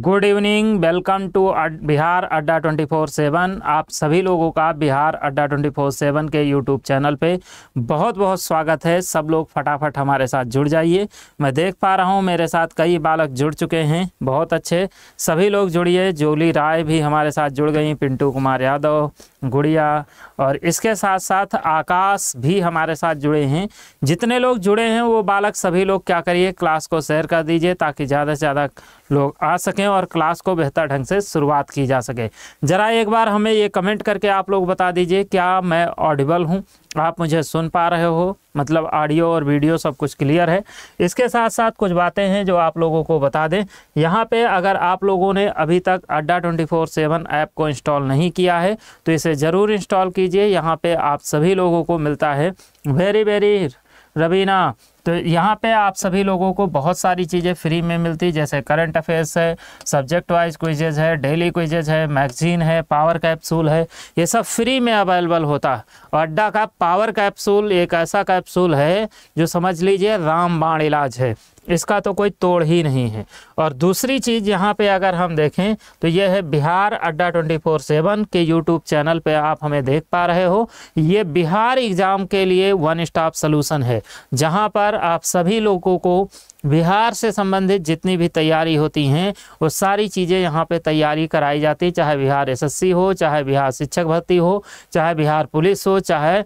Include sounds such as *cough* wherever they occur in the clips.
Good evening welcome to Bihar Adda 24/7 आप सभी लोगों का बिहार अड्डा 24/7 के यूट्यूब चैनल पे बहुत बहुत स्वागत है सब लोग फटाफट हमारे साथ जुड़ जाइए मैं देख पा रहा हूँ मेरे साथ कई बालक जुड़ चुके हैं बहुत अच्छे सभी लोग जुड़िए जोली राय भी हमारे साथ जुड़ गई पिंटू कुमार यादव गुड़िया और इसके साथ साथ आकाश भी हमारे साथ जुड़े हैं जितने लोग जुड़े हैं वो बालक सभी लोग क्या करिए क्लास को शेयर कर दीजिए ताकि ज़्यादा से ज़्यादा लोग आ सकें और क्लास को बेहतर ढंग से शुरुआत की जा सके ज़रा एक बार हमें ये कमेंट करके आप लोग बता दीजिए क्या मैं ऑडिबल हूँ आप मुझे सुन पा रहे हो मतलब ऑडियो और वीडियो सब कुछ क्लियर है इसके साथ साथ कुछ बातें हैं जो आप लोगों को बता दें यहाँ पे अगर आप लोगों ने अभी तक Adda twenty four seven app को इंस्टॉल नहीं किया है तो इसे ज़रूर इंस्टॉल कीजिए यहाँ पे आप सभी लोगों को मिलता है वेरी वेरी रवीना तो यहाँ पे आप सभी लोगों को बहुत सारी चीज़ें फ्री में मिलती जैसे करंट अफेयर्स है सब्जेक्ट वाइज क्विजेज है डेली क्विजेज है मैगजीन है पावर कैप्सूल है ये सब फ्री में अवेलेबल होता है अड्डा का पावर कैप्सूल एक ऐसा कैप्सूल है जो समझ लीजिए रामबाण इलाज है इसका तो कोई तोड़ ही नहीं है और दूसरी चीज़ यहाँ पे अगर हम देखें तो यह है Bihar Adda twenty four seven के यूट्यूब चैनल पे आप हमें देख पा रहे हो ये बिहार एग्ज़ाम के लिए वन स्टॉप सलूशन है जहाँ पर आप सभी लोगों को बिहार से संबंधित जितनी भी तैयारी होती हैं वो सारी चीज़ें यहाँ पे तैयारी कराई जाती चाहे बिहार एसएससी हो चाहे बिहार शिक्षक भर्ती हो चाहे बिहार पुलिस हो चाहे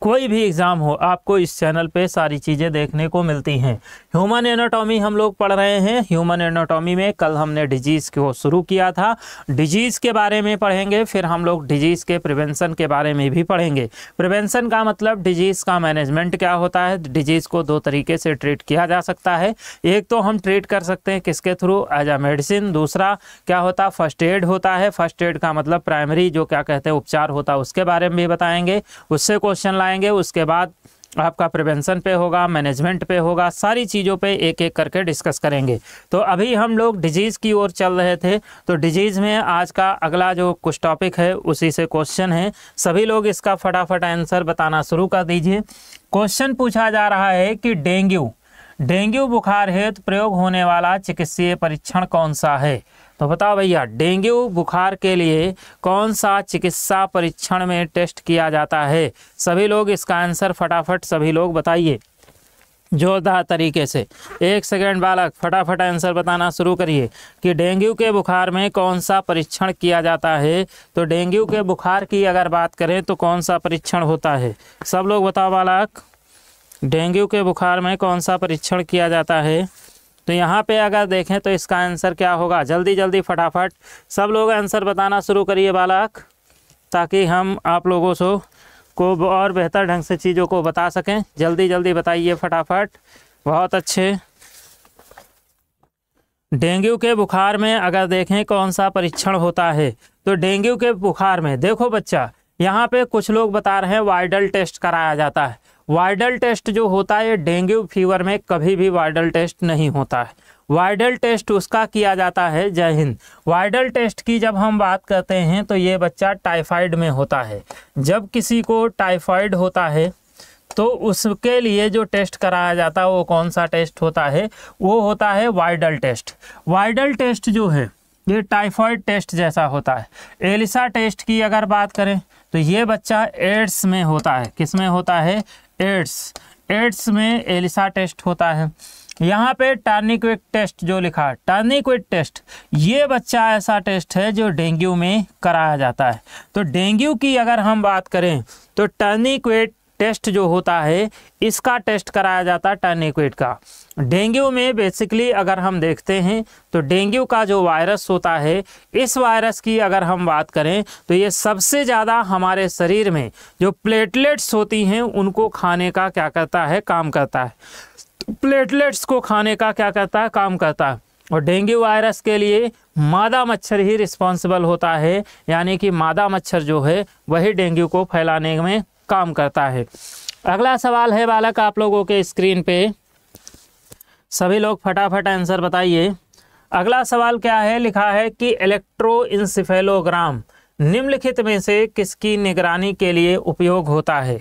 कोई भी एग्ज़ाम हो आपको इस चैनल पे सारी चीज़ें देखने को मिलती हैं ह्यूमन एनाटॉमी हम लोग पढ़ रहे हैं ह्यूमन एनाटॉमी में कल हमने डिजीज़ को शुरू किया था डिजीज़ के बारे में पढ़ेंगे फिर हम लोग डिजीज़ के प्रिवेंशन के बारे में भी पढ़ेंगे प्रिवेंशन का मतलब डिजीज़ का मैनेजमेंट क्या होता है डिजीज़ को दो तरीके से ट्रीट किया जा सकता है एक तो हम ट्रीट कर सकते हैं किसके थ्रू एज अ मेडिसिन दूसरा क्या होता फर्स्ट एड होता है फर्स्ट एड का मतलब प्राइमरी जो क्या कहते हैं उपचार होता है उसके बारे में भी बताएंगे उससे क्वेश्चन लाएंगे उसके बाद आपका प्रिवेंशन पे होगा मैनेजमेंट पे होगा सारी चीज़ों पे एक एक करके डिस्कस करेंगे तो अभी हम लोग डिजीज़ की ओर चल रहे थे तो डिजीज़ में आज का अगला जो कुछ टॉपिक है उसी से क्वेश्चन है सभी लोग इसका फटाफट आंसर बताना शुरू कर दीजिए क्वेश्चन पूछा जा रहा है कि डेंगू डेंगू बुखार हेतु प्रयोग होने वाला चिकित्सीय परीक्षण कौन सा है तो बताओ भैया डेंगू बुखार के लिए कौन सा चिकित्सा परीक्षण में टेस्ट किया जाता है सभी लोग इसका आंसर फटाफट सभी लोग बताइए जोरदार तरीके से एक सेकेंड बालक फटाफट आंसर बताना शुरू करिए कि डेंगू के बुखार में कौन सा परीक्षण किया जाता है तो डेंगू के बुखार की अगर बात करें तो कौन सा परीक्षण होता है सब लोग बताओ बालक डेंगू के बुखार में कौन सा परीक्षण किया जाता है तो यहाँ पे अगर देखें तो इसका आंसर क्या होगा जल्दी जल्दी फटाफट सब लोग आंसर बताना शुरू करिए बालक ताकि हम आप लोगों से को और बेहतर ढंग से चीज़ों को बता सकें जल्दी जल्दी बताइए फटाफट बहुत अच्छे डेंगू के बुखार में अगर देखें कौन सा परीक्षण होता है तो डेंगू के बुखार में देखो बच्चा यहाँ पे कुछ लोग बता रहे हैं वाइडल टेस्ट कराया जाता है वाइडल टेस्ट जो होता है डेंगू फीवर में कभी भी वाइडल टेस्ट नहीं होता है वाइडल टेस्ट उसका किया जाता है जय हिंद वाइडल टेस्ट की जब हम बात करते हैं तो ये बच्चा टाइफाइड में होता है जब किसी को टाइफाइड होता है तो उसके लिए जो टेस्ट कराया जाता है वो कौन सा टेस्ट होता है वो होता है वाइडल टेस्ट वाइडल टेस्ट जो है ये टाइफाइड टेस्ट जैसा होता है एलिसा टेस्ट की अगर बात करें तो ये बच्चा एड्स में होता है किस में होता है एड्स एड्स में एलिसा टेस्ट होता है यहाँ पे टर्निक्विक टेस्ट जो लिखा टर्निक्विक टेस्ट ये बच्चा ऐसा टेस्ट है जो डेंगू में कराया जाता है तो डेंगू की अगर हम बात करें तो टर्निक्विक टेस्ट जो होता है इसका टेस्ट कराया जाता है टर्निक्विट का डेंगू में बेसिकली अगर हम देखते हैं तो डेंगू का जो वायरस होता है इस वायरस की अगर हम बात करें तो ये सबसे ज़्यादा हमारे शरीर में जो प्लेटलेट्स होती हैं उनको खाने का क्या करता है काम करता है प्लेटलेट्स को खाने का क्या करता है काम करता है और डेंगू वायरस के लिए मादा मच्छर ही रिस्पॉन्सिबल होता है यानी कि मादा मच्छर जो है वही डेंगू को फैलाने में काम करता है अगला सवाल है बालक आप लोगों के स्क्रीन पे सभी लोग फटाफट आंसर बताइए अगला सवाल क्या है लिखा है कि इलेक्ट्रो इंसिफेलोग्राम निम्नलिखित में से किसकी निगरानी के लिए उपयोग होता है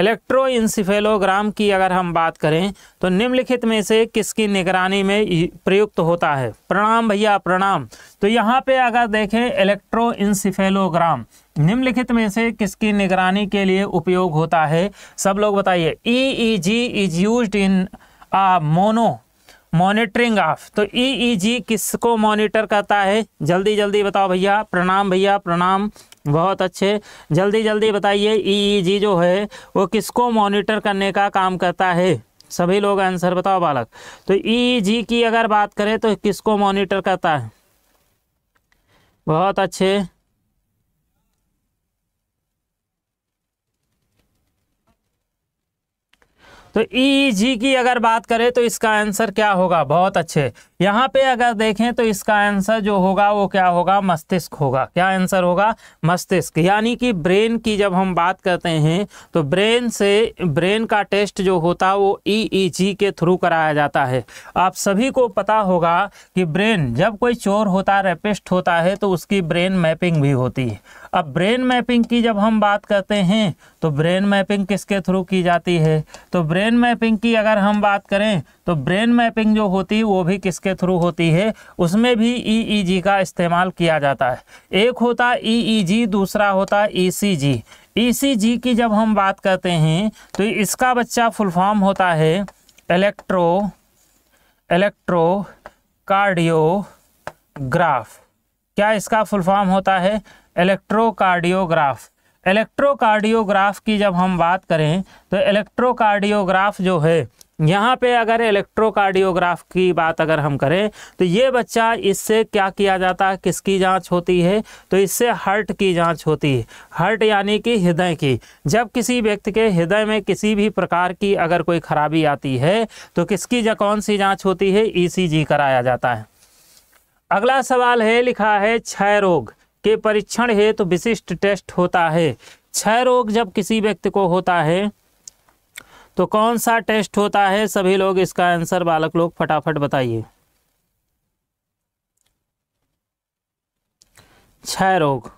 इलेक्ट्रो इंसिफेलोग्राम की अगर हम बात करें तो निम्नलिखित में से किसकी निगरानी में प्रयुक्त होता है प्रणाम भैया प्रणाम तो यहाँ पे अगर देखें इलेक्ट्रो इंसिफेलोग्राम निम्नलिखित में से किसकी निगरानी के लिए उपयोग होता है सब लोग बताइए E E G is use in a mono monitoring of तो ई ई जी किसको मॉनिटर करता है जल्दी जल्दी बताओ भैया प्रणाम भैया प्रणाम बहुत अच्छे जल्दी जल्दी बताइए ई ई जी जो है वो किसको मॉनिटर करने का काम करता है सभी लोग आंसर बताओ बालक तो ई e जी e की अगर बात करें तो किसको मॉनिटर करता है बहुत अच्छे तो ई e जी की अगर बात करें तो इसका आंसर क्या होगा बहुत अच्छे यहाँ पे अगर देखें तो इसका आंसर जो होगा वो क्या होगा मस्तिष्क होगा क्या आंसर होगा मस्तिष्क यानी कि ब्रेन की जब हम बात करते हैं तो ब्रेन से ब्रेन का टेस्ट जो होता है वो ईईजी e e के थ्रू कराया जाता है आप सभी को पता होगा कि ब्रेन जब कोई चोर होता है रेपिस्ट होता है तो उसकी ब्रेन मैपिंग भी होती है अब ब्रेन मैपिंग की जब हम बात करते हैं तो ब्रेन मैपिंग किसके थ्रू की जाती है तो ब्रेन मैपिंग की अगर हम बात करें तो ब्रेन मैपिंग जो होती है वो भी किसके थ्रू होती है उसमें भी ईईजी e e का इस्तेमाल किया जाता है एक होता ईईजी e दूसरा होता ईसीजी ईसीजी की जब हम बात करते हैं तो इसका बच्चा फुल फॉर्म होता है इलेक्ट्रो इलेक्ट्रो कार्डियोग्राफ क्या इसका फुल फॉर्म होता है इलेक्ट्रोकार्डियोग्राफ इलेक्ट्रोकार्डियोग्राफ की जब हम बात करें तो इलेक्ट्रोकार्डियोग्राफ जो है यहाँ पे अगर इलेक्ट्रोकार्डियोग्राफ की बात अगर हम करें तो ये बच्चा इससे क्या किया जाता है किसकी जांच होती है तो इससे हर्ट की जांच होती है हर्ट यानी कि हृदय की जब किसी व्यक्ति के हृदय में किसी भी प्रकार की अगर कोई खराबी आती है तो किसकी जा कौन सी जाँच होती है ई e कराया जाता है अगला सवाल है लिखा है क्षय रोग के परीक्षण हेतु तो विशिष्ट टेस्ट होता है क्षय रोग जब किसी व्यक्ति को होता है तो कौन सा टेस्ट होता है सभी लोग इसका आंसर बालक लोग फटाफट बताइए क्षय रोग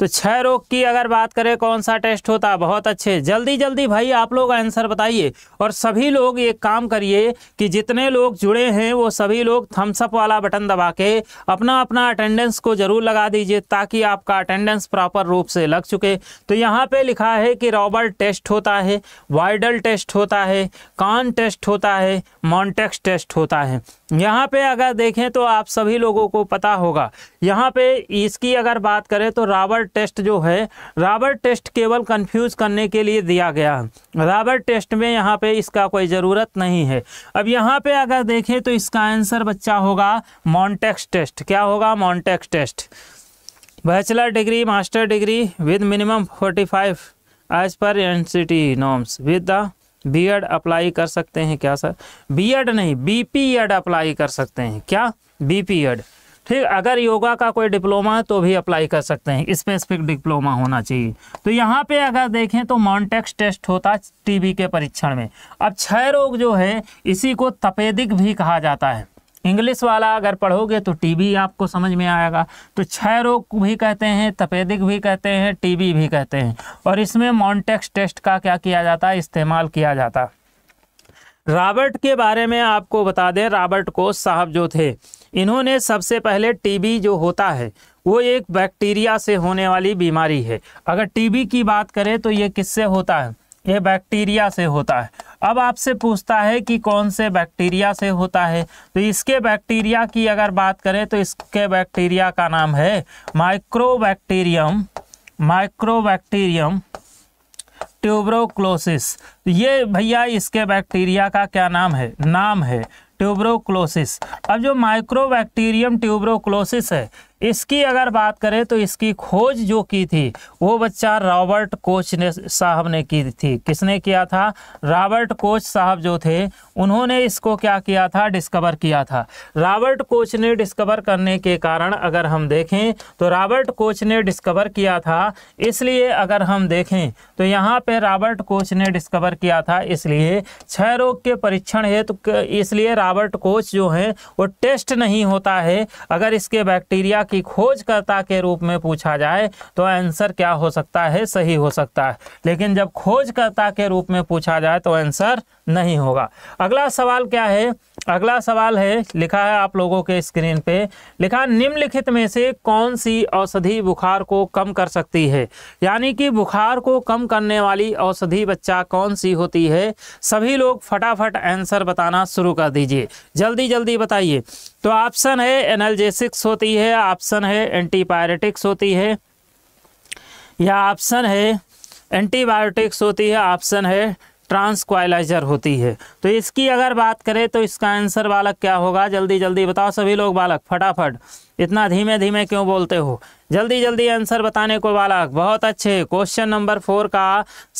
तो क्षय रोग की अगर बात करें कौन सा टेस्ट होता बहुत अच्छे जल्दी जल्दी भाई आप लोग आंसर बताइए और सभी लोग एक काम करिए कि जितने लोग जुड़े हैं वो सभी लोग थम्सअप वाला बटन दबा के अपना अपना अटेंडेंस को ज़रूर लगा दीजिए ताकि आपका अटेंडेंस प्रॉपर रूप से लग चुके तो यहाँ पे लिखा है कि रॉबर्ट टेस्ट होता है वाइडल टेस्ट होता है कान टेस्ट होता है मॉन्टेक्स टेस्ट होता है यहाँ पे अगर देखें तो आप सभी लोगों को पता होगा यहाँ पे इसकी अगर बात करें तो राबर्ट टेस्ट जो है राबर्ट टेस्ट केवल कंफ्यूज करने के लिए दिया गया राबर्ट टेस्ट में यहाँ पे इसका कोई ज़रूरत नहीं है अब यहाँ पे अगर देखें तो इसका आंसर बच्चा होगा मॉन्टेक्स टेस्ट क्या होगा मॉन्टेक्स test bachelor degree master degree with minimum forty five age पर N C T norms with the B Ed apply कर सकते हैं क्या सर बी एड नहीं बी पी एड अप्लाई कर सकते हैं क्या बी पी एड ठीक अगर योगा का कोई डिप्लोमा है तो भी अप्लाई कर सकते हैं स्पेसिफिक डिप्लोमा होना चाहिए तो यहाँ पे अगर देखें तो मॉन्टेक्स टेस्ट होता है टीबी के परीक्षण में अब क्षय रोग जो है इसी को तपेदिक भी कहा जाता है इंग्लिश वाला अगर पढ़ोगे तो टीबी आपको समझ में आएगा तो क्षय रोग भी कहते हैं तपेदिक भी कहते हैं टीबी भी कहते हैं और इसमें मॉन्टेक्स टेस्ट का क्या किया जाता है इस्तेमाल किया जाता रॉबर्ट के बारे में आपको बता दें रॉबर्ट को साहब जो थे इन्होंने सबसे पहले टीबी जो होता है वो एक बैक्टीरिया से होने वाली बीमारी है अगर टीबी की बात करें तो ये किससे होता है ये बैक्टीरिया से होता है अब आपसे पूछता है कि कौन से बैक्टीरिया से होता है तो इसके बैक्टीरिया की अगर बात करें तो इसके बैक्टीरिया का नाम है माइक्रोबैक्टीरियम माइक्रोबैक्टीरियम ट्यूब्रोक्लोसिस ये भैया इसके बैक्टीरिया का क्या नाम है नाम है ट्यूब्रोक्लोसिस अब जो माइक्रोबैक्टीरियम ट्यूब्रोक्लोसिस है इसकी अगर बात करें तो इसकी खोज जो की थी वो बच्चा रॉबर्ट कोच ने साहब ने की थी किसने किया था रॉबर्ट कोच साहब जो थे उन्होंने इसको क्या किया था डिस्कवर किया था रॉबर्ट कोच ने डिस्कवर करने के कारण अगर हम देखें तो रॉबर्ट कोच ने डिस्कवर किया था इसलिए अगर हम देखें तो यहाँ पे रॉबर्ट कोच ने डिस्कवर किया था इसलिए क्षय रोग के परीक्षण हेतु तो इसलिए रॉबर्ट कोच जो हैं वो टेस्ट नहीं होता है अगर इसके बैक्टीरिया की खोजकर्ता के रूप में पूछा जाए तो आंसर क्या हो सकता है सही हो सकता है लेकिन जब खोजकर्ता के रूप में पूछा जाए तो आंसर नहीं होगा अगला सवाल क्या है अगला सवाल है लिखा है आप लोगों के स्क्रीन पे लिखा निम्नलिखित में से कौन सी औषधि बुखार को कम कर सकती है यानी कि बुखार को कम करने वाली औषधि बच्चा कौन सी होती है सभी लोग फटाफट आंसर बताना शुरू कर दीजिए जल्दी जल्दी बताइए तो ऑप्शन है एनाल्जेसिक्स होती है आप ऑप्शन है एंटीबायोटिक्स होती है या ऑप्शन है एंटीबायोटिक्स होती है ऑप्शन है ट्रांसक्वाइलाइजर होती है तो इसकी अगर बात करें तो इसका आंसर बालक क्या होगा जल्दी जल्दी बताओ सभी लोग बालक फटाफट इतना धीमे धीमे क्यों बोलते हो जल्दी जल्दी आंसर बताने को बालक बहुत अच्छे क्वेश्चन नंबर फोर का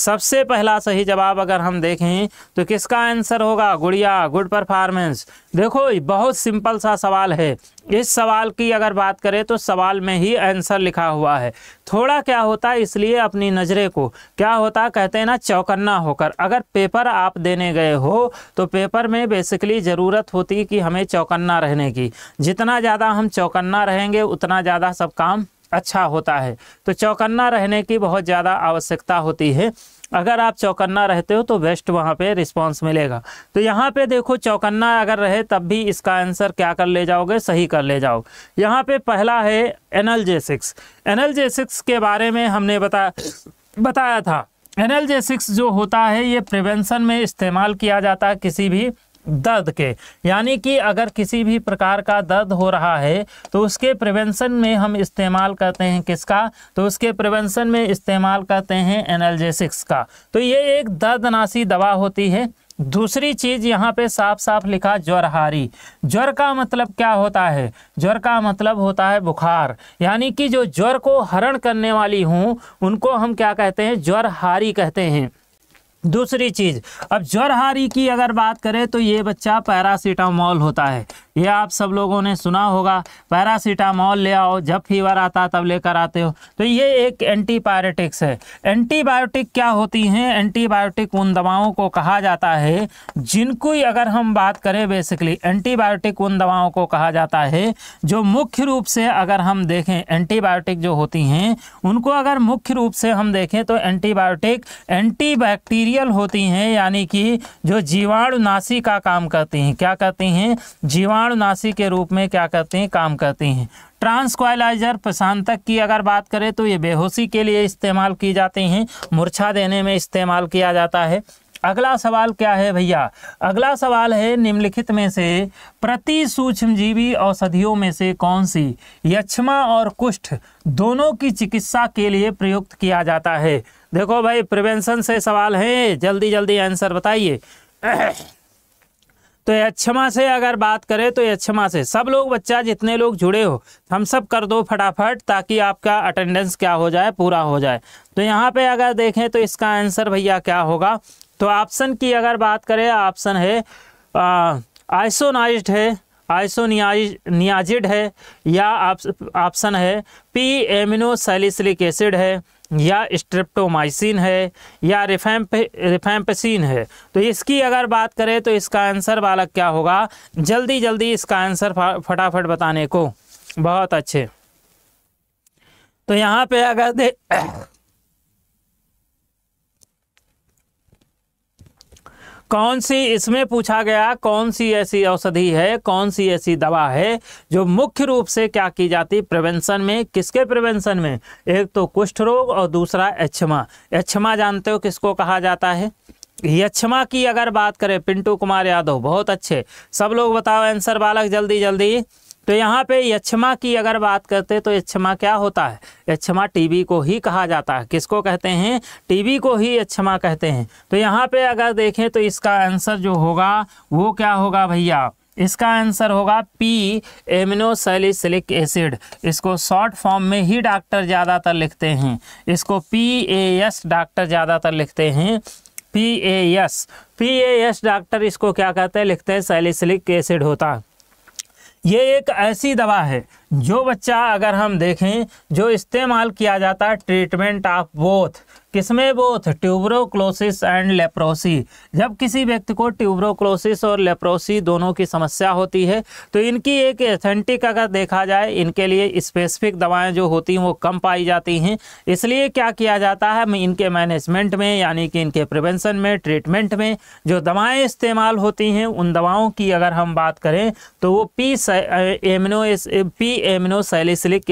सबसे पहला सही जवाब अगर हम देखें तो किसका आंसर होगा गुड़िया गुड परफॉर्मेंस देखो बहुत सिंपल सा सवाल है इस सवाल की अगर बात करें तो सवाल में ही आंसर लिखा हुआ है थोड़ा क्या होता है इसलिए अपनी नज़रे को क्या होता कहते हैं ना चौकन्ना होकर अगर पेपर आप देने गए हो तो पेपर में बेसिकली ज़रूरत होती कि हमें चौकन्ना रहने की जितना ज़्यादा हम चौकन्ना रहेंगे उतना ज़्यादा सब काम अच्छा होता है तो चौकन्ना रहने की बहुत ज़्यादा आवश्यकता होती है अगर आप चौकन्ना रहते हो तो बेस्ट वहाँ पे रिस्पॉन्स मिलेगा तो यहाँ पे देखो चौकन्ना अगर रहे तब भी इसका आंसर क्या कर ले जाओगे सही कर ले जाओ यहाँ पे पहला है जे सिक्स के बारे में हमने बता बताया था सिक्स जो होता है ये प्रिवेंशन में इस्तेमाल किया जाता है किसी भी दर्द के यानी कि अगर किसी भी प्रकार का दर्द हो रहा है तो उसके प्रिवेंशन में हम इस्तेमाल करते हैं किसका तो उसके प्रिवेंशन में इस्तेमाल करते हैं एनर्जेसिक्स का तो ये एक दर्दनाशी दवा होती है दूसरी चीज यहाँ पे साफ साफ लिखा ज्वरहारी ज्वर का मतलब क्या होता है ज्वर का मतलब होता है बुखार यानी कि जो ज्वर को हरण करने वाली हूँ उनको हम क्या कहते हैं ज्वरहारी कहते हैं दूसरी चीज़ अब ज्वरहारी की अगर बात करें तो ये बच्चा पैरासीटामॉल होता है ये आप सब लोगों ने सुना होगा पैरासीटामॉल ले आओ जब फीवर आता तब लेकर आते हो तो ये एक एंटीबायोटिक्स है एंटीबायोटिक क्या होती हैं एंटीबायोटिक उन दवाओं को कहा जाता है जिनको अगर हम बात करें बेसिकली एंटीबायोटिक उन दवाओं को कहा जाता है जो मुख्य रूप से अगर हम देखें एंटीबायोटिक जो होती हैं उनको अगर मुख्य रूप से हम देखें तो एंटीबायोटिक एंटीबैक्टीरिया बैक्टीरियल होती हैं यानी कि जो जीवाणुनाशी का काम करती हैं क्या करती हैं जीवाणुनाशी के रूप में क्या करते हैं काम करती हैं ट्रांसक्वाइलाइजर प्रशांतक की अगर बात करें तो ये बेहोशी के लिए इस्तेमाल की जाती हैं मूर्छा देने में इस्तेमाल किया जाता है अगला सवाल क्या है भैया अगला सवाल है निम्नलिखित में से प्रति सूक्ष्मजीवी औषधियों में से कौन सी यक्षमा और कुष्ठ दोनों की चिकित्सा के लिए प्रयुक्त किया जाता है देखो भाई प्रिवेंशन से सवाल है जल्दी जल्दी आंसर बताइए तो यक्षमा से अगर बात करें तो यक्षमा से सब लोग बच्चा जितने लोग जुड़े हो हम सब कर दो फटाफट ताकि आपका अटेंडेंस क्या हो जाए पूरा हो जाए तो यहाँ पे अगर देखें तो इसका आंसर भैया क्या होगा तो ऑप्शन की अगर बात करें ऑप्शन है आइसोनाइज्ड है आइसोनियाज नियाजिड है या ऑप्शन आप, है पी एमिनो एसिड है या स्ट्रिप्टोमाइसिन है या रिफेम्प रिफेम्पसिन है तो इसकी अगर बात करें तो इसका आंसर बालक क्या होगा जल्दी जल्दी इसका आंसर फटाफट बताने को बहुत अच्छे तो यहाँ पे अगर दे कौन सी इसमें पूछा गया कौन सी ऐसी औषधि है कौन सी ऐसी दवा है जो मुख्य रूप से क्या की जाती प्रिवेंशन में किसके प्रिवेंशन में एक तो कुष्ठ रोग और दूसरा एक्षमा एक्षमा जानते हो किसको कहा जाता है यक्षमा की अगर बात करें पिंटू कुमार यादव बहुत अच्छे सब लोग बताओ आंसर बालक जल्दी जल्दी तो यहाँ पे यक्षमा की अगर बात करते तो यक्षमा क्या होता है यक्षमा टीबी को ही कहा जाता है किसको कहते हैं टीबी को ही यक्षमा कहते हैं तो यहाँ पे अगर देखें तो इसका आंसर जो होगा वो क्या होगा भैया इसका आंसर होगा पी एमिनोसैलिसिलिक एसिड इसको शॉर्ट फॉर्म में ही डॉक्टर ज़्यादातर लिखते हैं इसको पी ए एस डॉक्टर ज़्यादातर लिखते हैं P A S P A S doctor इसको क्या कहते हैं लिखते हैं सैलिसिलिक एसिड होता है ये एक ऐसी दवा है जो बच्चा अगर हम देखें जो इस्तेमाल किया जाता है ट्रीटमेंट ऑफ बोथ किसमें बोथ ट्यूब्रोक्लोसिस एंड लेप्रोसी जब किसी व्यक्ति को ट्यूब्रोक्लोसिस और लेप्रोसी दोनों की समस्या होती है तो इनकी एक एथेंटिक अगर देखा जाए इनके लिए स्पेसिफिक दवाएं जो होती हैं वो कम पाई जाती हैं इसलिए क्या किया जाता है इनके मैनेजमेंट में यानी कि इनके प्रिवेंशन में ट्रीटमेंट में जो दवाएँ इस्तेमाल होती हैं उन दवाओं की अगर हम बात करें तो वो P amino P amino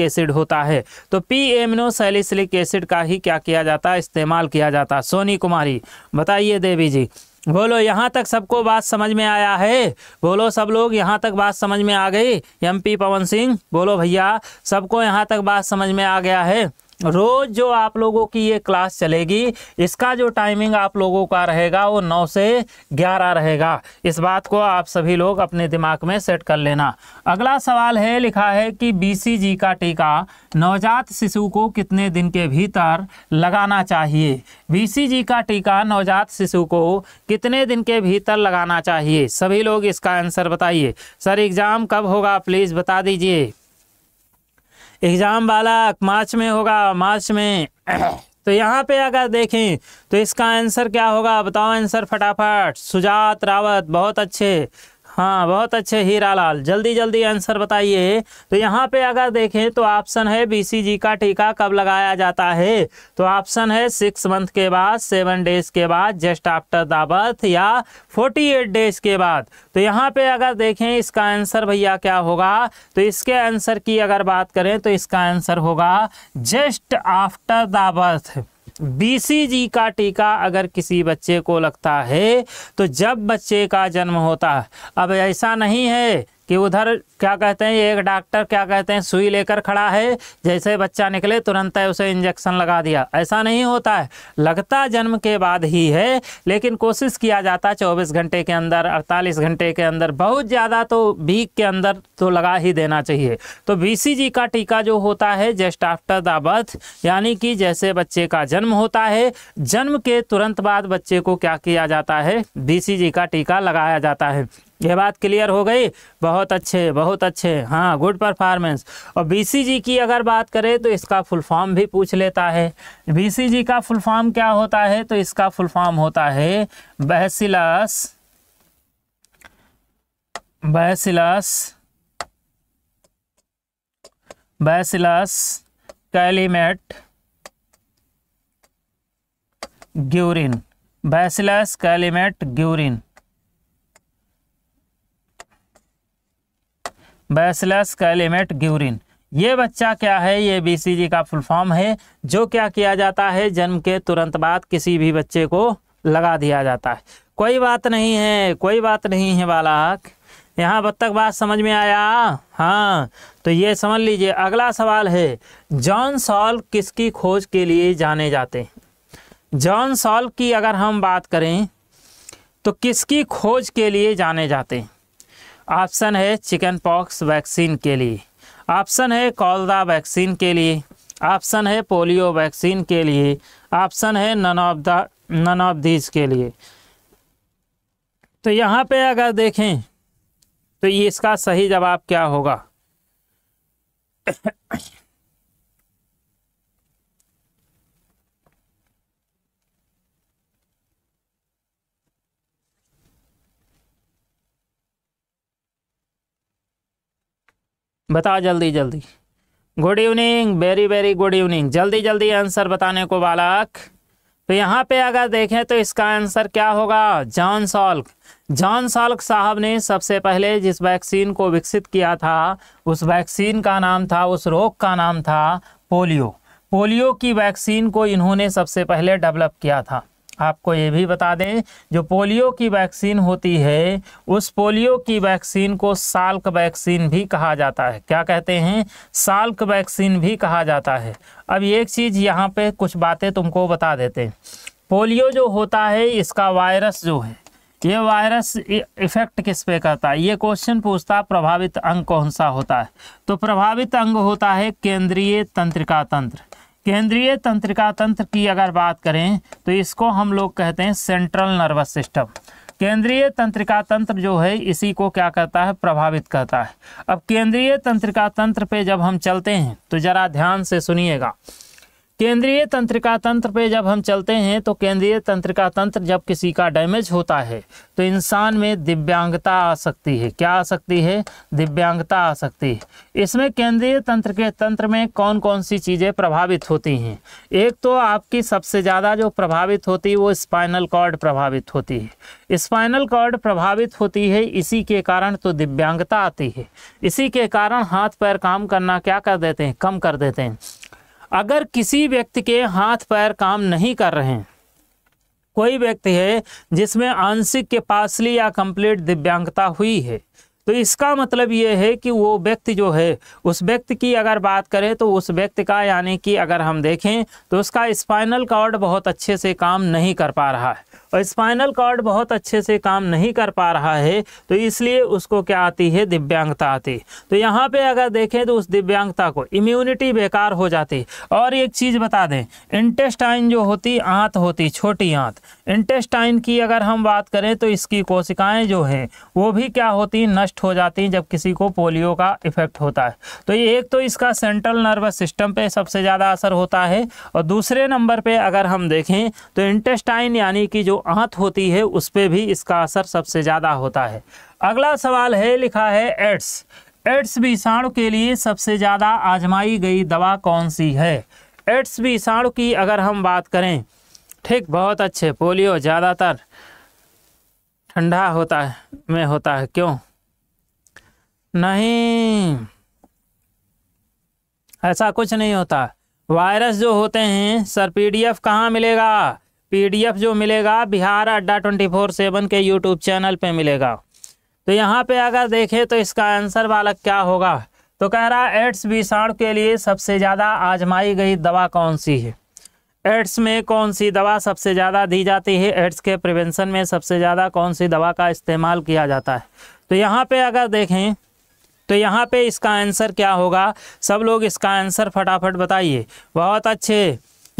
acid होता है तो पी एमिनो एसिड का ही क्या किया जाता है इस्तेमाल किया जाता सोनी कुमारी बताइए देवी जी बोलो यहाँ तक सबको बात समझ में आया है बोलो सब लोग यहाँ तक बात समझ में आ गई एमपी पवन सिंह बोलो भैया सबको यहाँ तक बात समझ में आ गया है रोज जो आप लोगों की ये क्लास चलेगी इसका जो टाइमिंग आप लोगों का रहेगा वो नौ से ग्यारह रहेगा इस बात को आप सभी लोग अपने दिमाग में सेट कर लेना अगला सवाल है लिखा है कि बीसीजी का टीका नवजात शिशु को कितने दिन के भीतर लगाना चाहिए बीसीजी का टीका नवजात शिशु को कितने दिन के भीतर लगाना चाहिए सभी लोग इसका आंसर बताइए सर एग्ज़ाम कब होगा प्लीज़ बता दीजिए एग्ज़ाम वाला मार्च में होगा मार्च में *clears throat* तो यहाँ पे अगर देखें तो इसका आंसर क्या होगा बताओ आंसर फटाफट सुजात रावत बहुत अच्छे हाँ बहुत अच्छे हीरा लाल जल्दी जल्दी आंसर बताइए तो यहाँ पे अगर देखें तो ऑप्शन है बीसीजी का टीका कब लगाया जाता है तो ऑप्शन है सिक्स मंथ के बाद सेवन डेज के बाद जस्ट आफ्टर द बर्थ या फोर्टी एट डेज के बाद तो यहाँ पे अगर देखें इसका आंसर भैया क्या होगा तो इसके आंसर की अगर बात करें तो इसका आंसर होगा just after the birth BCG का टीका अगर किसी बच्चे को लगता है तो जब बच्चे का जन्म होता है अब ऐसा नहीं है कि उधर क्या कहते हैं एक डॉक्टर क्या कहते हैं सुई लेकर खड़ा है जैसे बच्चा निकले तुरंत है उसे इंजेक्शन लगा दिया ऐसा नहीं होता है लगता जन्म के बाद ही है लेकिन कोशिश किया जाता है चौबीस घंटे के अंदर अड़तालीस घंटे के अंदर बहुत ज़्यादा तो वीक के अंदर तो लगा ही देना चाहिए तो बी का टीका जो होता है जस्ट आफ्टर द बर्थ यानी कि जैसे बच्चे का जन्म होता है जन्म के तुरंत बाद बच्चे को क्या किया जाता है बी का टीका लगाया जाता है यह बात क्लियर हो गई बहुत अच्छे बहुत अच्छे हाँ गुड परफॉर्मेंस और बीसीजी की अगर बात करें तो इसका फुल फॉर्म भी पूछ लेता है बीसीजी का फुल फॉर्म क्या होता है तो इसका फुल फॉर्म होता है bacillus bacillus bacillus Calmette Guerin bacillus Calmette Guerin bacillus Calmette Guerin ये बच्चा क्या है ये बी का फुल फॉर्म है जो क्या किया जाता है जन्म के तुरंत बाद किसी भी बच्चे को लगा दिया जाता है कोई बात नहीं है कोई बात नहीं है बालक यहाँ बद तक बात समझ में आया हाँ तो ये समझ लीजिए अगला सवाल है जॉन सॉल किसकी खोज के लिए जाने जाते हैं जॉन सॉल की अगर हम बात करें तो किसकी खोज के लिए जाने जाते हैं ऑप्शन है चिकन पॉक्स वैक्सीन के लिए ऑप्शन है कॉलरा वैक्सीन के लिए ऑप्शन है पोलियो वैक्सीन के लिए ऑप्शन है none of the none of these के लिए तो यहाँ पे अगर देखें तो इसका सही जवाब क्या होगा बता जल्दी जल्दी good evening very very good evening जल्दी जल्दी आंसर बताने को बालक तो यहाँ पे अगर देखें तो इसका आंसर क्या होगा जॉन सॉल्क जॉन सॉल्क साहब ने सबसे पहले जिस वैक्सीन को विकसित किया था उस वैक्सीन का नाम था उस रोग का नाम था पोलियो पोलियो की वैक्सीन को इन्होंने सबसे पहले डेवलप किया था आपको ये भी बता दें जो पोलियो की वैक्सीन होती है उस पोलियो की वैक्सीन को साल्क वैक्सीन भी कहा जाता है क्या कहते हैं साल्क वैक्सीन भी कहा जाता है अब एक चीज़ यहाँ पे कुछ बातें तुमको बता देते हैं पोलियो जो होता है इसका वायरस जो है ये वायरस इफेक्ट किस पे करता है ये क्वेश्चन पूछता प्रभावित अंग कौन सा होता है तो प्रभावित अंग होता है केंद्रीय तंत्रिका तंत्र केंद्रीय तंत्रिका तंत्र की अगर बात करें तो इसको हम लोग कहते हैं सेंट्रल नर्वस सिस्टम केंद्रीय तंत्रिका तंत्र जो है इसी को क्या कहता है प्रभावित करता है अब केंद्रीय तंत्रिका तंत्र पे जब हम चलते हैं तो ज़रा ध्यान से सुनिएगा केंद्रीय तंत्रिका तंत्र पे जब हम चलते हैं तो केंद्रीय तंत्रिका तंत्र जब किसी का डैमेज होता है तो इंसान में दिव्यांगता आ सकती है क्या आ सकती है दिव्यांगता आ सकती है इसमें केंद्रीय तंत्र के तंत्र में कौन कौन सी चीज़ें प्रभावित होती हैं एक तो आपकी सबसे ज़्यादा जो प्रभावित होती है वो स्पाइनल कॉर्ड प्रभावित होती है स्पाइनल कॉर्ड प्रभावित होती है इसी के कारण तो दिव्यांगता आती है इसी के कारण हाथ पैर काम करना क्या कर देते हैं कम कर देते हैं अगर किसी व्यक्ति के हाथ पैर काम नहीं कर रहे हैं कोई व्यक्ति है जिसमें आंशिक के पासली या कंप्लीट दिव्यांगता हुई है तो इसका मतलब ये है कि वो व्यक्ति जो है उस व्यक्ति की अगर बात करें तो उस व्यक्ति का यानी कि अगर हम देखें तो उसका स्पाइनल कॉर्ड बहुत अच्छे से काम नहीं कर पा रहा है और स्पाइनल कॉर्ड बहुत अच्छे से काम नहीं कर पा रहा है तो इसलिए उसको क्या आती है दिव्यांगता आती तो यहाँ पे अगर देखें तो उस दिव्यांगता को इम्यूनिटी बेकार हो जाती और एक चीज़ बता दें इंटेस्टाइन जो होती आँत होती छोटी आँत इंटेस्टाइन की अगर हम बात करें तो इसकी कोशिकाएँ जो हैं वो भी क्या होती नष्ट हो जाती जब किसी को पोलियो का इफेक्ट होता है तो ये एक तो इसका सेंट्रल नर्वस सिस्टम पर सबसे ज़्यादा असर होता है और दूसरे नंबर पर अगर हम देखें तो इंटेस्टाइन यानी कि जो आंत होती है उस पर भी इसका असर सबसे ज़्यादा होता है अगला सवाल है लिखा है एड्स एड्स विषाणु के लिए सबसे ज़्यादा आजमाई गई दवा कौन सी है एड्स विषाणु की अगर हम बात करें ठीक बहुत अच्छे पोलियो ज़्यादातर ठंडा होता है में होता है क्यों नहीं ऐसा कुछ नहीं होता वायरस जो होते हैं सर कहाँ मिलेगा पीडीएफ जो मिलेगा Bihar Adda twenty four seven के यूट्यूब चैनल पे मिलेगा तो यहाँ पे अगर देखें तो इसका आंसर वाला क्या होगा तो कह रहा एड्स विषाणु के लिए सबसे ज़्यादा आजमाई गई दवा कौन सी है एड्स में कौन सी दवा सबसे ज़्यादा दी जाती है एड्स के प्रिवेंशन में सबसे ज़्यादा कौन सी दवा का इस्तेमाल किया जाता है तो यहाँ पे अगर देखें तो यहाँ पे इसका आंसर क्या होगा सब लोग इसका आंसर फटाफट बताइए बहुत अच्छे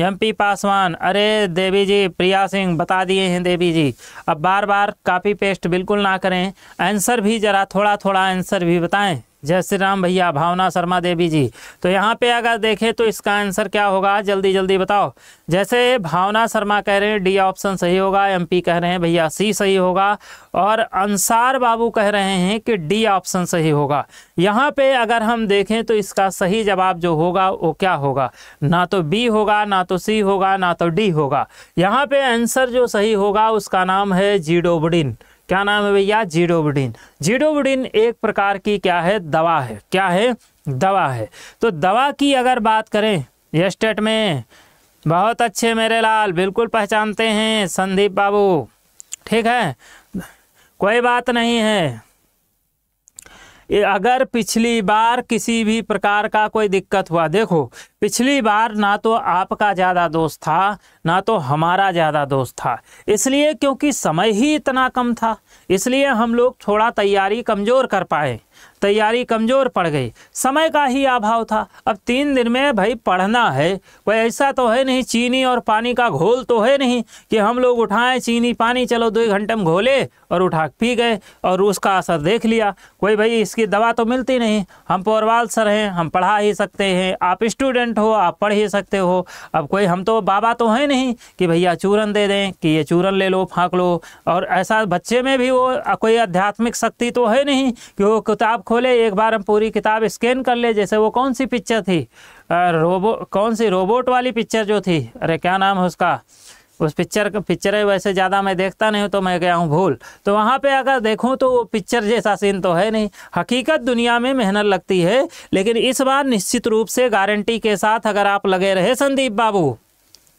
एमपी पासवान अरे देवी जी प्रिया सिंह बता दिए हैं देवी जी अब बार बार कापी पेस्ट बिल्कुल ना करें आंसर भी ज़रा थोड़ा थोड़ा आंसर भी बताएं जय श्री राम भैया भावना शर्मा देवी जी तो यहाँ पे अगर देखें तो इसका आंसर क्या होगा जल्दी जल्दी बताओ जैसे भावना शर्मा कह रहे हैं डी ऑप्शन सही होगा एमपी कह रहे हैं भैया सी सही होगा और अंसार बाबू कह रहे हैं कि डी ऑप्शन सही होगा यहाँ पे अगर हम देखें तो इसका सही जवाब जो होगा वो क्या होगा ना तो बी होगा ना तो सी होगा ना तो डी होगा यहाँ पे आंसर जो सही होगा उसका नाम है जीडोबडिन क्या नाम है भैया जीडोबुडिन जीडोबुडिन एक प्रकार की क्या है दवा है क्या है दवा है तो दवा की अगर बात करें स्टेट में बहुत अच्छे मेरे लाल बिल्कुल पहचानते हैं संदीप बाबू ठीक है कोई बात नहीं है अगर पिछली बार किसी भी प्रकार का कोई दिक्कत हुआ देखो पिछली बार ना तो आपका ज़्यादा दोस्त था ना तो हमारा ज़्यादा दोस्त था इसलिए क्योंकि समय ही इतना कम था इसलिए हम लोग थोड़ा तैयारी कमज़ोर कर पाए तैयारी कमज़ोर पड़ गई समय का ही अभाव था अब तीन दिन में भाई पढ़ना है कोई ऐसा तो है नहीं चीनी और पानी का घोल तो है नहीं कि हम लोग उठाएं चीनी पानी चलो दो घंटे में घोले और उठा पी गए और उसका असर देख लिया कोई भाई इसकी दवा तो मिलती नहीं हम पोरवाल तो सर हैं हम पढ़ा ही सकते हैं आप स्टूडेंट हो आप पढ़ ही सकते हो अब कोई हम तो बाबा तो हैं नहीं कि भैया चूरन दे दें कि ये चूरन ले लो फाँक लो और ऐसा बच्चे में भी वो कोई आध्यात्मिक शक्ति तो है नहीं कि वो किताब खोले एक बार हम पूरी किताब स्कैन कर ले जैसे वो कौन सी पिक्चर थी रोबो कौन सी रोबोट वाली पिक्चर जो थी अरे क्या नाम है उसका उस पिक्चर का पिक्चर है वैसे ज़्यादा मैं देखता नहीं हूँ तो मैं गया हूँ भूल तो वहाँ पे अगर देखूँ तो वो पिक्चर जैसा सीन तो है नहीं हकीकत दुनिया में मेहनत लगती है लेकिन इस बार निश्चित रूप से गारंटी के साथ अगर आप लगे रहे संदीप बाबू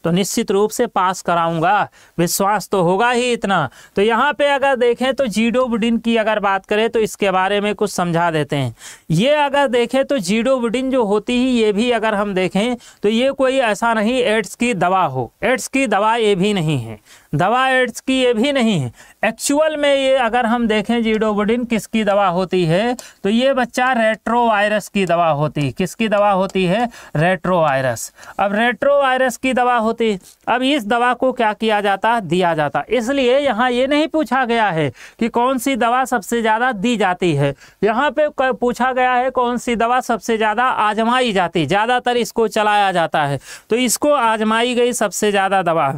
तो निश्चित रूप से पास कराऊंगा विश्वास तो होगा ही इतना तो यहाँ पे अगर देखें तो बुडिन की अगर बात करें तो इसके बारे में कुछ समझा देते हैं ये अगर देखें तो बुडिन जो होती है ये भी अगर हम देखें तो ये कोई ऐसा नहीं एड्स की दवा हो एड्स की दवा ये भी नहीं है दवा एड्स की ये भी नहीं है एक्चुअल में ये अगर हम देखें जीडोबोडिन किसकी दवा होती है तो ये बच्चा रेट्रोवायरस की दवा होती है किसकी दवा होती है रेट्रोवायरस अब रेट्रोवायरस की दवा होती अब इस दवा को क्या किया जाता दिया जाता इसलिए यहाँ ये नहीं पूछा गया है कि कौन सी दवा सबसे ज़्यादा दी जाती है यहाँ पे पूछा गया है कौन सी दवा सबसे ज़्यादा आजमाई जाती ज़्यादातर इसको चलाया जाता है तो इसको आजमाई गई सबसे ज़्यादा दवा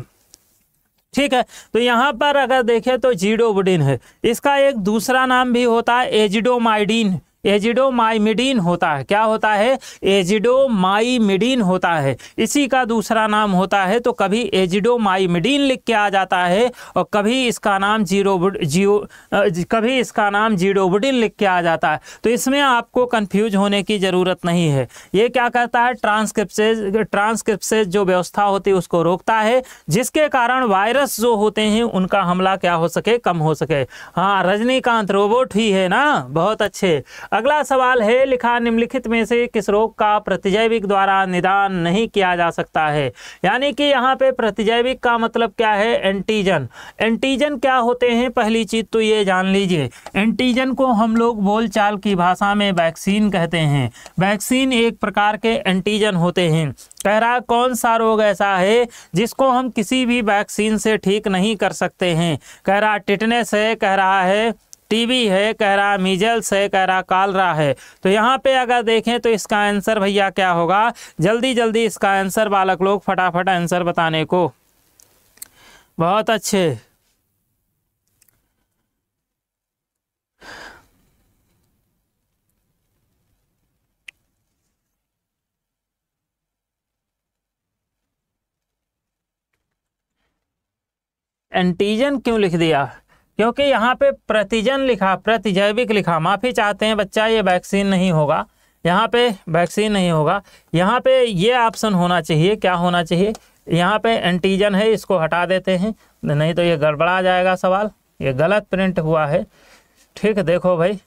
ठीक है तो यहाँ पर अगर देखें तो जीडोबुडिन है इसका एक दूसरा नाम भी होता है एजिडोमाइडिन एजिडोमाइमिडीन होता है क्या होता है एजिडोमाइमिडीन होता है इसी का दूसरा नाम होता है तो कभी एजिडोमाइमिडीन लिख के आ जाता है और कभी इसका नाम जीरो जियो कभी इसका नाम जीडोबुडिन लिख के आ जाता है तो इसमें आपको कन्फ्यूज होने की ज़रूरत नहीं है ये क्या करता है ट्रांसक्रिप्सेज ट्रांसक्रिप्सेज जो व्यवस्था होती है उसको रोकता है जिसके कारण वायरस जो होते हैं उनका हमला क्या हो सके कम हो सके हाँ रजनीकांत रोबोट ही है ना बहुत अच्छे अगला सवाल है लिखा निम्नलिखित में से किस रोग का प्रतिजैविक द्वारा निदान नहीं किया जा सकता है यानी कि यहाँ पे प्रतिजैविक का मतलब क्या है एंटीजन एंटीजन क्या होते हैं पहली चीज़ तो ये जान लीजिए एंटीजन को हम लोग बोलचाल की भाषा में वैक्सीन कहते हैं वैक्सीन एक प्रकार के एंटीजन होते हैं कह रहा कौन सा रोग ऐसा है जिसको हम किसी भी वैक्सीन से ठीक नहीं कर सकते हैं कह रहा टिटनेस है कह रहा है टीबी है कह रहा मीजल्स है कह रहा कालरा है तो यहाँ पे अगर देखें तो इसका आंसर भैया क्या होगा जल्दी जल्दी इसका आंसर बालक लोग फटाफट आंसर बताने को बहुत अच्छे एंटीजन क्यों लिख दिया क्योंकि यहाँ पे प्रतिजन लिखा प्रतिजैविक लिखा माफ़ी चाहते हैं बच्चा ये वैक्सीन नहीं होगा यहाँ पे वैक्सीन नहीं होगा यहाँ पे ये ऑप्शन होना चाहिए क्या होना चाहिए यहाँ पे एंटीजन है इसको हटा देते हैं नहीं तो ये गड़बड़ा जाएगा सवाल ये गलत प्रिंट हुआ है ठीक देखो भाई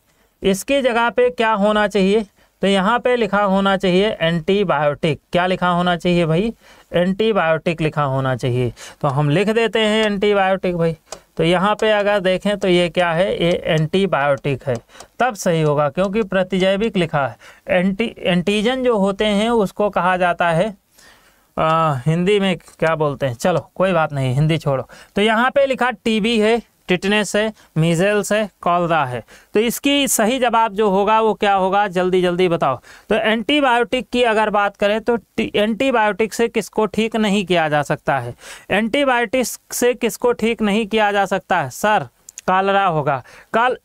इसकी जगह पे क्या होना चाहिए तो यहाँ पे लिखा होना चाहिए एंटीबायोटिक क्या लिखा होना चाहिए भाई एंटीबायोटिक लिखा होना चाहिए तो हम लिख देते हैं एंटीबायोटिक भाई तो यहाँ पे अगर देखें तो ये क्या है ये एंटीबायोटिक है तब सही होगा क्योंकि प्रतिजैविक लिखा है एंटी एंटीजन जो होते हैं उसको कहा जाता है आ, हिंदी में क्या बोलते हैं चलो कोई बात नहीं हिंदी छोड़ो तो यहाँ पे लिखा टीबी है टिटनेस है मिजल्स है कॉलरा है तो इसकी सही जवाब जो होगा वो क्या होगा जल्दी जल्दी बताओ तो एंटीबायोटिक की अगर बात करें तो एंटीबायोटिक से किसको ठीक नहीं किया जा सकता है एंटीबायोटिक से किसको ठीक नहीं किया जा सकता है सर कालरा होगा काल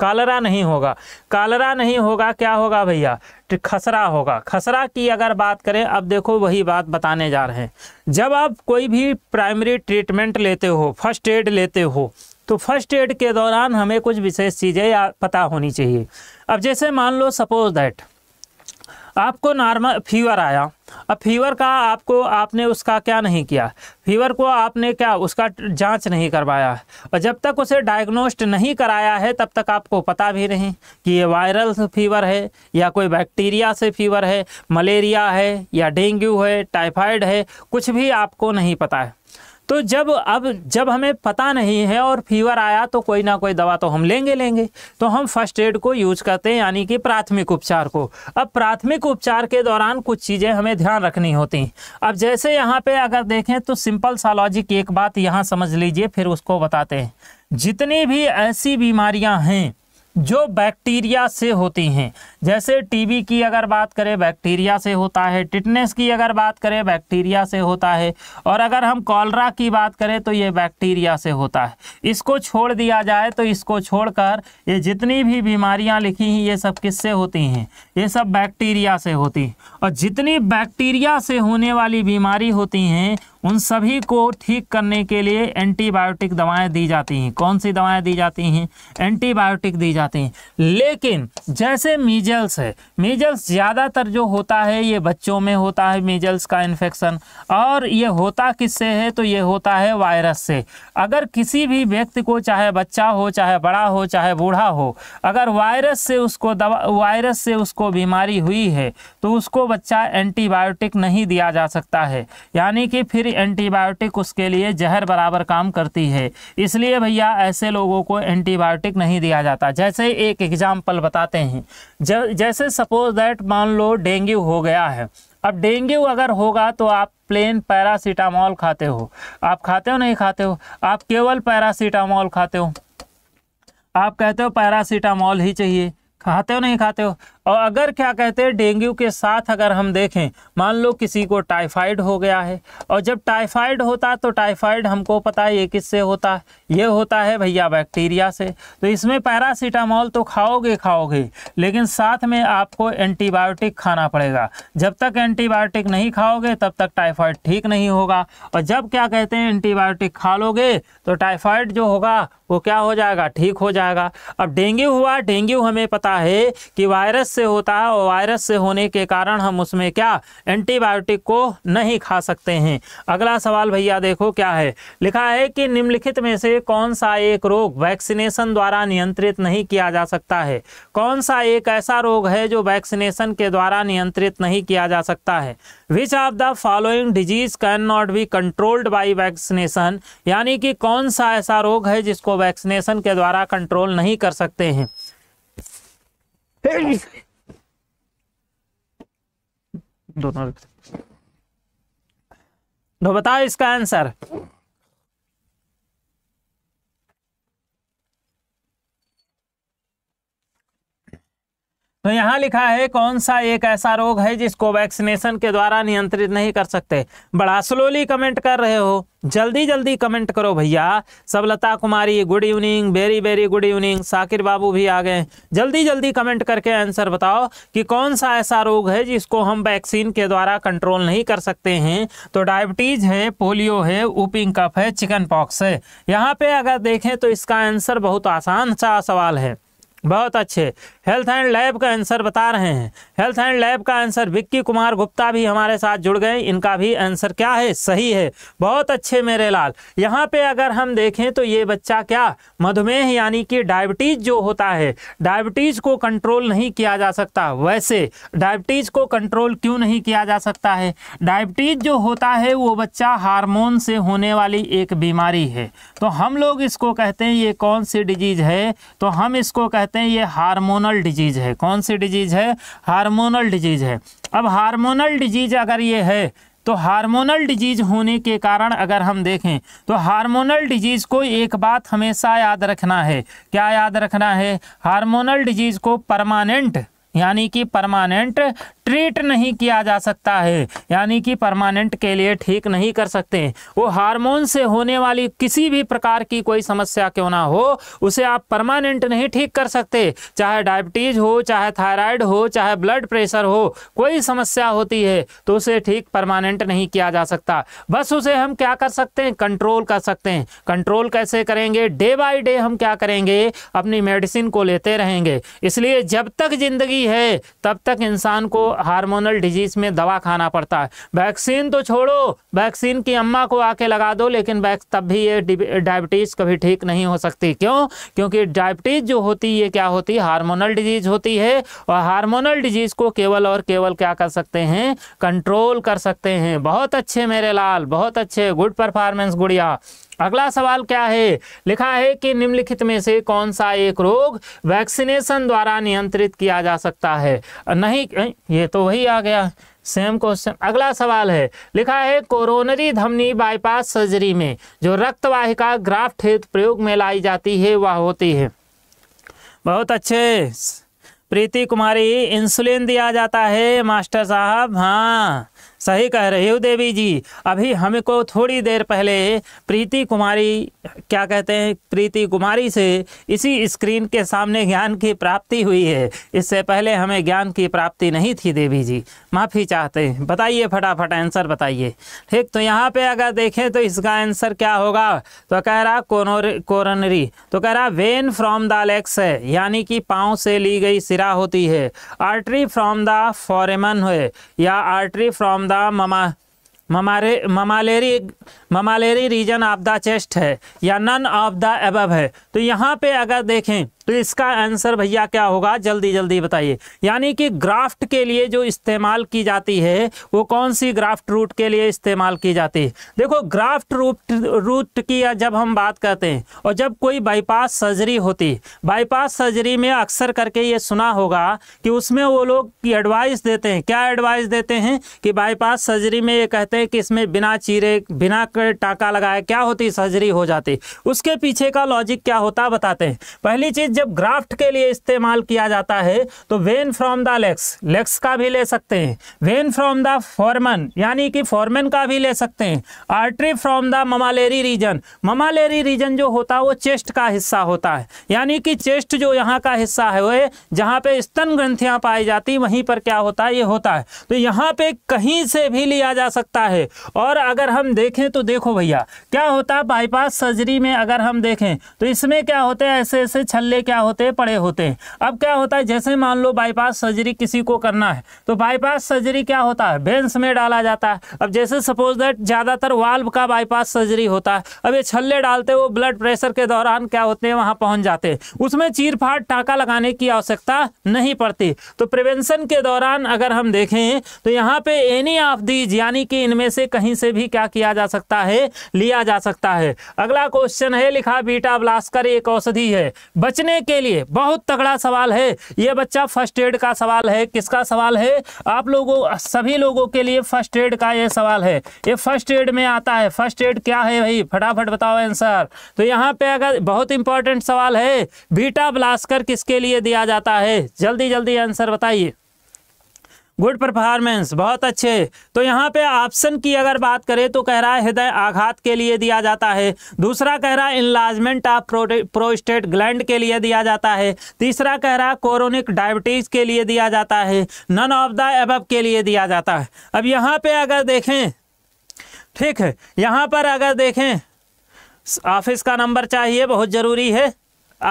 कालरा *coughs* नहीं होगा कालरा नहीं होगा क्या होगा भैया खसरा होगा खसरा की अगर बात करें अब देखो वही बात बताने जा रहे हैं जब आप कोई भी प्राइमरी ट्रीटमेंट लेते हो फर्स्ट एड लेते हो तो फर्स्ट एड के दौरान हमें कुछ विशेष चीज़ें पता होनी चाहिए अब जैसे मान लो सपोज दैट आपको नॉर्मल फीवर आया अब फीवर का आपको आपने उसका क्या नहीं किया फीवर को आपने क्या उसका जांच नहीं करवाया और जब तक उसे डायग्नोस्ट नहीं कराया है तब तक आपको पता भी नहीं कि ये वायरल फीवर है या कोई बैक्टीरिया से फीवर है मलेरिया है या डेंगू है टाइफाइड है कुछ भी आपको नहीं पता है तो जब अब जब हमें पता नहीं है और फीवर आया तो कोई ना कोई दवा तो हम लेंगे लेंगे तो हम फर्स्ट एड को यूज करते हैं यानी कि प्राथमिक उपचार को अब प्राथमिक उपचार के दौरान कुछ चीज़ें हमें ध्यान रखनी होती हैं अब जैसे यहाँ पे अगर देखें तो सिंपल सा लॉजिक एक बात यहाँ समझ लीजिए फिर उसको बताते हैं जितनी भी ऐसी बीमारियाँ हैं जो बैक्टीरिया से होती हैं जैसे टीबी की अगर बात करें बैक्टीरिया से होता है टिटनेस की अगर बात करें बैक्टीरिया से होता है और अगर हम कॉलरा की बात करें तो ये बैक्टीरिया से होता है इसको छोड़ दिया जाए तो इसको छोड़कर ये जितनी भी बीमारियां लिखी हैं ये सब किससे होती हैं ये सब बैक्टीरिया से होती हैं और जितनी बैक्टीरिया से होने वाली बीमारी होती हैं उन सभी को ठीक करने के लिए एंटीबायोटिक दवाएं दी जाती हैं कौन सी दवाएं दी जाती हैं एंटीबायोटिक दी जाती हैं लेकिन जैसे मीजल्स है मीजल्स ज़्यादातर जो होता है ये बच्चों में होता है मीजल्स का इन्फेक्शन और ये होता किससे है तो ये होता है वायरस से अगर किसी भी व्यक्ति को चाहे बच्चा हो चाहे बड़ा हो चाहे बूढ़ा हो अगर वायरस से उसको दवा वायरस से उसको बीमारी हुई है तो उसको बच्चा एंटीबायोटिक नहीं दिया जा सकता है यानी कि फिर एंटीबायोटिक उसके लिए जहर बराबर काम करती है इसलिए भैया ऐसे लोगों को एंटीबायोटिक नहीं दिया जाता जैसे एक एग्जाम्पल बताते हैं जैसे सपोज दैट मान लो डेंगू हो गया है अब डेंगू अगर होगा तो आप प्लेन पैरासीटामॉल खाते हो आप खाते हो नहीं खाते हो आप केवल पैरासीटामॉल खाते हो आप कहते हो पैरासीटामॉल ही चाहिए खाते हो नहीं खाते हो और अगर क्या कहते हैं डेंगू के साथ अगर हम देखें मान लो किसी को टाइफाइड हो गया है और जब टाइफाइड होता है तो टाइफाइड हमको पता है ये किससे होता है ये होता है भैया बैक्टीरिया से तो इसमें पैरासीटामोल तो खाओगे खाओगे लेकिन साथ में आपको एंटीबायोटिक खाना पड़ेगा जब तक एंटीबायोटिक नहीं खाओगे तब तक टाइफाइड ठीक नहीं होगा और जब क्या कहते हैं एंटीबायोटिक खा लोगे तो टाइफाइड जो होगा वो क्या हो जाएगा ठीक हो जाएगा अब डेंगू हुआ डेंगू हमें पता है कि वायरस से होता है और वायरस से होने के कारण हम उसमें क्या एंटीबायोटिक को नहीं खा सकते हैं अगला सवाल भैया देखो क्या है लिखा है कि निम्नलिखित में से कौन सा एक रोग वैक्सीनेशन द्वारा नियंत्रित नहीं किया जा सकता है कौन सा एक ऐसा रोग है जो वैक्सीनेशन के द्वारा नियंत्रित नहीं किया जा सकता है which of the following disease can not be controlled by vaccination यानी कि कौन सा ऐसा रोग है जिसको वैक्सीनेशन के द्वारा कंट्रोल नहीं कर सकते हैं दोनों तो बताओ इसका आंसर तो यहाँ लिखा है कौन सा एक ऐसा रोग है जिसको वैक्सीनेशन के द्वारा नियंत्रित नहीं कर सकते बड़ा स्लोली कमेंट कर रहे हो जल्दी जल्दी कमेंट करो भैया Sablata Kumari good evening very very good evening Sakir Babu भी आ गए जल्दी जल्दी कमेंट करके आंसर बताओ कि कौन सा ऐसा रोग है जिसको हम वैक्सीन के द्वारा कंट्रोल नहीं कर सकते हैं तो डायबिटीज है पोलियो है ऊपिंग कफ है चिकन पॉक्स है यहाँ पे अगर देखें तो इसका आंसर बहुत आसान सा सवाल है बहुत अच्छे हेल्थ एंड लैब का आंसर बता रहे हैं हेल्थ एंड लैब का आंसर विक्की कुमार गुप्ता भी हमारे साथ जुड़ गए इनका भी आंसर क्या है सही है बहुत अच्छे मेरे लाल यहाँ पे अगर हम देखें तो ये बच्चा क्या मधुमेह यानी कि डायबिटीज जो होता है डायबिटीज को कंट्रोल नहीं किया जा सकता वैसे डायबिटीज को कंट्रोल क्यों नहीं किया जा सकता है डायबिटीज जो होता है वो बच्चा हारमोन से होने वाली एक बीमारी है तो हम लोग इसको कहते हैं ये कौन सी डिजीज है तो हम इसको कहते कहते हैं ये हार्मोनल डिजीज़ है कौन सी डिजीज़ है हार्मोनल डिजीज़ है अब हार्मोनल डिजीज़ अगर ये है तो हार्मोनल डिजीज़ होने के कारण अगर हम देखें तो हार्मोनल डिजीज़ को एक बात हमेशा याद रखना है क्या याद रखना है हार्मोनल डिजीज़ को परमानेंट यानी कि परमानेंट ट्रीट नहीं किया जा सकता है यानी कि परमानेंट के लिए ठीक नहीं कर सकते वो हार्मोन से होने वाली किसी भी प्रकार की कोई समस्या क्यों ना हो उसे आप परमानेंट नहीं ठीक कर सकते चाहे डायबिटीज़ हो चाहे थायराइड हो चाहे ब्लड प्रेशर हो कोई समस्या होती है तो उसे ठीक परमानेंट नहीं किया जा सकता बस उसे हम क्या कर सकते हैं कंट्रोल कर सकते हैं कंट्रोल कैसे करेंगे डे बाई डे हम क्या करेंगे अपनी मेडिसिन को लेते रहेंगे इसलिए जब तक ज़िंदगी है तब तक इंसान को हार्मोनल डिजीज में दवा खाना पड़ता है वैक्सीन तो छोड़ो वैक्सीन की अम्मा को आके लगा दो लेकिन तब भी ये डायबिटीज़ कभी ठीक नहीं हो सकती क्यों क्योंकि डायबिटीज़ जो होती है ये क्या होती है हार्मोनल डिजीज़ होती है और हार्मोनल डिजीज़ को केवल और केवल क्या कर सकते हैं कंट्रोल कर सकते हैं बहुत अच्छे मेरे लाल बहुत अच्छे गुड परफॉर्मेंस गुड़िया अगला सवाल क्या है लिखा है कि निम्नलिखित में से कौन सा एक रोग वैक्सीनेशन द्वारा नियंत्रित किया जा सकता है नहीं ये तो वही आ गया सेम क्वेश्चन अगला सवाल है लिखा है कोरोनरी धमनी बाईपास सर्जरी में जो रक्तवाहिका ग्राफ्ट हेतु प्रयोग में लाई जाती है वह होती है बहुत अच्छे प्रीति कुमारी इंसुलिन दिया जाता है मास्टर साहब हाँ सही कह रही हो देवी जी अभी हमको थोड़ी देर पहले प्रीति कुमारी क्या कहते हैं प्रीति कुमारी से इसी स्क्रीन के सामने ज्ञान की प्राप्ति हुई है इससे पहले हमें ज्ञान की प्राप्ति नहीं थी देवी जी माफ़ी चाहते हैं बताइए फटाफट आंसर बताइए ठीक तो यहाँ पे अगर देखें तो इसका आंसर क्या होगा तो कह रहा कोरोनरी तो कह रहा वेन फ्रॉम द लेग्स है यानी कि पाँव से ली गई सिरा होती है आर्ट्री फ्रॉम द फॉरेमन है या artery from the the mamma mammary mammary mammary region of the chest है या नन ऑफ द एबव है तो यहाँ पे अगर देखें तो इसका आंसर भैया क्या होगा जल्दी जल्दी बताइए यानी कि ग्राफ्ट के लिए जो इस्तेमाल की जाती है वो कौन सी ग्राफ्ट रूट के लिए इस्तेमाल की जाती है देखो ग्राफ्ट रूट रूट की जब हम बात करते हैं और जब कोई बाईपास सर्जरी होती बाईपास सर्जरी में अक्सर करके ये सुना होगा कि उसमें वो लोग एडवाइस देते हैं क्या एडवाइस देते हैं कि बाईपास सर्जरी में ये कहते हैं कि इसमें बिना चीरे बिना टाका लगाए क्या होती सर्जरी हो जाती उसके पीछे का लॉजिक क्या होता बताते हैं पहली चीज जब ग्राफ्ट के लिए इस्तेमाल किया जाता है तो vein from the legs legs का भी ले सकते हैं वेन फ्रॉम द फॉर्मन यानी कि फॉर्मन का भी ले सकते हैं artery from the mammary region mammary region जो होता है वो चेस्ट का हिस्सा होता है यानी कि चेस्ट जो यहाँ का हिस्सा है वह जहाँ पे स्तन ग्रंथियाँ पाई जाती वहीं पर क्या होता है ये होता है तो यहाँ पे कहीं से भी लिया जा सकता है और अगर हम देखें तो देखो भैया क्या होता है बाईपास सर्जरी में अगर हम देखें तो इसमें क्या होते हैं ऐसे ऐसे छल्ले क्या होते हैं पड़े होते हैं अब क्या होता है जैसे मान लो बाईपास सर्जरी किसी को करना है तो बाईपास सर्जरी क्या होता है भेंस में डाला जाता है अब जैसे सपोज दैट ज़्यादातर वाल्व का बाईपास सर्जरी होता है अब ये छल्ले डालते वो ब्लड प्रेशर के दौरान क्या होते हैं वहाँ पहुँच जाते हैं उसमें चीर फाड़ टाका लगाने की आवश्यकता नहीं पड़ती तो प्रिवेंशन के दौरान अगर हम देखें तो यहाँ पे एनी ऑफ दीज यानी कि इनमें से कहीं से भी क्या किया जा सकता है लिया जा सकता है अगला क्वेश्चन है लिखा बीटा ब्लास्कर एक औषधि है बचने करने के लिए बहुत तगड़ा सवाल है ये बच्चा फर्स्ट एड का सवाल है किसका सवाल है आप लोगों सभी लोगों के लिए फर्स्ट एड का ये सवाल है ये फर्स्ट एड में आता है फर्स्ट एड क्या है भाई फटाफट बताओ आंसर तो यहाँ पे अगर बहुत इंपॉर्टेंट सवाल है बीटा ब्लास्कर किसके लिए दिया जाता है जल्दी जल्दी आंसर बताइए गुड परफॉर्मेंस बहुत अच्छे तो यहाँ पे ऑप्शन की अगर बात करें तो कह रहा है हृदय आघात के लिए दिया जाता है दूसरा कह रहा है इनलाजमेंट ऑफ प्रोस्टेट ग्लैंड के लिए दिया जाता है तीसरा कह रहा है कोरोनिक डायबिटीज के लिए दिया जाता है नन ऑफ द एबब के लिए दिया जाता है अब यहाँ पे अगर देखें ठीक है यहाँ पर अगर देखें ऑफिस का नंबर चाहिए बहुत ज़रूरी है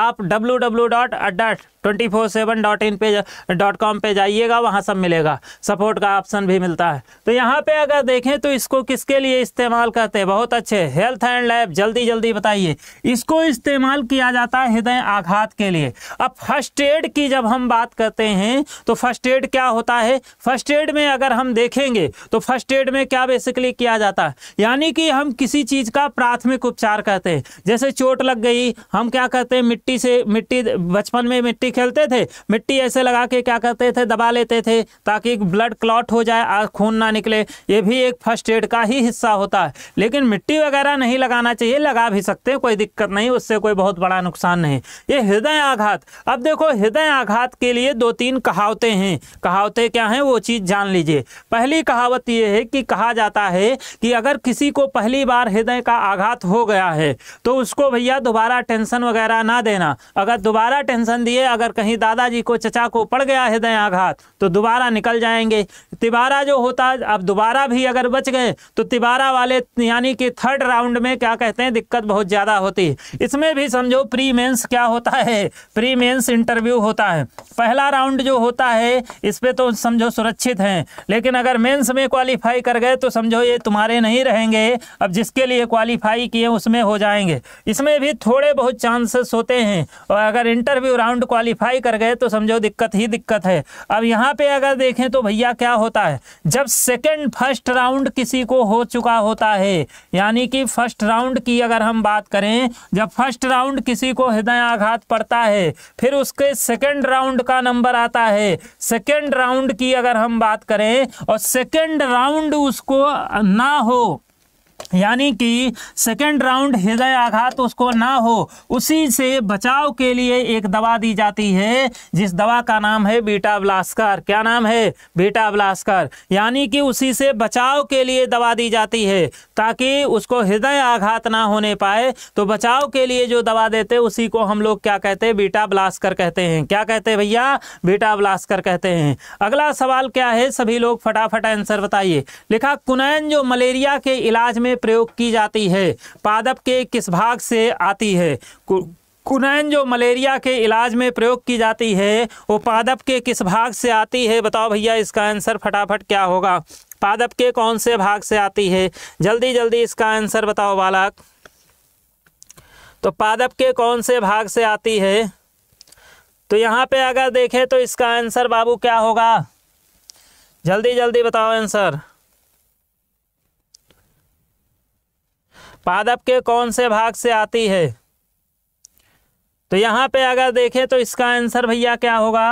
आप W W dot dot twenty four seven dot in पे डॉट कॉम पर जाइएगा वहाँ सब मिलेगा सपोर्ट का ऑप्शन भी मिलता है तो यहाँ पर अगर देखें तो इसको किसके लिए इस्तेमाल करते हैं बहुत अच्छे हेल्थ एंड लाइफ जल्दी जल्दी बताइए इसको इस्तेमाल किया जाता है हृदय आघात के लिए अब फर्स्ट एड की जब हम बात करते हैं तो फर्स्ट एड क्या होता है फर्स्ट एड में अगर हम देखेंगे तो फर्स्ट एड में क्या बेसिकली किया जाता है यानी कि हम किसी चीज़ का प्राथमिक उपचार करते हैं जैसे चोट लग गई हम क्या करते हैं मिट्टी से मिट्टी बचपन में मिट्टी खेलते थे मिट्टी ऐसे लगा के क्या करते थे दबा लेते थे ताकि ब्लड क्लॉट हो जाए खून ना निकले ये भी एक फर्स्ट एड का ही हिस्सा होता है लेकिन मिट्टी वगैरह नहीं लगाना चाहिए लगा भी सकते कोई दिक्कत नहीं उससे कोई बहुत बड़ा नुकसान नहीं ये हृदय आघात अब देखो हृदय आघात के लिए दो तीन कहावतें हैं कहावतें क्या हैं वो चीज़ जान लीजिए पहली कहावत ये है कि कहा जाता है कि अगर किसी को पहली बार हृदय का आघात हो गया है तो उसको भैया दोबारा टेंशन वगैरह ना देना अगर दोबारा टेंशन दिए अगर अगर कहीं दादाजी को चचा को पड़ गया हृदय आघात तो दोबारा निकल जाएंगे तिबारा जो होता अब दोबारा भी अगर बच गए तो तिबारा वाले यानी कि थर्ड राउंड में क्या कहते हैं दिक्कत बहुत ज़्यादा होती है इसमें भी समझो प्री मेंस क्या होता है प्री मेंस इंटरव्यू होता है पहला राउंड जो होता है इस पर तो समझो सुरक्षित हैं लेकिन अगर मेन्स में क्वालिफाई कर गए तो समझो ये तुम्हारे नहीं रहेंगे अब जिसके लिए क्वालिफाई किए उसमें हो जाएंगे इसमें भी थोड़े बहुत चांसेस होते हैं और अगर इंटरव्यू राउंड क्वालिफाई क्वालिफाई कर गए तो समझो दिक्कत ही दिक्कत है अब यहाँ पे अगर देखें तो भैया क्या होता है जब सेकेंड फर्स्ट राउंड किसी को हो चुका होता है यानी कि फर्स्ट राउंड की अगर हम बात करें जब फर्स्ट राउंड किसी को हृदय आघात पड़ता है फिर उसके सेकेंड राउंड का नंबर आता है सेकेंड राउंड की अगर हम बात करें और सेकेंड राउंड उसको ना हो यानी कि सेकेंड राउंड हृदय आघात उसको ना हो उसी से बचाव के लिए एक दवा दी जाती है जिस दवा का नाम है बीटा ब्लास्कर क्या नाम है बीटा ब्लास्कर यानी कि उसी से बचाव के लिए दवा दी जाती है ताकि उसको हृदय आघात ना होने पाए तो बचाव के लिए जो दवा देते उसी को हम लोग क्या कहते हैं बीटा ब्लास्कर कहते हैं क्या कहते हैं भैया बीटा ब्लास्कर कहते हैं अगला सवाल क्या है सभी लोग फटाफट आंसर बताइए लिखा कुनैन जो मलेरिया के इलाज में में प्रयोग की जाती है पादप के किस भाग से आती है कुनैन जो मलेरिया के इलाज में प्रयोग की जाती है वो पादप के किस भाग से आती है बताओ भैया इसका आंसर फटाफट क्या होगा पादप के कौन से भाग से आती है जल्दी जल्दी इसका आंसर बताओ बालक तो पादप के कौन से भाग से आती है तो यहाँ पे अगर देखें तो इसका आंसर बाबू क्या होगा जल्दी जल्दी बताओ आंसर पादप के कौन से भाग से आती है तो यहाँ पे अगर देखें तो इसका आंसर भैया क्या होगा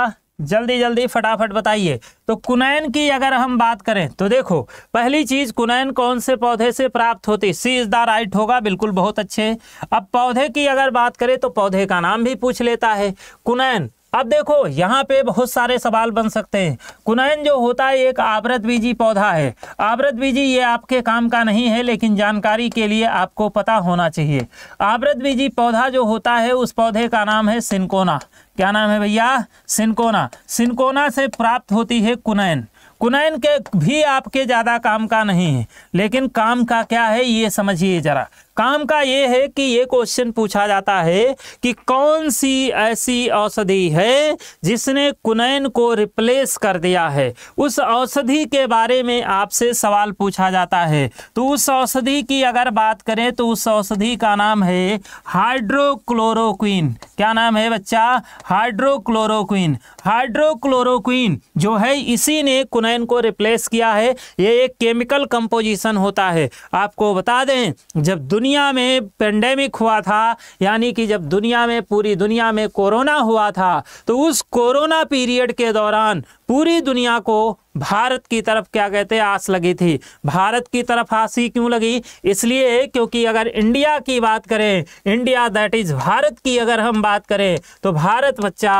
जल्दी जल्दी फटाफट बताइए तो कुनैन की अगर हम बात करें तो देखो पहली चीज कुनैन कौन से पौधे से प्राप्त होती सी इज द राइट होगा बिल्कुल बहुत अच्छे अब पौधे की अगर बात करें तो पौधे का नाम भी पूछ लेता है कुनैन अब देखो यहाँ पे बहुत सारे सवाल बन सकते हैं कुनैन जो होता है एक आवृत बीजी पौधा है आवृत बीजी ये आपके काम का नहीं है लेकिन जानकारी के लिए आपको पता होना चाहिए आवृत बीजी पौधा जो होता है उस पौधे का नाम है सिनकोना क्या नाम है भैया सिनकोना सिनकोना से प्राप्त होती है कुनैन कुनैन के भी आपके ज़्यादा काम का नहीं है लेकिन काम का क्या है ये समझिए ज़रा काम का ये है कि ये क्वेश्चन पूछा जाता है कि कौन सी ऐसी औषधि है जिसने कुनैन को रिप्लेस कर दिया है उस औषधि के बारे में आपसे सवाल पूछा जाता है तो उस औषधि की अगर बात करें तो उस औषधि का नाम है हाइड्रोक्लोरोक्विन क्या नाम है बच्चा हाइड्रोक्लोरोक्विन हाइड्रोक्लोरोक्विन जो है इसी ने कुनैन को रिप्लेस किया है ये एक केमिकल कंपोजिशन होता है आपको बता दें जब दुनिया में पेंडेमिक हुआ था यानी कि जब दुनिया में पूरी दुनिया में कोरोना हुआ था तो उस कोरोना पीरियड के दौरान पूरी दुनिया को भारत की तरफ क्या कहते हैं आस लगी थी भारत की तरफ आस ही क्यों लगी इसलिए क्योंकि अगर इंडिया की बात करें इंडिया दैट इज भारत की अगर हम बात करें तो भारत बच्चा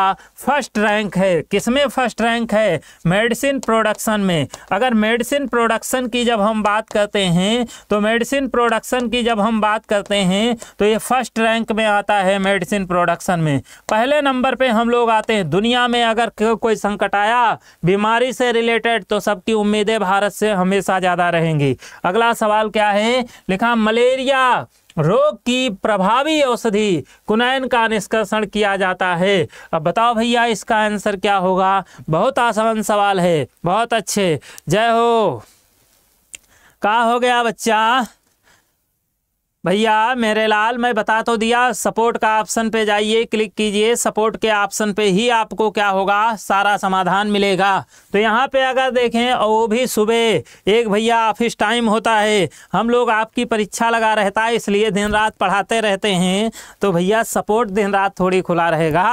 फर्स्ट रैंक है किसमें फर्स्ट रैंक है मेडिसिन प्रोडक्शन में अगर मेडिसिन प्रोडक्शन की जब हम बात करते हैं तो मेडिसिन प्रोडक्शन की जब हम बात करते हैं तो ये फर्स्ट रैंक में आता है मेडिसिन प्रोडक्शन में पहले नंबर पर हम लोग आते हैं दुनिया में अगर कोई संकट आया बीमारी से रिलेटेड तो सबकी उम्मीदें भारत से हमेशा ज़्यादा रहेंगी अगला सवाल क्या है लिखा मलेरिया रोग की प्रभावी औषधि कुनैन का निष्कर्षण किया जाता है अब बताओ भैया इसका आंसर क्या होगा बहुत आसान सवाल है बहुत अच्छे जय हो कहा हो गया बच्चा भैया मेरे लाल मैं बता तो दिया सपोर्ट का ऑप्शन पे जाइए क्लिक कीजिए सपोर्ट के ऑप्शन पे ही आपको क्या होगा सारा समाधान मिलेगा तो यहाँ पे अगर देखें वो भी सुबह एक भैया ऑफिस टाइम होता है हम लोग आपकी परीक्षा लगा रहता है इसलिए दिन रात पढ़ाते रहते हैं तो भैया सपोर्ट दिन रात थोड़ी खुला रहेगा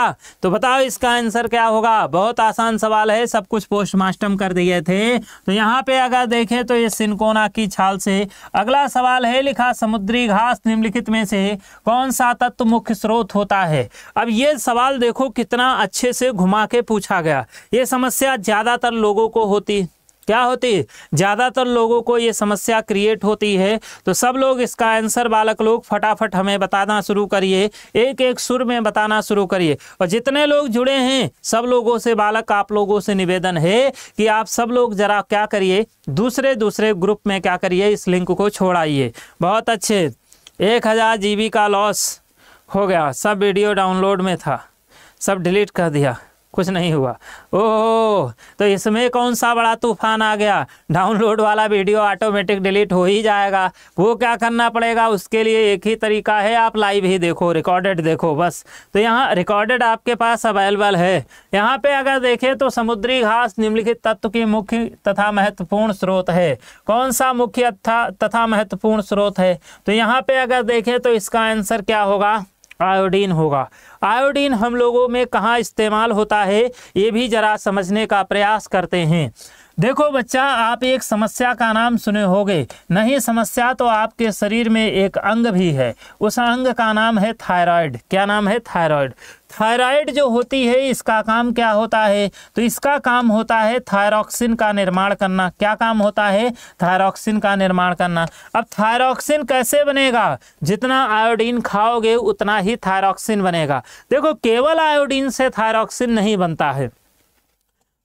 तो बताओ इसका आंसर क्या होगा बहुत आसान सवाल है सब कुछ पोस्ट मास्टम कर दिए थे तो यहाँ पर अगर देखें तो ये सिनकोना की छाल से अगला सवाल है लिखा समुद्री घाट इतिहास निम्नलिखित में से कौन सा तत्व मुख्य स्रोत होता है अब ये सवाल देखो कितना अच्छे से घुमा के पूछा गया ये समस्या ज़्यादातर लोगों को होती क्या होती है ज़्यादातर लोगों को ये समस्या क्रिएट होती है तो सब लोग इसका आंसर बालक लोग फटाफट हमें बताना शुरू करिए एक एक सुर में बताना शुरू करिए और जितने लोग जुड़े हैं सब लोगों से बालक आप लोगों से निवेदन है कि आप सब लोग ज़रा क्या करिए दूसरे दूसरे ग्रुप में क्या करिए इस लिंक को छोड़ाइए बहुत अच्छे एक हज़ार जी का लॉस हो गया सब वीडियो डाउनलोड में था सब डिलीट कर दिया कुछ नहीं हुआ ओह तो इसमें कौन सा बड़ा तूफान आ गया डाउनलोड वाला वीडियो ऑटोमेटिक डिलीट हो ही जाएगा वो क्या करना पड़ेगा उसके लिए एक ही तरीका है आप लाइव ही देखो रिकॉर्डेड देखो बस तो यहाँ रिकॉर्डेड आपके पास अवेलेबल है यहाँ पे अगर देखें तो समुद्री घास निम्नलिखित तत्व की मुख्य तथा महत्वपूर्ण स्रोत है कौन सा मुख्य तथा महत्वपूर्ण स्रोत है तो यहाँ पे अगर देखें तो इसका आंसर क्या होगा आयोडीन होगा आयोडीन हम लोगों में कहाँ इस्तेमाल होता है ये भी ज़रा समझने का प्रयास करते हैं देखो बच्चा आप एक समस्या का नाम सुने होगे नहीं समस्या तो आपके शरीर में एक अंग भी है उस अंग का नाम है थायराइड क्या नाम है थायराइड थायराइड जो होती है इसका काम क्या होता है तो इसका काम होता है थायरॉक्सिन का निर्माण करना क्या काम होता है थायरॉक्सिन का निर्माण करना अब थायरॉक्सिन कैसे बनेगा जितना आयोडीन खाओगे उतना ही थायरॉक्सिन बनेगा देखो केवल आयोडीन से थायरॉक्सिन नहीं बनता है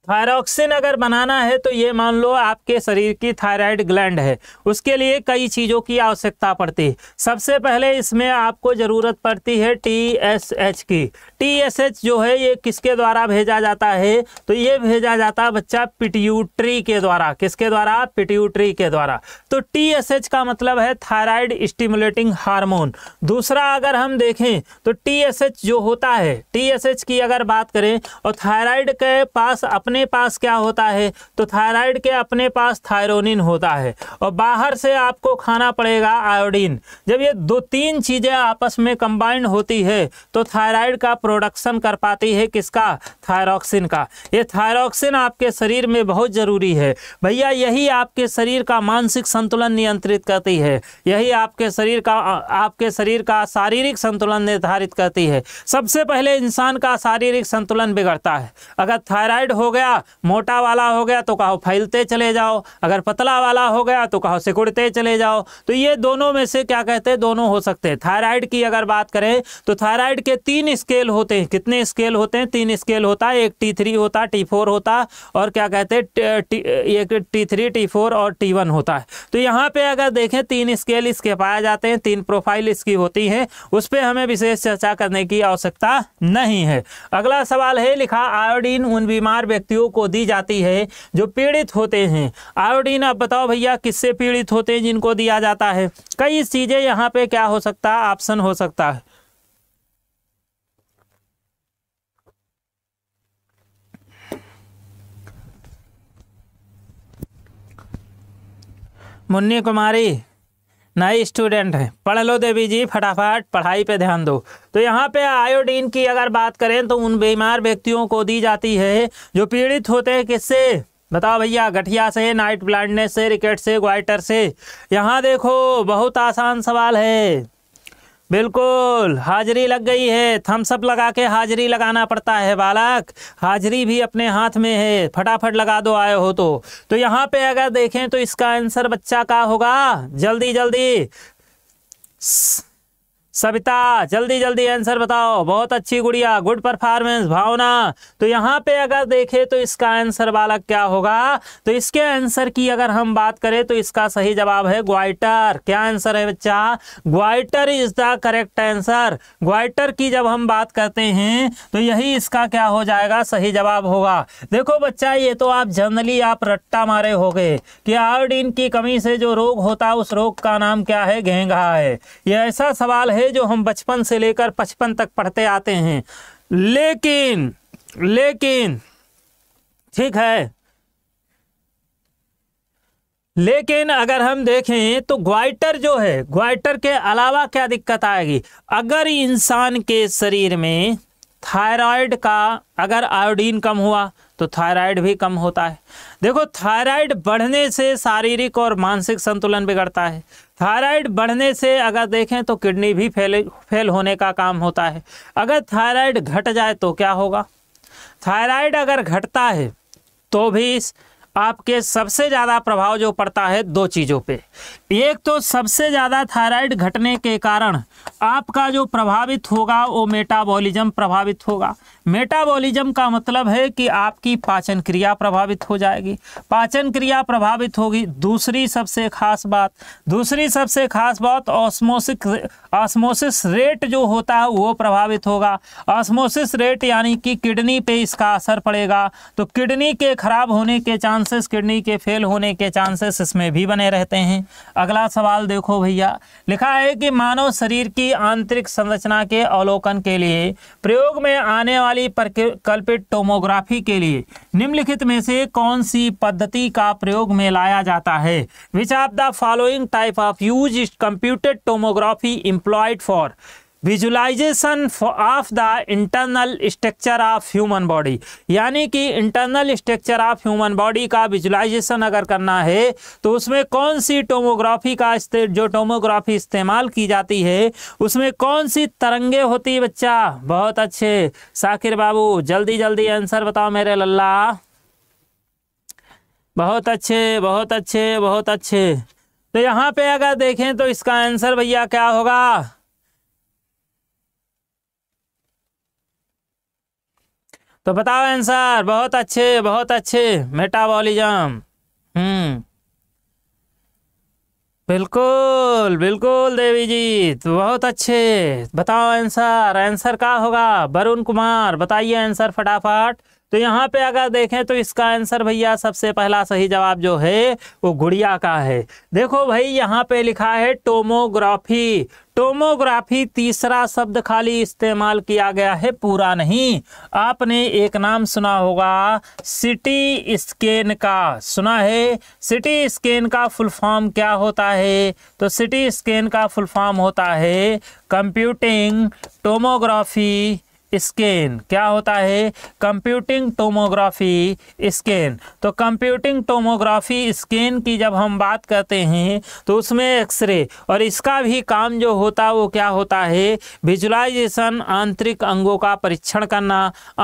थायरॉक्सिन अगर बनाना है तो ये मान लो आपके शरीर की थायराइड ग्लैंड है उसके लिए कई चीज़ों की आवश्यकता पड़ती है सबसे पहले इसमें आपको ज़रूरत पड़ती है टी एस एच की टी एस एच जो है ये किसके द्वारा भेजा जाता है तो ये भेजा जाता है बच्चा पिट्यूट्री के द्वारा किसके द्वारा पिट्यूट्री के द्वारा तो टी एस एच का मतलब है थायराइड स्टिमुलेटिंग हारमोन दूसरा अगर हम देखें तो टी एस एच जो होता है टी एस एच की अगर बात करें और थायराइड के पास अपने अपने पास क्या होता है तो थायराइड के अपने पास थायरोनिन होता है और बाहर से आपको खाना पड़ेगा आयोडीन जब ये दो तीन चीज़ें आपस में कंबाइंड होती है तो थायराइड का प्रोडक्शन कर पाती है किसका थायरॉक्सिन का ये थायरोक्सिन आपके शरीर में बहुत ज़रूरी है भैया यही आपके शरीर का मानसिक संतुलन नियंत्रित करती है यही आपके शरीर का आपके शरीर का शारीरिक संतुलन निर्धारित करती है सबसे पहले इंसान का शारीरिक संतुलन बिगड़ता है अगर थायराइड हो गया गया मोटा वाला हो गया तो कहो फैलते चले जाओ अगर पतला वाला हो गया तो कहो सिकुड़ते चले जाओ तो ये दोनों में से क्या कहते हैं दोनों हो सकते हैं थायराइड की अगर बात करें तो थायराइड के तीन स्केल होते हैं कितने स्केल होते हैं तीन स्केल होता है एक टी थ्री होता टी फोर होता और क्या कहते हैं टी थ्री टी फोर और टी वन होता है तो यहाँ पे अगर देखें तीन स्केल इसके पाए जाते हैं तीन प्रोफाइल इसकी होती है उस पर हमें विशेष चर्चा करने की आवश्यकता नहीं है अगला सवाल है लिखा आयोडीन उन बीमार व्यक्ति व्यक्तियों को दी जाती है जो पीड़ित होते हैं आयोडीन आप बताओ भैया किससे पीड़ित होते हैं जिनको दिया जाता है कई चीज़ें यहाँ पे क्या हो सकता है ऑप्शन हो सकता है मुन्नी कुमारी नए स्टूडेंट हैं पढ़ लो देवी जी फटाफट पढ़ाई पे ध्यान दो तो यहाँ पे आयोडीन की अगर बात करें तो उन बीमार व्यक्तियों को दी जाती है जो पीड़ित होते हैं किससे बताओ भैया गठिया से नाइट ब्लाइंडनेस से रिकेट से ग्वाइटर से यहाँ देखो बहुत आसान सवाल है बिल्कुल हाजिरी लग गई है थम्सअप लगा के हाजिरी लगाना पड़ता है बालक हाजिरी भी अपने हाथ में है फटाफट लगा दो आए हो तो तो यहाँ पे अगर देखें तो इसका आंसर बच्चा का होगा जल्दी जल्दी सविता जल्दी जल्दी आंसर बताओ बहुत अच्छी गुड़िया गुड परफॉर्मेंस भावना तो यहाँ पे अगर देखें तो इसका आंसर बालक क्या होगा तो इसके आंसर की अगर हम बात करें तो इसका सही जवाब है ग्वाइटर क्या आंसर है बच्चा goitre is the correct answer goitre की जब हम बात करते हैं तो यही इसका क्या हो जाएगा सही जवाब होगा देखो बच्चा ये तो आप जनरली आप रट्टा मारे हो गए कि आयोडीन की कमी से जो रोग होता है उस रोग का नाम क्या है घेंगा है ये ऐसा सवाल है है जो हम बचपन से लेकर पचपन तक पढ़ते आते हैं लेकिन लेकिन ठीक है लेकिन अगर हम देखें तो ग्वाइटर जो है ग्वाइटर के अलावा क्या दिक्कत आएगी अगर इंसान के शरीर में थायराइड का अगर आयोडीन कम हुआ तो थायराइड भी कम होता है देखो थायराइड बढ़ने से शारीरिक और मानसिक संतुलन बिगड़ता है थायराइड बढ़ने से अगर देखें तो किडनी भी फेल फेल होने का काम होता है अगर थायराइड घट जाए तो क्या होगा थायराइड अगर घटता है तो भी इस आपके सबसे ज़्यादा प्रभाव जो पड़ता है दो चीज़ों पे एक तो सबसे ज़्यादा थायराइड घटने के कारण आपका जो प्रभावित होगा वो मेटाबॉलिज्म प्रभावित होगा मेटाबॉलिज्म का मतलब है कि आपकी पाचन क्रिया प्रभावित हो जाएगी पाचन क्रिया प्रभावित होगी दूसरी सबसे खास बात दूसरी सबसे खास बात ऑस्मोसिक ऑस्मोसिस रेट जो होता है वो प्रभावित होगा ऑस्मोसिस रेट यानी कि किडनी पे इसका असर पड़ेगा तो किडनी के खराब होने के चांसेस किडनी के फेल होने के चांसेस इसमें भी बने रहते हैं अगला सवाल देखो भैया लिखा है कि मानव शरीर की आंतरिक संरचना के अवलोकन के लिए प्रयोग में आने वाली परिकल्पित टोमोग्राफी के लिए निम्नलिखित में से कौन सी पद्धति का प्रयोग में लाया जाता है which are the following type of use computed tomography employed for visualisation of the internal structure of human body यानी कि internal structure of human body का विजुलाइजेशन अगर करना है तो उसमें कौन सी टोमोग्राफी का जो टोमोग्राफी इस्तेमाल की जाती है उसमें कौन सी तरंगे होती है बच्चा बहुत अच्छे साकिर बाबू जल्दी जल्दी आंसर बताओ मेरे लल्ला बहुत अच्छे बहुत अच्छे बहुत अच्छे तो यहाँ पे अगर देखें तो इसका आंसर भैया क्या होगा तो बताओ आंसर बहुत अच्छे बहुत अच्छे मेटाबॉलिज्म हम्म बिल्कुल बिल्कुल देवी जी तो बहुत अच्छे बताओ आंसर आंसर क्या होगा वरुण कुमार बताइए आंसर फटाफट तो यहाँ पे अगर देखें तो इसका आंसर भैया सबसे पहला सही जवाब जो है वो गुड़िया का है देखो भाई यहाँ पे लिखा है टोमोग्राफी टोमोग्राफी तीसरा शब्द खाली इस्तेमाल किया गया है पूरा नहीं आपने एक नाम सुना होगा सिटी स्कैन का सुना है सिटी स्कैन का फुल फॉर्म क्या होता है तो सिटी स्कैन का फुल फॉर्म होता है कंप्यूटिंग टोमोग्राफी स्कैन क्या होता है कंप्यूटिंग टोमोग्राफी स्कैन तो कंप्यूटिंग टोमोग्राफी स्कैन की जब हम बात करते हैं तो उसमें एक्सरे और इसका भी काम जो होता है वो क्या होता है विजुलाइजेशन आंतरिक अंगों का परीक्षण करना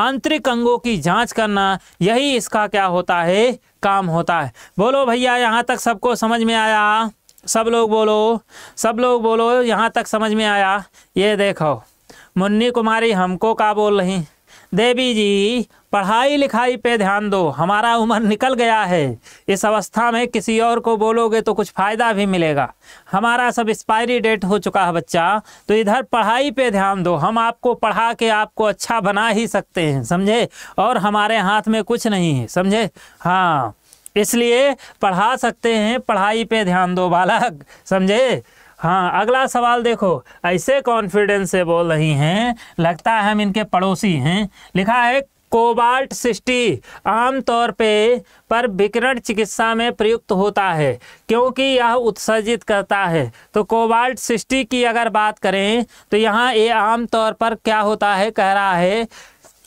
आंतरिक अंगों की जांच करना यही इसका क्या होता है काम होता है बोलो भैया यहाँ तक सबको समझ में आया सब लोग बोलो सब लोग बोलो यहाँ तक समझ में आया ये देखो मुन्नी कुमारी हमको का बोल रही देवी जी पढ़ाई लिखाई पे ध्यान दो हमारा उम्र निकल गया है इस अवस्था में किसी और को बोलोगे तो कुछ फ़ायदा भी मिलेगा हमारा सब एक्सपायरी डेट हो चुका है बच्चा तो इधर पढ़ाई पे ध्यान दो हम आपको पढ़ा के आपको अच्छा बना ही सकते हैं समझे और हमारे हाथ में कुछ नहीं है समझे हाँ इसलिए पढ़ा सकते हैं पढ़ाई पे ध्यान दो बालक समझे हाँ अगला सवाल देखो ऐसे कॉन्फिडेंस से बोल रही हैं लगता है हम इनके पड़ोसी हैं लिखा है कोबाल्ट सिस्टी आमतौर पे पर विकिरण चिकित्सा में प्रयुक्त होता है क्योंकि यह उत्सर्जित करता है तो कोबाल्ट सिस्टी की अगर बात करें तो यहाँ ये आमतौर पर क्या होता है कह रहा है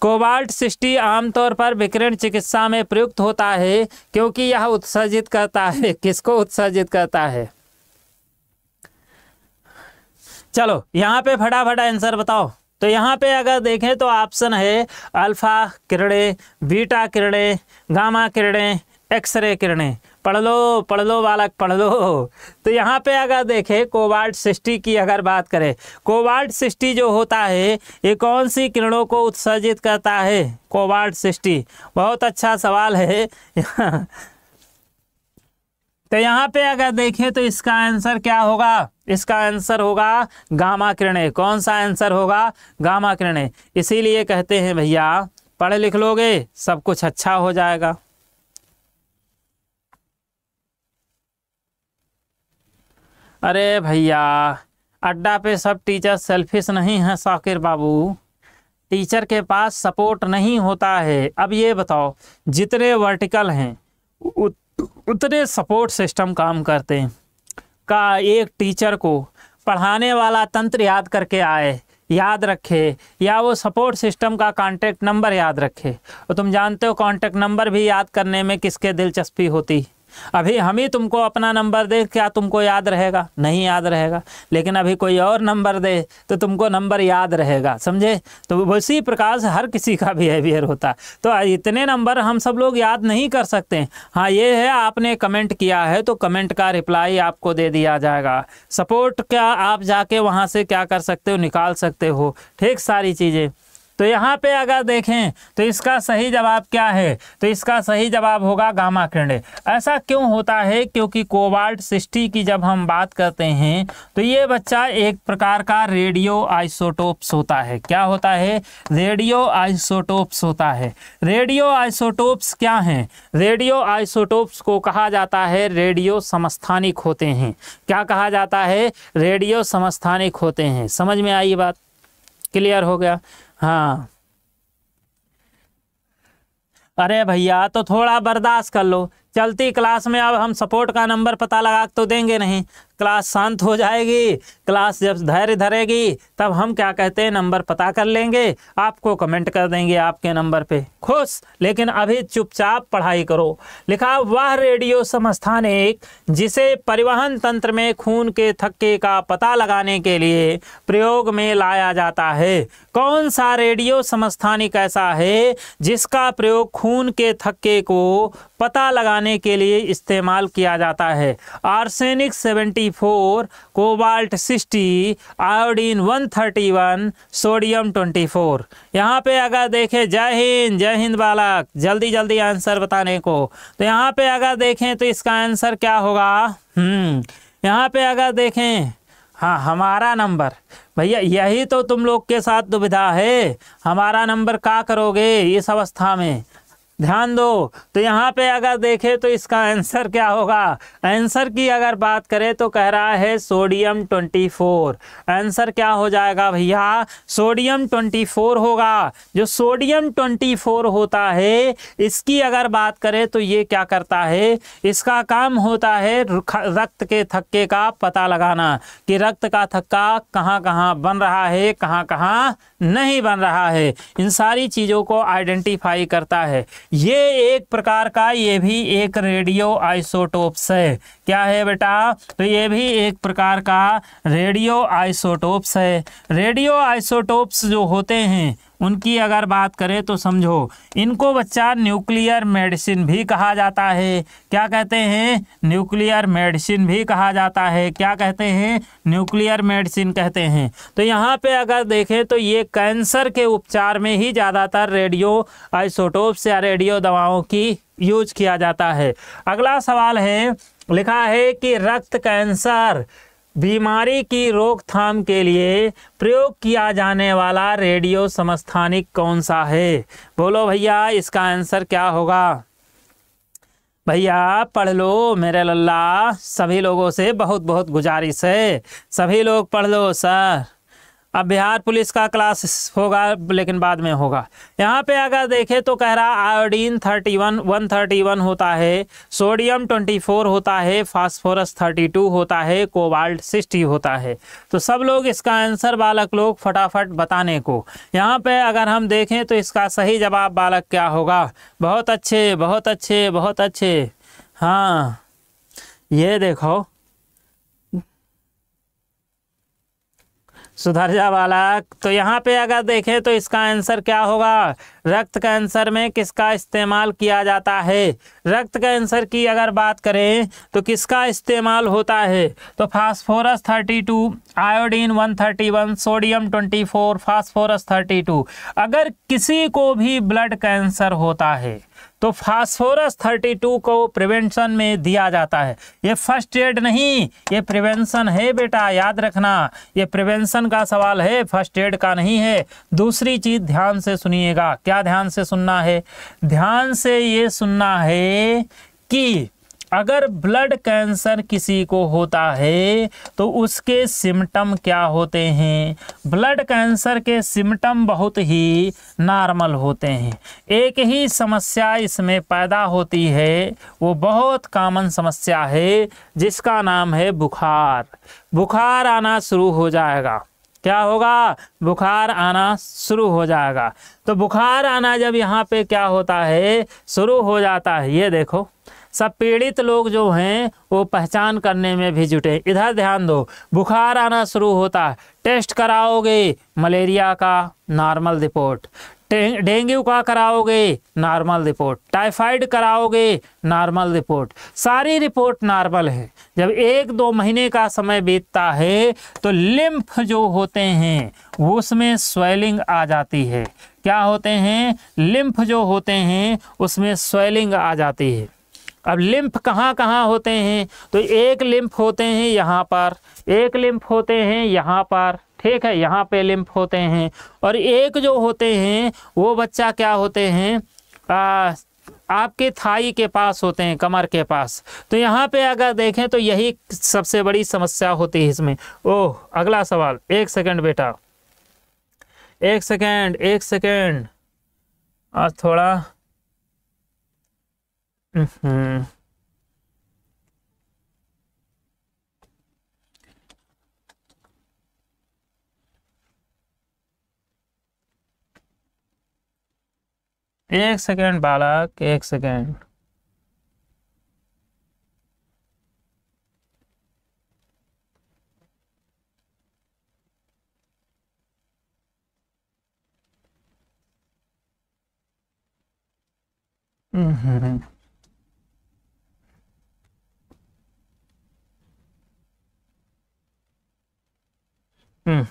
कोबाल्ट सिस्टी आमतौर पर विकिरण चिकित्सा में प्रयुक्त होता है क्योंकि यह उत्सर्जित करता है *laughs* किसको उत्सर्जित करता है चलो यहाँ पे फटाफट आंसर बताओ तो यहाँ पे अगर देखें तो ऑप्शन है अल्फा किरणें बीटा किरणें गामा किरणें एक्सरे किरणें पढ़ लो पढ़ लो बालक पढ़ लो तो यहाँ पे अगर देखें कोवाल्ट सिस्टी की अगर बात करें कोवाल्ट सिस्टी जो होता है ये कौन सी किरणों को उत्सर्जित करता है कोवाल्ट सिस्टी बहुत अच्छा सवाल है *laughs* तो यहाँ पे अगर देखें तो इसका आंसर क्या होगा इसका आंसर होगा गामा किरणें कौन सा आंसर होगा गामा किरणें इसीलिए कहते हैं भैया पढ़ लिख लोगे सब कुछ अच्छा हो जाएगा अरे भैया अड्डा पे सब टीचर सेल्फिश नहीं हैं साकिर बाबू टीचर के पास सपोर्ट नहीं होता है अब ये बताओ जितने वर्टिकल हैं उतने सपोर्ट सिस्टम काम करते हैं का एक टीचर को पढ़ाने वाला तंत्र याद करके आए याद रखे या वो सपोर्ट सिस्टम का कांटेक्ट नंबर याद रखे और तुम जानते हो कांटेक्ट नंबर भी याद करने में किसके दिलचस्पी होती अभी हम ही तुमको अपना नंबर दे क्या तुमको याद रहेगा नहीं याद रहेगा लेकिन अभी कोई और नंबर दे तो तुमको नंबर याद रहेगा समझे तो उसी प्रकार से हर किसी का बिहेवियर होता है तो इतने नंबर हम सब लोग याद नहीं कर सकते हाँ ये है आपने कमेंट किया है तो कमेंट का रिप्लाई आपको दे दिया जाएगा सपोर्ट क्या आप जाके वहाँ से क्या कर सकते हो निकाल सकते हो ठीक सारी चीज़ें तो यहाँ पे अगर देखें तो इसका सही जवाब क्या है तो इसका सही जवाब होगा गामा किरण ऐसा क्यों होता है क्योंकि कोबाल्ट सिस्टी की जब हम बात करते हैं तो ये बच्चा एक प्रकार का रेडियो आइसोटोप्स होता है क्या होता है रेडियो आइसोटोप्स होता है रेडियो आइसोटोप्स क्या हैं रेडियो आइसोटोप्स को कहा जाता है रेडियो समस्थानिक होते हैं क्या कहा जाता है रेडियो समस्थानिक होते हैं समझ में आई बात क्लियर हो गया हाँ अरे भैया तो थोड़ा बर्दाश्त कर लो चलती क्लास में अब हम सपोर्ट का नंबर पता लगा तो देंगे नहीं क्लास शांत हो जाएगी क्लास जब धैर्य धरेगी तब हम क्या कहते हैं नंबर पता कर लेंगे आपको कमेंट कर देंगे आपके नंबर पे खुश लेकिन अभी चुपचाप पढ़ाई करो लिखा वह रेडियो संस्थान एक जिसे परिवहन तंत्र में खून के थक्के का पता लगाने के लिए प्रयोग में लाया जाता है कौन सा रेडियो समस्थानिक ऐसा है जिसका प्रयोग खून के थक्के को पता लगाने के लिए इस्तेमाल किया जाता है arsenic seventy thirty four cobalt sixty iodine one thirty one sodium twenty four यहाँ पे अगर देखें जय हिंद जय हिंद बालक जल्दी जल्दी आंसर बताने को तो यहाँ पे अगर देखें तो इसका आंसर क्या होगा हम्म, यहाँ पे अगर देखें हाँ हमारा नंबर भैया यही तो तुम लोग के साथ दुविधा है हमारा नंबर का करोगे इस अवस्था में ध्यान दो तो यहाँ पे अगर देखें तो इसका आंसर क्या होगा आंसर की अगर बात करें तो कह रहा है सोडियम 24 आंसर क्या हो जाएगा भैया सोडियम 24 होगा जो सोडियम 24 होता है इसकी अगर बात करें तो ये क्या करता है इसका काम होता है रक्त के थक्के का पता लगाना कि रक्त का थक्का कहाँ कहाँ बन रहा है कहाँ कहाँ नहीं बन रहा है इन सारी चीज़ों को आइडेंटिफाई करता है ये एक प्रकार का ये भी एक रेडियो आइसोटोप्स है क्या है बेटा तो ये भी एक प्रकार का रेडियो आइसोटोप्स है रेडियो आइसोटोप्स जो होते हैं उनकी अगर बात करें तो समझो इनको बच्चा न्यूक्लियर मेडिसिन भी कहा जाता है क्या कहते हैं न्यूक्लियर मेडिसिन भी कहा जाता है क्या कहते हैं न्यूक्लियर मेडिसिन कहते हैं तो यहाँ पे अगर देखें तो ये कैंसर के उपचार में ही ज़्यादातर रेडियो आइसोटोप्स या रेडियो दवाओं की यूज किया जाता है अगला सवाल है लिखा है कि रक्त कैंसर बीमारी की रोकथाम के लिए प्रयोग किया जाने वाला रेडियो समस्थानिक कौन सा है बोलो भैया इसका आंसर क्या होगा भैया पढ़ लो मेरे लल्ला सभी लोगों से बहुत बहुत गुजारिश है सभी लोग पढ़ लो सर अब बिहार पुलिस का क्लास होगा लेकिन बाद में होगा यहाँ पे अगर देखें तो कह रहा आयोडीन 31 131 होता है सोडियम 24 होता है फास्फोरस 32 होता है कोबाल्ट 60 होता है तो सब लोग इसका आंसर बालक लोग फटाफट बताने को यहाँ पे अगर हम देखें तो इसका सही जवाब बालक क्या होगा बहुत अच्छे बहुत अच्छे बहुत अच्छे हाँ ये देखो सुधरजा वाला तो यहाँ पे अगर देखें तो इसका आंसर क्या होगा रक्त कैंसर में किसका इस्तेमाल किया जाता है रक्त कैंसर की अगर बात करें तो किसका इस्तेमाल होता है तो फास्फोरस 32 आयोडीन 131 सोडियम 24 फास्फोरस 32 अगर किसी को भी ब्लड कैंसर होता है तो फास्फोरस 32 को प्रिवेंशन में दिया जाता है ये फर्स्ट एड नहीं ये प्रिवेंशन है बेटा याद रखना ये प्रिवेंशन का सवाल है फर्स्ट एड का नहीं है दूसरी चीज़ ध्यान से सुनिएगा क्या ध्यान से सुनना है ध्यान से ये सुनना है कि अगर ब्लड कैंसर किसी को होता है तो उसके सिम्टम क्या होते हैं ब्लड कैंसर के सिम्टम बहुत ही नॉर्मल होते हैं एक ही समस्या इसमें पैदा होती है वो बहुत कॉमन समस्या है जिसका नाम है बुखार बुखार आना शुरू हो जाएगा क्या होगा बुखार आना शुरू हो जाएगा तो बुखार आना जब यहाँ पे क्या होता है शुरू हो जाता है ये देखो सब पीड़ित लोग जो हैं वो पहचान करने में भी जुटे इधर ध्यान दो बुखार आना शुरू होता है टेस्ट कराओगे मलेरिया का नॉर्मल रिपोर्ट डेंगू का कराओगे नॉर्मल रिपोर्ट टाइफाइड कराओगे नॉर्मल रिपोर्ट सारी रिपोर्ट नॉर्मल है जब एक दो महीने का समय बीतता है तो लिम्फ जो होते हैं उसमें स्वेलिंग आ जाती है क्या होते हैं लिम्फ जो होते हैं उसमें स्वेलिंग आ जाती है अब लिम्फ कहाँ कहाँ होते हैं तो एक लिम्फ होते हैं यहाँ पर एक लिम्फ होते हैं यहाँ पर ठीक है यहाँ पे लिम्फ होते हैं और एक जो होते हैं वो बच्चा क्या होते हैं आ, आपके थाई के पास होते हैं कमर के पास तो यहाँ पे अगर देखें तो यही सबसे बड़ी समस्या होती है इसमें ओह अगला सवाल एक सेकंड बेटा एक सेकंड एक सेकंड आज थोड़ा Mm-hmm. एक सेकेंड बालक एक सेकेंड Mm-hmm. Hmm.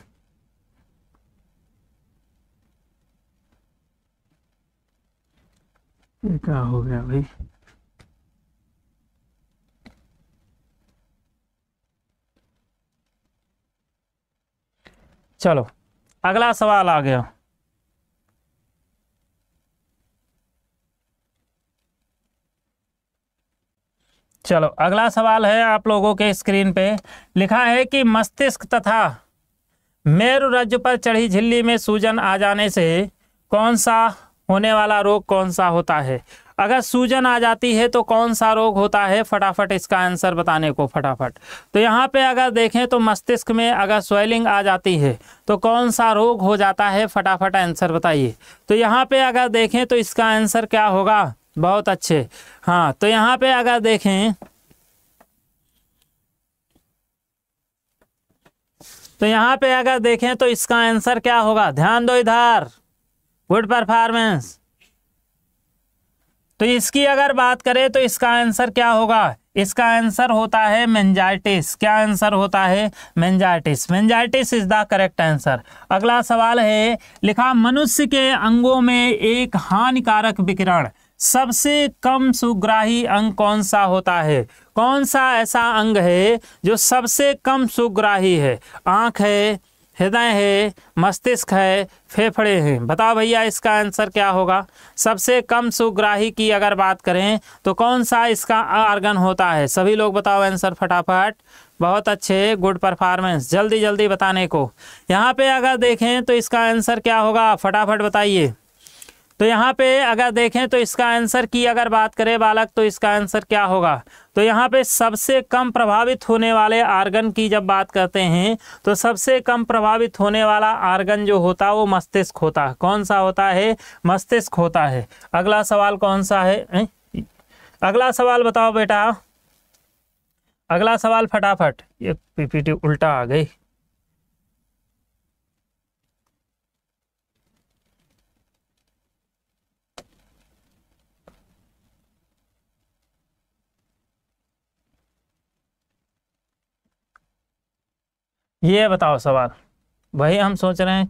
ये क्या हो गया भाई चलो अगला सवाल आ गया चलो अगला सवाल है आप लोगों के स्क्रीन पे लिखा है कि मस्तिष्क तथा मेरु राज्य पर चढ़ी झिल्ली में सूजन आ जाने से कौन सा होने वाला रोग कौन सा होता है अगर सूजन आ जाती है तो कौन सा रोग होता है फटाफट इसका आंसर बताने को फटाफट तो यहाँ पे अगर देखें तो मस्तिष्क में अगर स्वेलिंग आ जाती है तो कौन सा रोग हो जाता है फटाफट आंसर बताइए तो यहाँ पे अगर देखें तो इसका आंसर क्या होगा बहुत अच्छे हाँ तो यहाँ पे अगर देखें तो यहाँ पे अगर देखें तो इसका आंसर क्या होगा ध्यान दो इधर गुड परफॉर्मेंस तो इसकी अगर बात करें तो इसका आंसर क्या होगा इसका आंसर होता है मेंजाइटिस क्या आंसर होता है meningitis meningitis is the correct answer अगला सवाल है लिखा मनुष्य के अंगों में एक हानिकारक विकिरण सबसे कम सुग्राही अंग कौन सा होता है कौन सा ऐसा अंग है जो सबसे कम सुग्राही है आँख है हृदय है मस्तिष्क है फेफड़े हैं बताओ भैया इसका आंसर क्या होगा सबसे कम सुग्राही की अगर बात करें तो कौन सा इसका आर्गन होता है सभी लोग बताओ आंसर फटाफट बहुत अच्छे गुड परफॉर्मेंस जल्दी जल्दी बताने को यहाँ पे अगर देखें तो इसका आंसर क्या होगा फटाफट बताइए तो यहाँ पे अगर देखें तो इसका आंसर की अगर बात करें बालक तो इसका आंसर क्या होगा तो यहाँ पे सबसे कम प्रभावित होने वाले आर्गन की जब बात करते हैं तो सबसे कम प्रभावित होने वाला आर्गन जो होता है वो मस्तिष्क होता है कौन सा होता है मस्तिष्क होता है अगला सवाल कौन सा है ए? अगला सवाल बताओ बेटा अगला सवाल फटाफट ये पीपीटी उल्टा आ गई ये बताओ सवाल वही हम सोच रहे हैं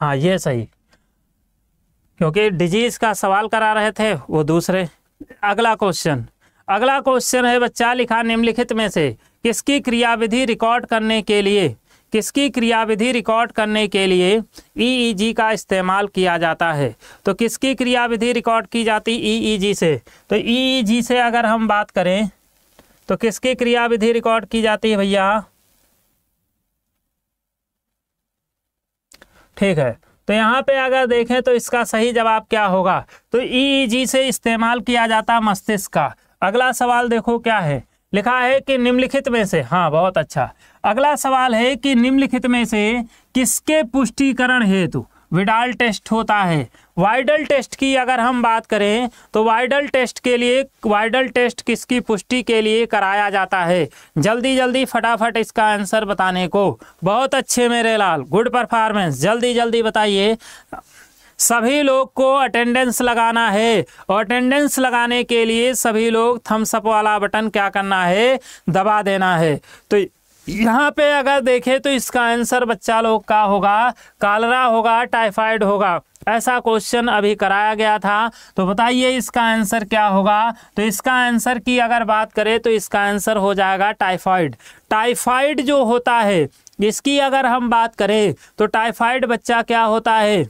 हाँ ये सही क्योंकि डिजीज का सवाल करा रहे थे वो दूसरे अगला क्वेश्चन अगला क्वेश्चन है बच्चा लिखा निम्नलिखित में से किसकी क्रियाविधि रिकॉर्ड करने के लिए किसकी क्रियाविधि रिकॉर्ड करने के लिए ईईजी e e का इस्तेमाल किया जाता है तो किसकी क्रियाविधि रिकॉर्ड की जाती ईईजी e से तो ईईजी से अगर हम बात करें तो किसकी क्रियाविधि रिकॉर्ड की जाती है भैया ठीक है तो यहाँ पे अगर देखें तो इसका सही जवाब क्या होगा तो ईईजी e e से इस्तेमाल किया जाता मस्तिष्क का अगला सवाल देखो क्या है लिखा है कि निम्नलिखित में से हाँ बहुत अच्छा अगला सवाल है कि निम्नलिखित में से किसके पुष्टिकरण हेतु विडाल टेस्ट होता है वाइडल टेस्ट की अगर हम बात करें तो वाइडल टेस्ट के लिए वाइडल टेस्ट किसकी पुष्टि के लिए कराया जाता है जल्दी जल्दी फटाफट इसका आंसर बताने को बहुत अच्छे मेरे लाल गुड परफॉर्मेंस जल्दी जल्दी बताइए सभी लोग को अटेंडेंस लगाना है और अटेंडेंस लगाने के लिए सभी लोग थम्सअप वाला बटन क्या करना है दबा देना है तो यहाँ पे अगर देखें तो इसका आंसर बच्चा लोग का होगा कालरा होगा टाइफाइड होगा ऐसा क्वेश्चन अभी कराया गया था तो बताइए इसका आंसर क्या होगा तो इसका आंसर की अगर बात करें तो इसका आंसर हो जाएगा टाइफाइड टाइफाइड जो होता है इसकी अगर हम बात करें तो टाइफाइड बच्चा क्या होता है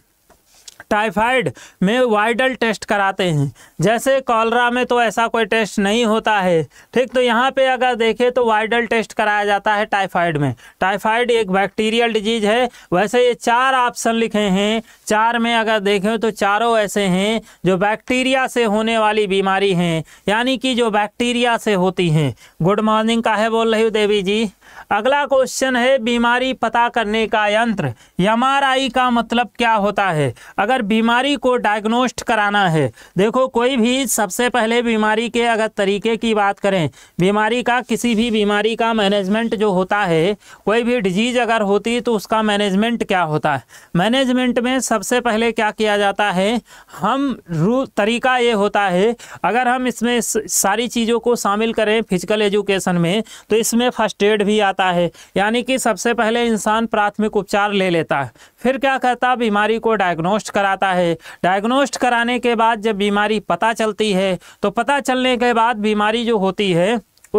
टाइफाइड में वाइडल टेस्ट कराते हैं जैसे कॉलरा में तो ऐसा कोई टेस्ट नहीं होता है ठीक तो यहाँ पे अगर देखें तो वाइडल टेस्ट कराया जाता है टाइफाइड में टाइफाइड एक बैक्टीरियल डिजीज है वैसे ये चार ऑप्शन लिखे हैं चार में अगर देखें तो चारों ऐसे हैं जो बैक्टीरिया से होने वाली बीमारी हैं यानी कि जो बैक्टीरिया से होती हैं गुड मॉर्निंग का है बोल रही हूँ देवी जी अगला क्वेश्चन है बीमारी पता करने का यंत्र एम का मतलब क्या होता है अगर बीमारी को डायग्नोस्ट कराना है देखो कोई भी सबसे पहले बीमारी के अगर तरीके की बात करें बीमारी का किसी भी बीमारी का मैनेजमेंट जो होता है कोई भी डिजीज अगर होती तो उसका मैनेजमेंट क्या होता है मैनेजमेंट में सबसे पहले क्या किया जाता है हम रू तरीका ये होता है अगर हम इसमें सारी चीज़ों को शामिल करें फिजिकल एजुकेशन में तो इसमें फर्स्ट एड भी आता जाता है यानी कि सबसे पहले इंसान प्राथमिक उपचार ले लेता है फिर क्या करता है बीमारी को डायग्नोस्ट कराता है डायग्नोस्ट कराने के बाद जब बीमारी पता चलती है तो पता चलने के बाद बीमारी जो होती है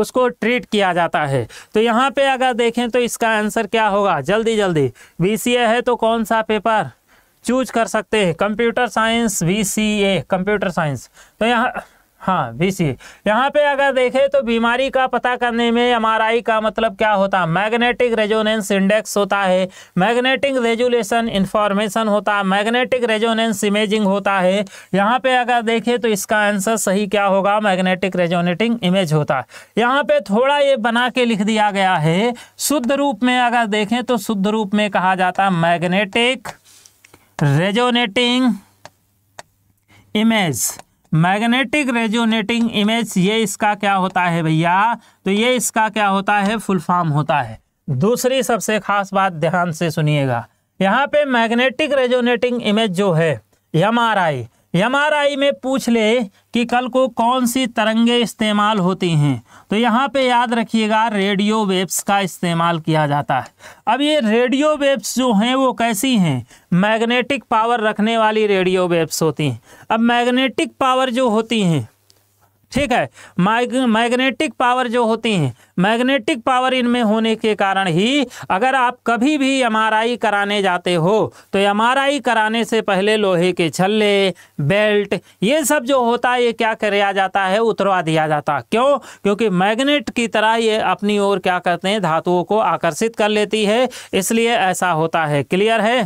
उसको ट्रीट किया जाता है तो यहाँ पे अगर देखें तो इसका आंसर क्या होगा जल्दी जल्दी बी है तो कौन सा पेपर चूज कर सकते हैं computer science B computer science तो यहाँ हाँ बी सी यहाँ पे अगर देखें तो बीमारी का पता करने में एमआरआई का मतलब क्या होता है मैग्नेटिक रेजोनेंस इंडेक्स होता है मैग्नेटिक रेजुलेशन इंफॉर्मेशन होता है मैग्नेटिक रेजोनेंस इमेजिंग होता है यहाँ पे अगर देखें तो इसका आंसर सही क्या होगा मैग्नेटिक रेजोनेटिंग इमेज होता है यहाँ पे थोड़ा ये बना के लिख दिया गया है शुद्ध रूप में अगर देखें तो शुद्ध रूप में कहा जाता है magnetic resonating image magnetic resonating image ये इसका क्या होता है भैया तो ये इसका क्या होता है फुल फॉर्म होता है दूसरी सबसे खास बात ध्यान से सुनिएगा यहाँ पे मैग्नेटिक रेजोनेटिंग इमेज जो है एम आर आई एम में पूछ ले कि कल को कौन सी तरंगे इस्तेमाल होती हैं तो यहाँ पे याद रखिएगा रेडियो वेव्स का इस्तेमाल किया जाता है अब ये रेडियो वेव्स जो हैं वो कैसी हैं मैग्नेटिक पावर रखने वाली रेडियो वेव्स होती हैं अब मैग्नेटिक पावर जो होती हैं ठीक है मैग मैग्नेटिक पावर जो होती हैं मैग्नेटिक पावर इनमें होने के कारण ही अगर आप कभी भी एम कराने जाते हो तो एम कराने से पहले लोहे के छल्ले बेल्ट ये सब जो होता है ये क्या कराया जाता है उतरवा दिया जाता क्यों क्योंकि मैग्नेट की तरह ये अपनी ओर क्या करते हैं धातुओं को आकर्षित कर लेती है इसलिए ऐसा होता है क्लियर है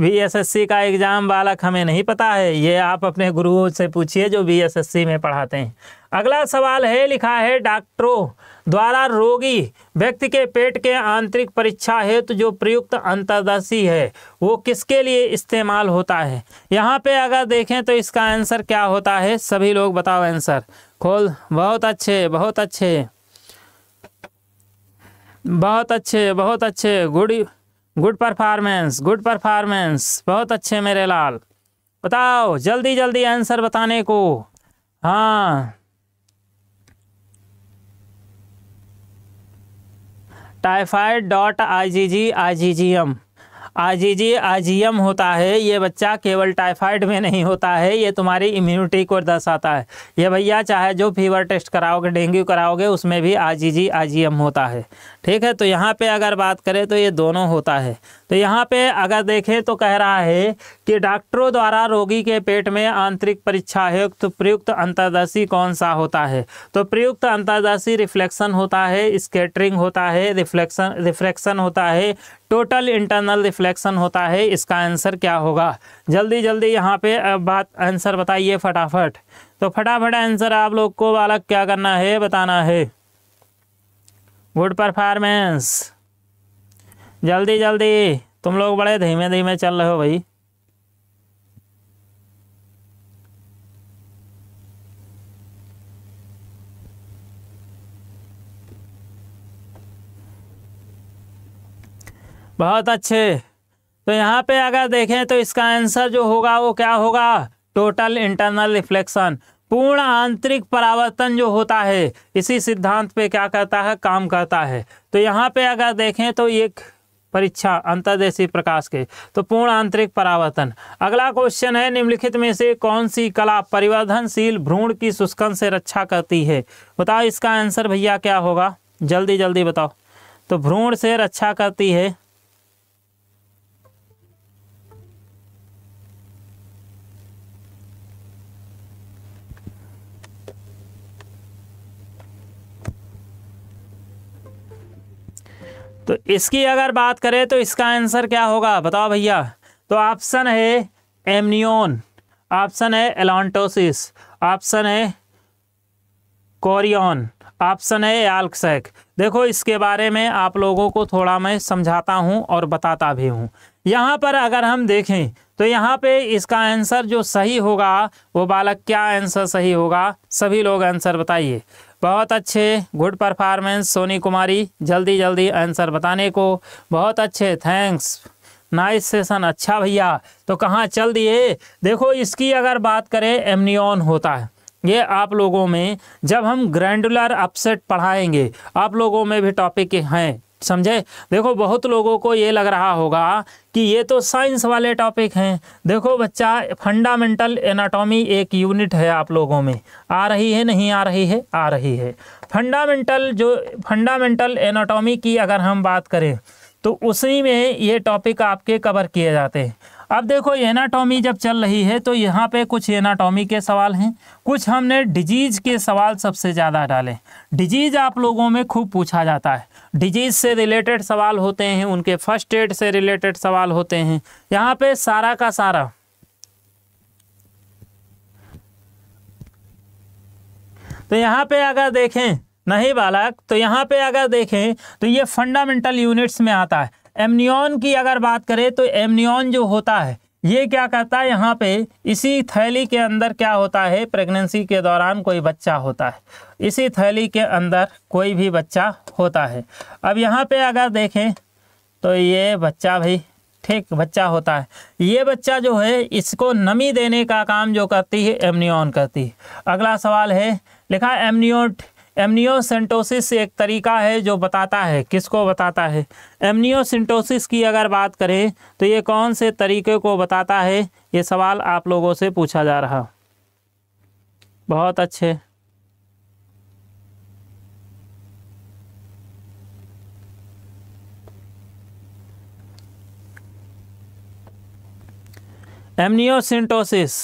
बीएसएससी का एग्ज़ाम बालक हमें नहीं पता है ये आप अपने गुरुओं से पूछिए जो बीएसएससी में पढ़ाते हैं अगला सवाल है लिखा है डॉक्टरों द्वारा रोगी व्यक्ति के पेट के आंतरिक परीक्षा हेतु जो प्रयुक्त अंतर्दशी है वो किसके लिए इस्तेमाल होता है यहाँ पे अगर देखें तो इसका आंसर क्या होता है सभी लोग बताओ आंसर खोल बहुत अच्छे बहुत अच्छे बहुत अच्छे बहुत अच्छे good good performance good performance बहुत अच्छे मेरे लाल बताओ जल्दी जल्दी आंसर बताने को हाँ typhoid dot I G G I G G M I G G I G M होता है ये बच्चा केवल टाइफाइड में नहीं होता है ये तुम्हारी इम्यूनिटी को दर्शाता है ये भैया चाहे जो फीवर टेस्ट कराओगे डेंगू कराओगे उसमें भी आजीजी आजीएम होता है ठीक है तो यहाँ पे अगर बात करें तो ये दोनों होता है तो यहाँ पे अगर देखें तो कह रहा है कि डॉक्टरों द्वारा रोगी के पेट में आंतरिक परीक्षा युक्त तो प्रयुक्त अंतर्दर्शी कौन सा होता है तो प्रयुक्त अंतर्दर्शी रिफ्लेक्शन होता है स्केटरिंग होता है रिफ्लेक्शन रिफ्लेक्शन होता है टोटल इंटरनल रिफ्लेक्शन होता है इसका आंसर क्या होगा जल्दी जल्दी यहाँ पे बात आंसर बताइए फटाफट तो फटाफट आंसर आप लोग को बालक क्या करना है बताना है गुड परफॉर्मेंस जल्दी जल्दी तुम लोग बड़े धीमे धीमे चल रहे हो भाई बहुत अच्छे तो यहाँ पे अगर देखें तो इसका आंसर जो होगा वो क्या होगा टोटल इंटरनल रिफ्लेक्शन पूर्ण आंतरिक परावर्तन जो होता है इसी सिद्धांत पे क्या करता है काम करता है तो यहाँ पे अगर देखें तो एक परीक्षा अंतर्देशी प्रकाश के तो पूर्ण आंतरिक परावर्तन अगला क्वेश्चन है निम्नलिखित में से कौन सी कला परिवर्धनशील भ्रूण की शुष्कन से रक्षा करती है बताओ इसका आंसर भैया क्या होगा जल्दी जल्दी बताओ तो भ्रूण से रक्षा करती है तो इसकी अगर बात करें तो इसका आंसर क्या होगा बताओ भैया तो ऑप्शन है एमनियोन ऑप्शन है एलॉन्टोसिस ऑप्शन है कोरियन ऑप्शन है एल्कसैक देखो इसके बारे में आप लोगों को थोड़ा मैं समझाता हूँ और बताता भी हूँ यहाँ पर अगर हम देखें तो यहाँ पे इसका आंसर जो सही होगा वो बालक क्या आंसर सही होगा सभी लोग आंसर बताइए बहुत अच्छे गुड परफॉर्मेंस सोनी कुमारी जल्दी जल्दी आंसर बताने को बहुत अच्छे थैंक्स नाइस सेशन अच्छा भैया तो कहाँ चल दिए देखो इसकी अगर बात करें एमनियन होता है ये आप लोगों में जब हम ग्रैंडुलर अपसेट पढ़ाएंगे आप लोगों में भी टॉपिक हैं समझे देखो बहुत लोगों को ये लग रहा होगा कि ये तो साइंस वाले टॉपिक हैं देखो बच्चा फंडामेंटल एनाटॉमी एक यूनिट है आप लोगों में आ रही है नहीं आ रही है आ रही है फंडामेंटल जो फंडामेंटल एनाटॉमी की अगर हम बात करें तो उसी में ये टॉपिक आपके कवर किए जाते हैं अब देखो एनाटॉमी जब चल रही है तो यहाँ पे कुछ एनाटॉमी के सवाल हैं कुछ हमने डिजीज़ के सवाल सबसे ज़्यादा डाले डिजीज़ आप लोगों में खूब पूछा जाता है डिजीज़ से रिलेटेड सवाल होते हैं उनके फर्स्ट एड से रिलेटेड सवाल होते हैं यहाँ पे सारा का सारा तो यहाँ पे अगर देखें नहीं बालक तो यहाँ पे अगर देखें तो ये फंडामेंटल यूनिट्स में आता है एमनियन की अगर बात करें तो एमनियन जो होता है ये क्या करता है यहाँ पे इसी थैली के अंदर क्या होता है प्रेगनेंसी के दौरान कोई बच्चा होता है इसी थैली के अंदर कोई भी बच्चा होता है अब यहाँ पे अगर देखें तो ये बच्चा भी ठीक बच्चा होता है ये बच्चा जो है इसको नमी देने का काम जो करती है एमनियन करती है अगला सवाल है लिखा एमनियोट एमनियोसेंटोसिस एक तरीका है जो बताता है किसको बताता है एमनियोसेंटोसिस की अगर बात करें तो ये कौन से तरीके को बताता है ये सवाल आप लोगों से पूछा जा रहा बहुत अच्छे एमनियोसेंटोसिस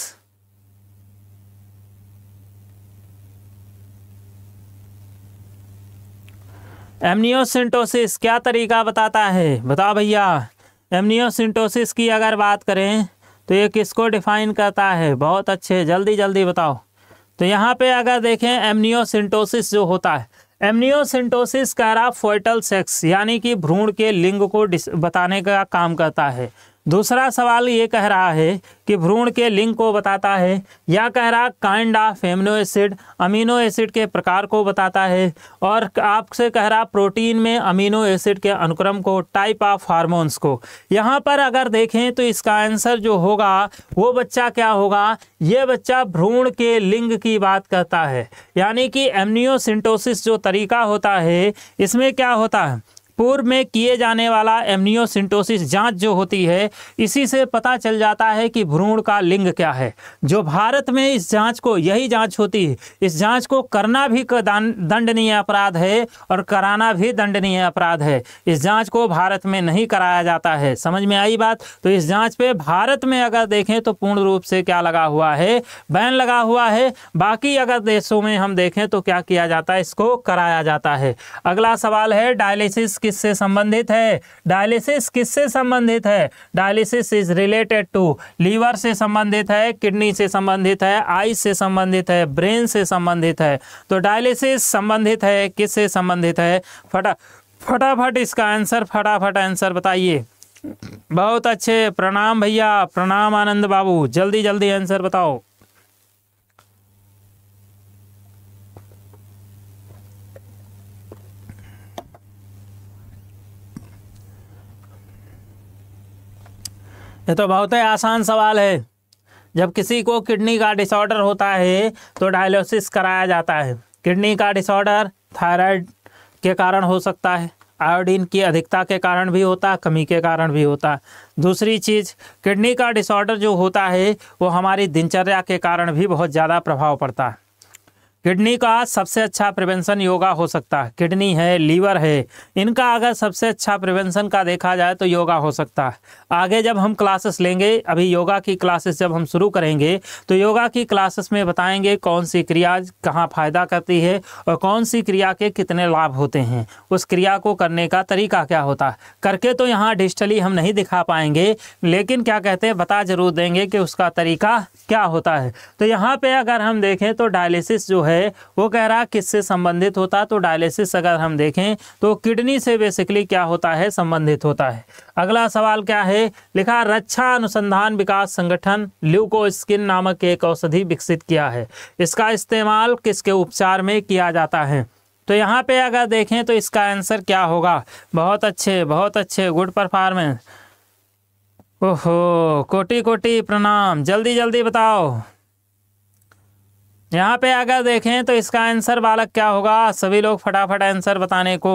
एमनियोसिंटोसिस क्या तरीका बताता है बताओ भैया एमनियोसिंटोसिस की अगर बात करें तो ये किसको डिफाइन करता है बहुत अच्छे जल्दी जल्दी बताओ तो यहाँ पे अगर देखें एमनियोसिंटोसिस जो होता है एमनियोसिंटोसिस का रहा फोइटल सेक्स यानी कि भ्रूण के लिंग को बताने का काम करता है दूसरा सवाल ये कह रहा है कि भ्रूण के लिंग को बताता है या कह रहा kind of amino acid amino acid के प्रकार को बताता है और आपसे कह रहा प्रोटीन में अमीनो एसिड के अनुक्रम को टाइप ऑफ हार्मोन्स को यहाँ पर अगर देखें तो इसका आंसर जो होगा वो बच्चा क्या होगा ये बच्चा भ्रूण के लिंग की बात करता है यानी कि एमनियोसिंटोसिस जो तरीका होता है इसमें क्या होता है पूर्व में किए जाने वाला एमनियोसिंटोसिस जांच जो होती है इसी से पता चल जाता है कि भ्रूण का लिंग क्या है जो भारत में इस जांच को यही जांच होती है इस जांच को करना भी दंडनीय अपराध है और कराना भी दंडनीय अपराध है इस जांच को भारत में नहीं कराया जाता है समझ में आई बात तो इस जाँच पे भारत में अगर देखें तो पूर्ण रूप से क्या लगा हुआ है बैन लगा हुआ है बाकी अगर देशों में हम देखें तो क्या किया जाता है इसको कराया जाता है अगला सवाल है डायलिसिस किससे संबंधित है डायलिसिस किससे संबंधित है dialysis is related to liver से संबंधित है किडनी से संबंधित है आई से संबंधित है ब्रेन से संबंधित है तो डायलिसिस संबंधित है किससे संबंधित है फटा फटाफट इसका आंसर फटाफट आंसर बताइए बहुत अच्छे प्रणाम भैया प्रणाम आनंद बाबू जल्दी जल्दी आंसर बताओ ये तो बहुत ही आसान सवाल है जब किसी को किडनी का डिसऑर्डर होता है तो डायलिसिस कराया जाता है किडनी का डिसऑर्डर थायराइड के कारण हो सकता है आयोडीन की अधिकता के कारण भी होता है कमी के कारण भी होता है दूसरी चीज़ किडनी का डिसऑर्डर जो होता है वो हमारी दिनचर्या के कारण भी बहुत ज़्यादा प्रभाव पड़ता है किडनी का सबसे अच्छा प्रिवेंशन योगा हो सकता है किडनी है लीवर है इनका अगर सबसे अच्छा प्रिवेंशन का देखा जाए तो योगा हो सकता है आगे जब हम क्लासेस लेंगे अभी योगा की क्लासेस जब हम शुरू करेंगे तो योगा की क्लासेस में बताएंगे कौन सी क्रिया कहाँ फ़ायदा करती है और कौन सी क्रिया के कितने लाभ होते हैं उस क्रिया को करने का तरीका क्या होता है करके तो यहाँ डिजिटली हम नहीं दिखा पाएंगे लेकिन क्या कहते हैं बता जरूर देंगे कि उसका तरीका क्या होता है तो यहाँ पर अगर हम देखें तो डायलिसिस जो है है वो कह रहा किससे संबंधित होता तो डायलिसिस अगर हम देखें तो किडनी से बेसिकली क्या होता है संबंधित होता है अगला सवाल क्या है लिखा रक्षा अनुसंधान विकास संगठन ल्यूको स्किन नामक एक औषधि विकसित किया है इसका इस्तेमाल किसके उपचार में किया जाता है तो यहाँ पे अगर देखें तो इसका आंसर क्या होगा बहुत अच्छे बहुत अच्छे गुड परफॉर्मेंस ओहो कोटि कोटि प्रणाम जल्दी जल्दी बताओ यहाँ पे अगर देखें तो इसका आंसर बालक क्या होगा सभी लोग फटाफट आंसर बताने को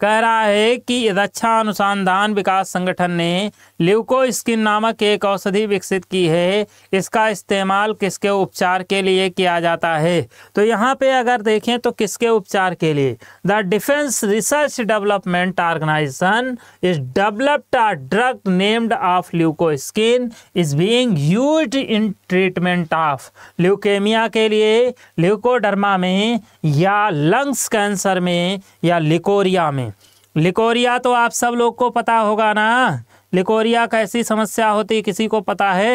कह रहा है कि रक्षा अनुसंधान विकास संगठन ने ल्यूको स्किन नामक एक औषधि विकसित की है इसका इस्तेमाल किसके उपचार के लिए किया जाता है तो यहाँ पे अगर देखें तो किसके उपचार के लिए the defence research development organisation is developed a drug named of Lukoskin is being use in treatment of leukaemia के लिए ल्यूकोडर्मा में या लंग्स कैंसर में या लिकोरिया में लिकोरिया तो आप सब लोग को पता होगा ना लिकोरिया कैसी समस्या होती किसी को पता है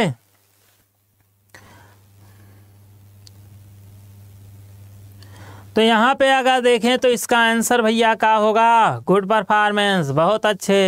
तो यहाँ पे अगर देखें तो इसका आंसर भैया का होगा गुड परफॉर्मेंस बहुत अच्छे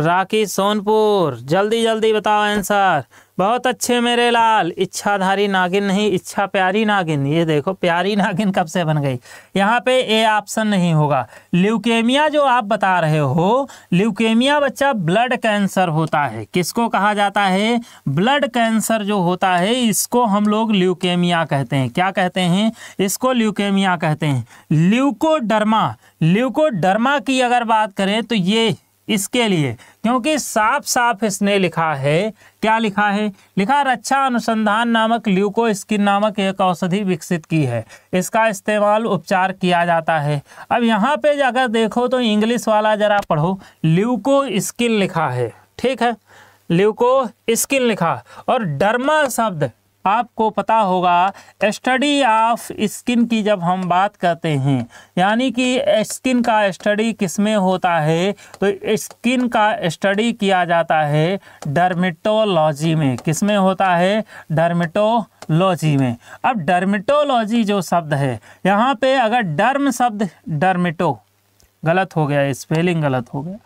राखी सोनपुर जल्दी जल्दी बताओ आंसर बहुत अच्छे मेरे लाल इच्छाधारी नागिन नहीं इच्छा प्यारी नागिन ये देखो प्यारी नागिन कब से बन गई यहाँ पे ए ऑप्शन नहीं होगा ल्यूकेमिया जो आप बता रहे हो ल्यूकेमिया बच्चा ब्लड कैंसर होता है किसको कहा जाता है ब्लड कैंसर जो होता है इसको हम लोग ल्यूकेमिया कहते हैं क्या कहते हैं इसको ल्यूकेमिया कहते हैं ल्यूकोडर्मा ल्यूकोडर्मा की अगर बात करें तो ये इसके लिए क्योंकि साफ साफ इसने लिखा है क्या लिखा है लिखा रक्षा अनुसंधान नामक ल्यूको स्किन नामक एक औषधि विकसित की है इसका इस्तेमाल उपचार किया जाता है अब यहाँ पे अगर देखो तो इंग्लिश वाला जरा पढ़ो ल्यूको स्किन लिखा है ठीक है ल्यूको स्किन लिखा और डर्मा शब्द आपको पता होगा स्टडी ऑफ स्किन की जब हम बात करते हैं यानी कि स्किन का स्टडी किस में होता है तो स्किन का स्टडी किया जाता है डर्मेटोलॉजी में किस में होता है डर्मेटो लॉजी में अब डर्मेटोलॉजी जो शब्द है यहाँ पे अगर डर्म शब्द डर्मेटो गलत हो गया स्पेलिंग गलत हो गया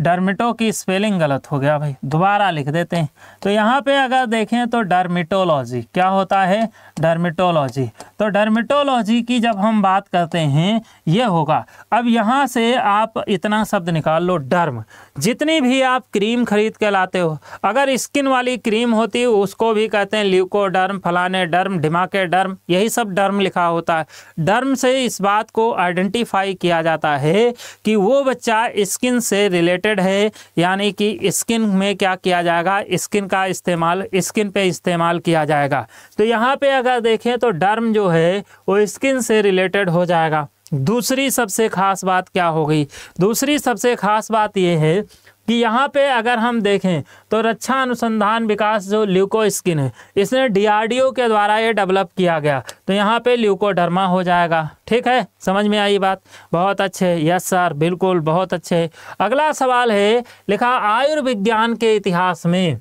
डरमिटो की स्पेलिंग गलत हो गया भाई दोबारा लिख देते हैं तो यहाँ पे अगर देखें तो डरमिटोलॉजी क्या होता है डर्मेटोलॉजी तो डर्मेटोलॉजी की जब हम बात करते हैं ये होगा अब यहाँ से आप इतना शब्द निकाल लो डर्म जितनी भी आप क्रीम खरीद के लाते हो अगर स्किन वाली क्रीम होती उसको भी कहते हैं डर्म फलाने डर्म ढिमाके डर्म यही सब डर्म लिखा होता है डर्म से इस बात को आइडेंटिफाई किया जाता है कि वो बच्चा स्किन से रिलेटेड है यानी कि स्किन में क्या किया जाएगा स्किन का इस्तेमाल स्किन पर इस्तेमाल किया जाएगा तो यहाँ पर अगर अगर देखें तो डर्म जो है वो स्किन से रिलेटेड हो जाएगा दूसरी सबसे खास बात क्या होगी दूसरी सबसे खास बात यह है कि यहाँ पे अगर हम देखें तो रक्षा अनुसंधान विकास जो ल्यूको स्किन है इसने डीआरडीओ के द्वारा ये डेवलप किया गया तो यहाँ पे ल्यूकोडर्मा हो जाएगा ठीक है समझ में आई बात बहुत अच्छे यस सर बिल्कुल बहुत अच्छे अगला सवाल है लिखा आयुर्विज्ञान के इतिहास में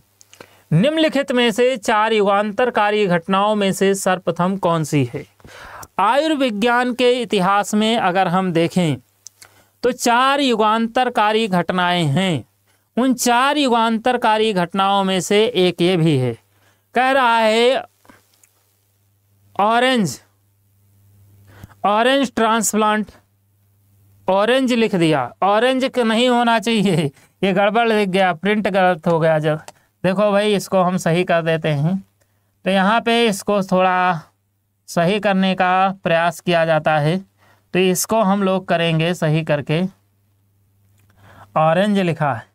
निम्नलिखित में से चार युगांतरकारी घटनाओं में से सर्वप्रथम कौन सी है आयुर्विज्ञान के इतिहास में अगर हम देखें तो चार युगांतरकारी घटनाएं हैं उन चार युगांतरकारी घटनाओं में से एक ये भी है कह रहा है ऑरेंज ऑरेंज ट्रांसप्लांट ऑरेंज लिख दिया ऑरेंज नहीं होना चाहिए ये गड़बड़ लिख गया प्रिंट गलत हो गया जब देखो भाई इसको हम सही कर देते हैं तो यहाँ पे इसको थोड़ा सही करने का प्रयास किया जाता है तो इसको हम लोग करेंगे सही करके ऑरेंज लिखा है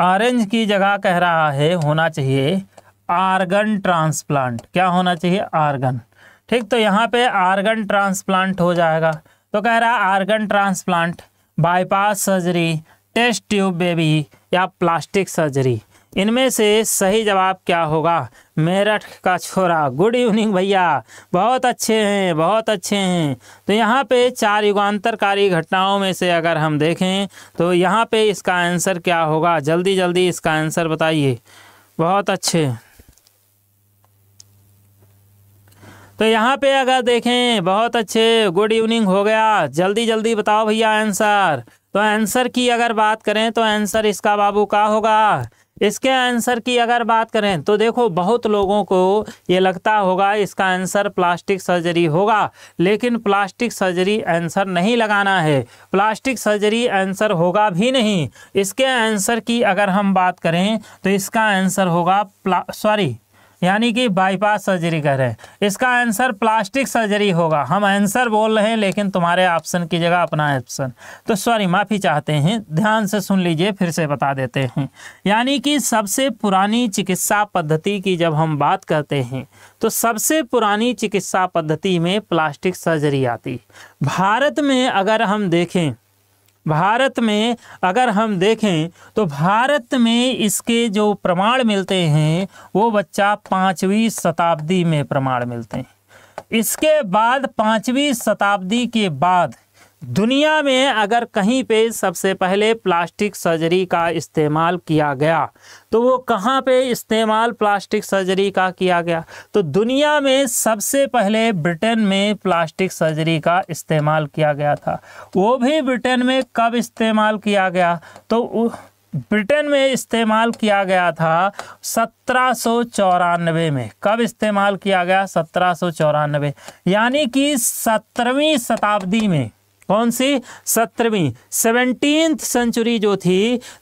ऑरेंज की जगह कह रहा है होना चाहिए आर्गन ट्रांसप्लांट क्या होना चाहिए आर्गन ठीक तो यहाँ पे आर्गन ट्रांसप्लांट हो जाएगा तो कह रहा है organ transplant bypass surgery test tube baby या प्लास्टिक सर्जरी इनमें से सही जवाब क्या होगा मेरठ का छोरा गुड इवनिंग भैया बहुत अच्छे हैं बहुत अच्छे हैं तो यहाँ पे चार युगांतरकारी घटनाओं में से अगर हम देखें तो यहाँ पे इसका आंसर क्या होगा जल्दी जल्दी इसका आंसर बताइए बहुत अच्छे तो यहाँ पे अगर देखें बहुत अच्छे गुड इवनिंग हो गया जल्दी जल्दी बताओ भैया आंसर तो आंसर की अगर बात करें तो आंसर इसका बाबू का होगा इसके आंसर की अगर बात करें तो देखो बहुत लोगों को ये लगता होगा इसका आंसर प्लास्टिक सर्जरी होगा लेकिन प्लास्टिक सर्जरी आंसर नहीं लगाना है प्लास्टिक सर्जरी आंसर होगा भी नहीं इसके आंसर की अगर हम बात करें तो इसका आंसर होगा सॉरी यानी कि बाईपास सर्जरी कह रहे हैं इसका आंसर प्लास्टिक सर्जरी होगा हम आंसर बोल रहे हैं लेकिन तुम्हारे ऑप्शन की जगह अपना ऑप्शन तो सॉरी माफ़ी चाहते हैं ध्यान से सुन लीजिए फिर से बता देते हैं यानी कि सबसे पुरानी चिकित्सा पद्धति की जब हम बात करते हैं तो सबसे पुरानी चिकित्सा पद्धति में प्लास्टिक सर्जरी आती भारत में अगर हम देखें भारत में अगर हम देखें तो भारत में इसके जो प्रमाण मिलते हैं वो बच्चा पाँचवीं शताब्दी में प्रमाण मिलते हैं इसके बाद पाँचवीं शताब्दी के बाद दुनिया में अगर कहीं पे सबसे पहले प्लास्टिक सर्जरी का इस्तेमाल किया गया तो वो कहाँ पे इस्तेमाल प्लास्टिक सर्जरी का किया गया तो दुनिया में सबसे पहले ब्रिटेन में प्लास्टिक सर्जरी का इस्तेमाल किया गया था वो भी ब्रिटेन में कब इस्तेमाल किया गया तो ब्रिटेन में इस्तेमाल किया गया था सत्रह में कब इस्तेमाल किया गया सत्रह यानी कि सत्रहवीं शताब्दी में कौन सी सत्रहवीं सेवनटीन सेंचुरी जो थी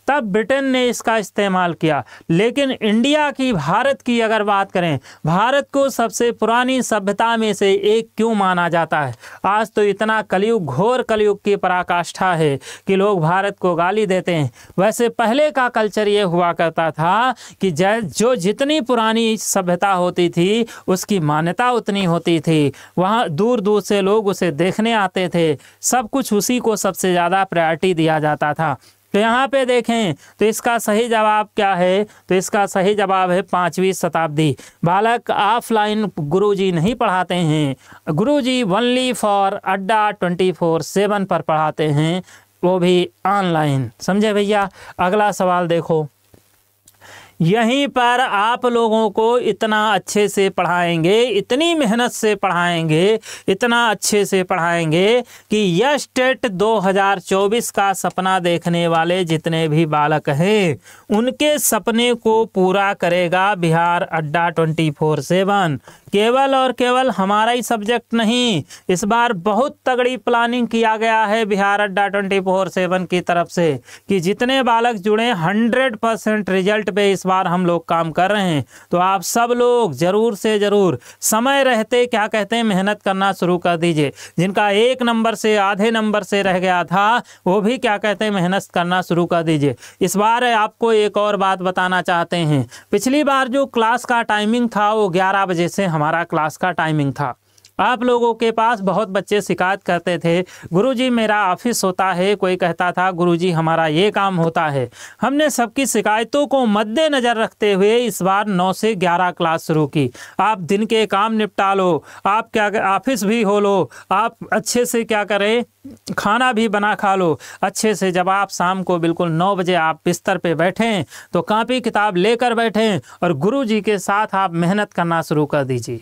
तब ब्रिटेन ने इसका इस्तेमाल किया लेकिन इंडिया की भारत की अगर बात करें भारत को सबसे पुरानी सभ्यता में से एक क्यों माना जाता है आज तो इतना कलयुग घोर कलयुग की पराकाष्ठा है कि लोग भारत को गाली देते हैं वैसे पहले का कल्चर ये हुआ करता था कि जै जो जितनी पुरानी सभ्यता होती थी उसकी मान्यता उतनी होती थी वहाँ दूर दूर से लोग उसे देखने आते थे सब कुछ उसी को सबसे ज़्यादा प्रायोरिटी दिया जाता था तो यहाँ पे देखें तो इसका सही जवाब क्या है तो इसका सही जवाब है पाँचवीं शताब्दी बालक ऑफलाइन गुरुजी नहीं पढ़ाते हैं Guruji only for Adda twenty four seven पर पढ़ाते हैं वो भी ऑनलाइन समझे भैया अगला सवाल देखो यहीं पर आप लोगों को इतना अच्छे से पढ़ाएंगे इतनी मेहनत से पढ़ाएंगे इतना अच्छे से पढ़ाएंगे कि यह स्टेट 2024 का सपना देखने वाले जितने भी बालक हैं उनके सपने को पूरा करेगा बिहार अड्डा 24 सेवन केवल और केवल हमारा ही सब्जेक्ट नहीं इस बार बहुत तगड़ी प्लानिंग किया गया है Bihar Adda twenty four seven की तरफ से कि जितने बालक जुड़े हंड्रेड परसेंट रिजल्ट पे इस बार हम लोग काम कर रहे हैं तो आप सब लोग ज़रूर से ज़रूर समय रहते क्या कहते हैं मेहनत करना शुरू कर दीजिए जिनका एक नंबर से आधे नंबर से रह गया था वो भी क्या कहते हैं मेहनत करना शुरू कर दीजिए इस बार आपको एक और बात बताना चाहते हैं पिछली बार जो क्लास का टाइमिंग था वो ग्यारह बजे से हमारा क्लास का टाइमिंग था आप लोगों के पास बहुत बच्चे शिकायत करते थे गुरुजी मेरा ऑफिस होता है कोई कहता था गुरुजी हमारा ये काम होता है हमने सबकी शिकायतों को मद्देनज़र रखते हुए इस बार नौ से ग्यारह क्लास शुरू की आप दिन के काम निपटा लो आप क्या ऑफिस भी हो लो आप अच्छे से क्या करें खाना भी बना खा लो अच्छे से जब आप शाम को बिल्कुल नौ बजे आप बिस्तर पर बैठें तो कापी किताब लेकर बैठें और गुरु के साथ आप मेहनत करना शुरू कर दीजिए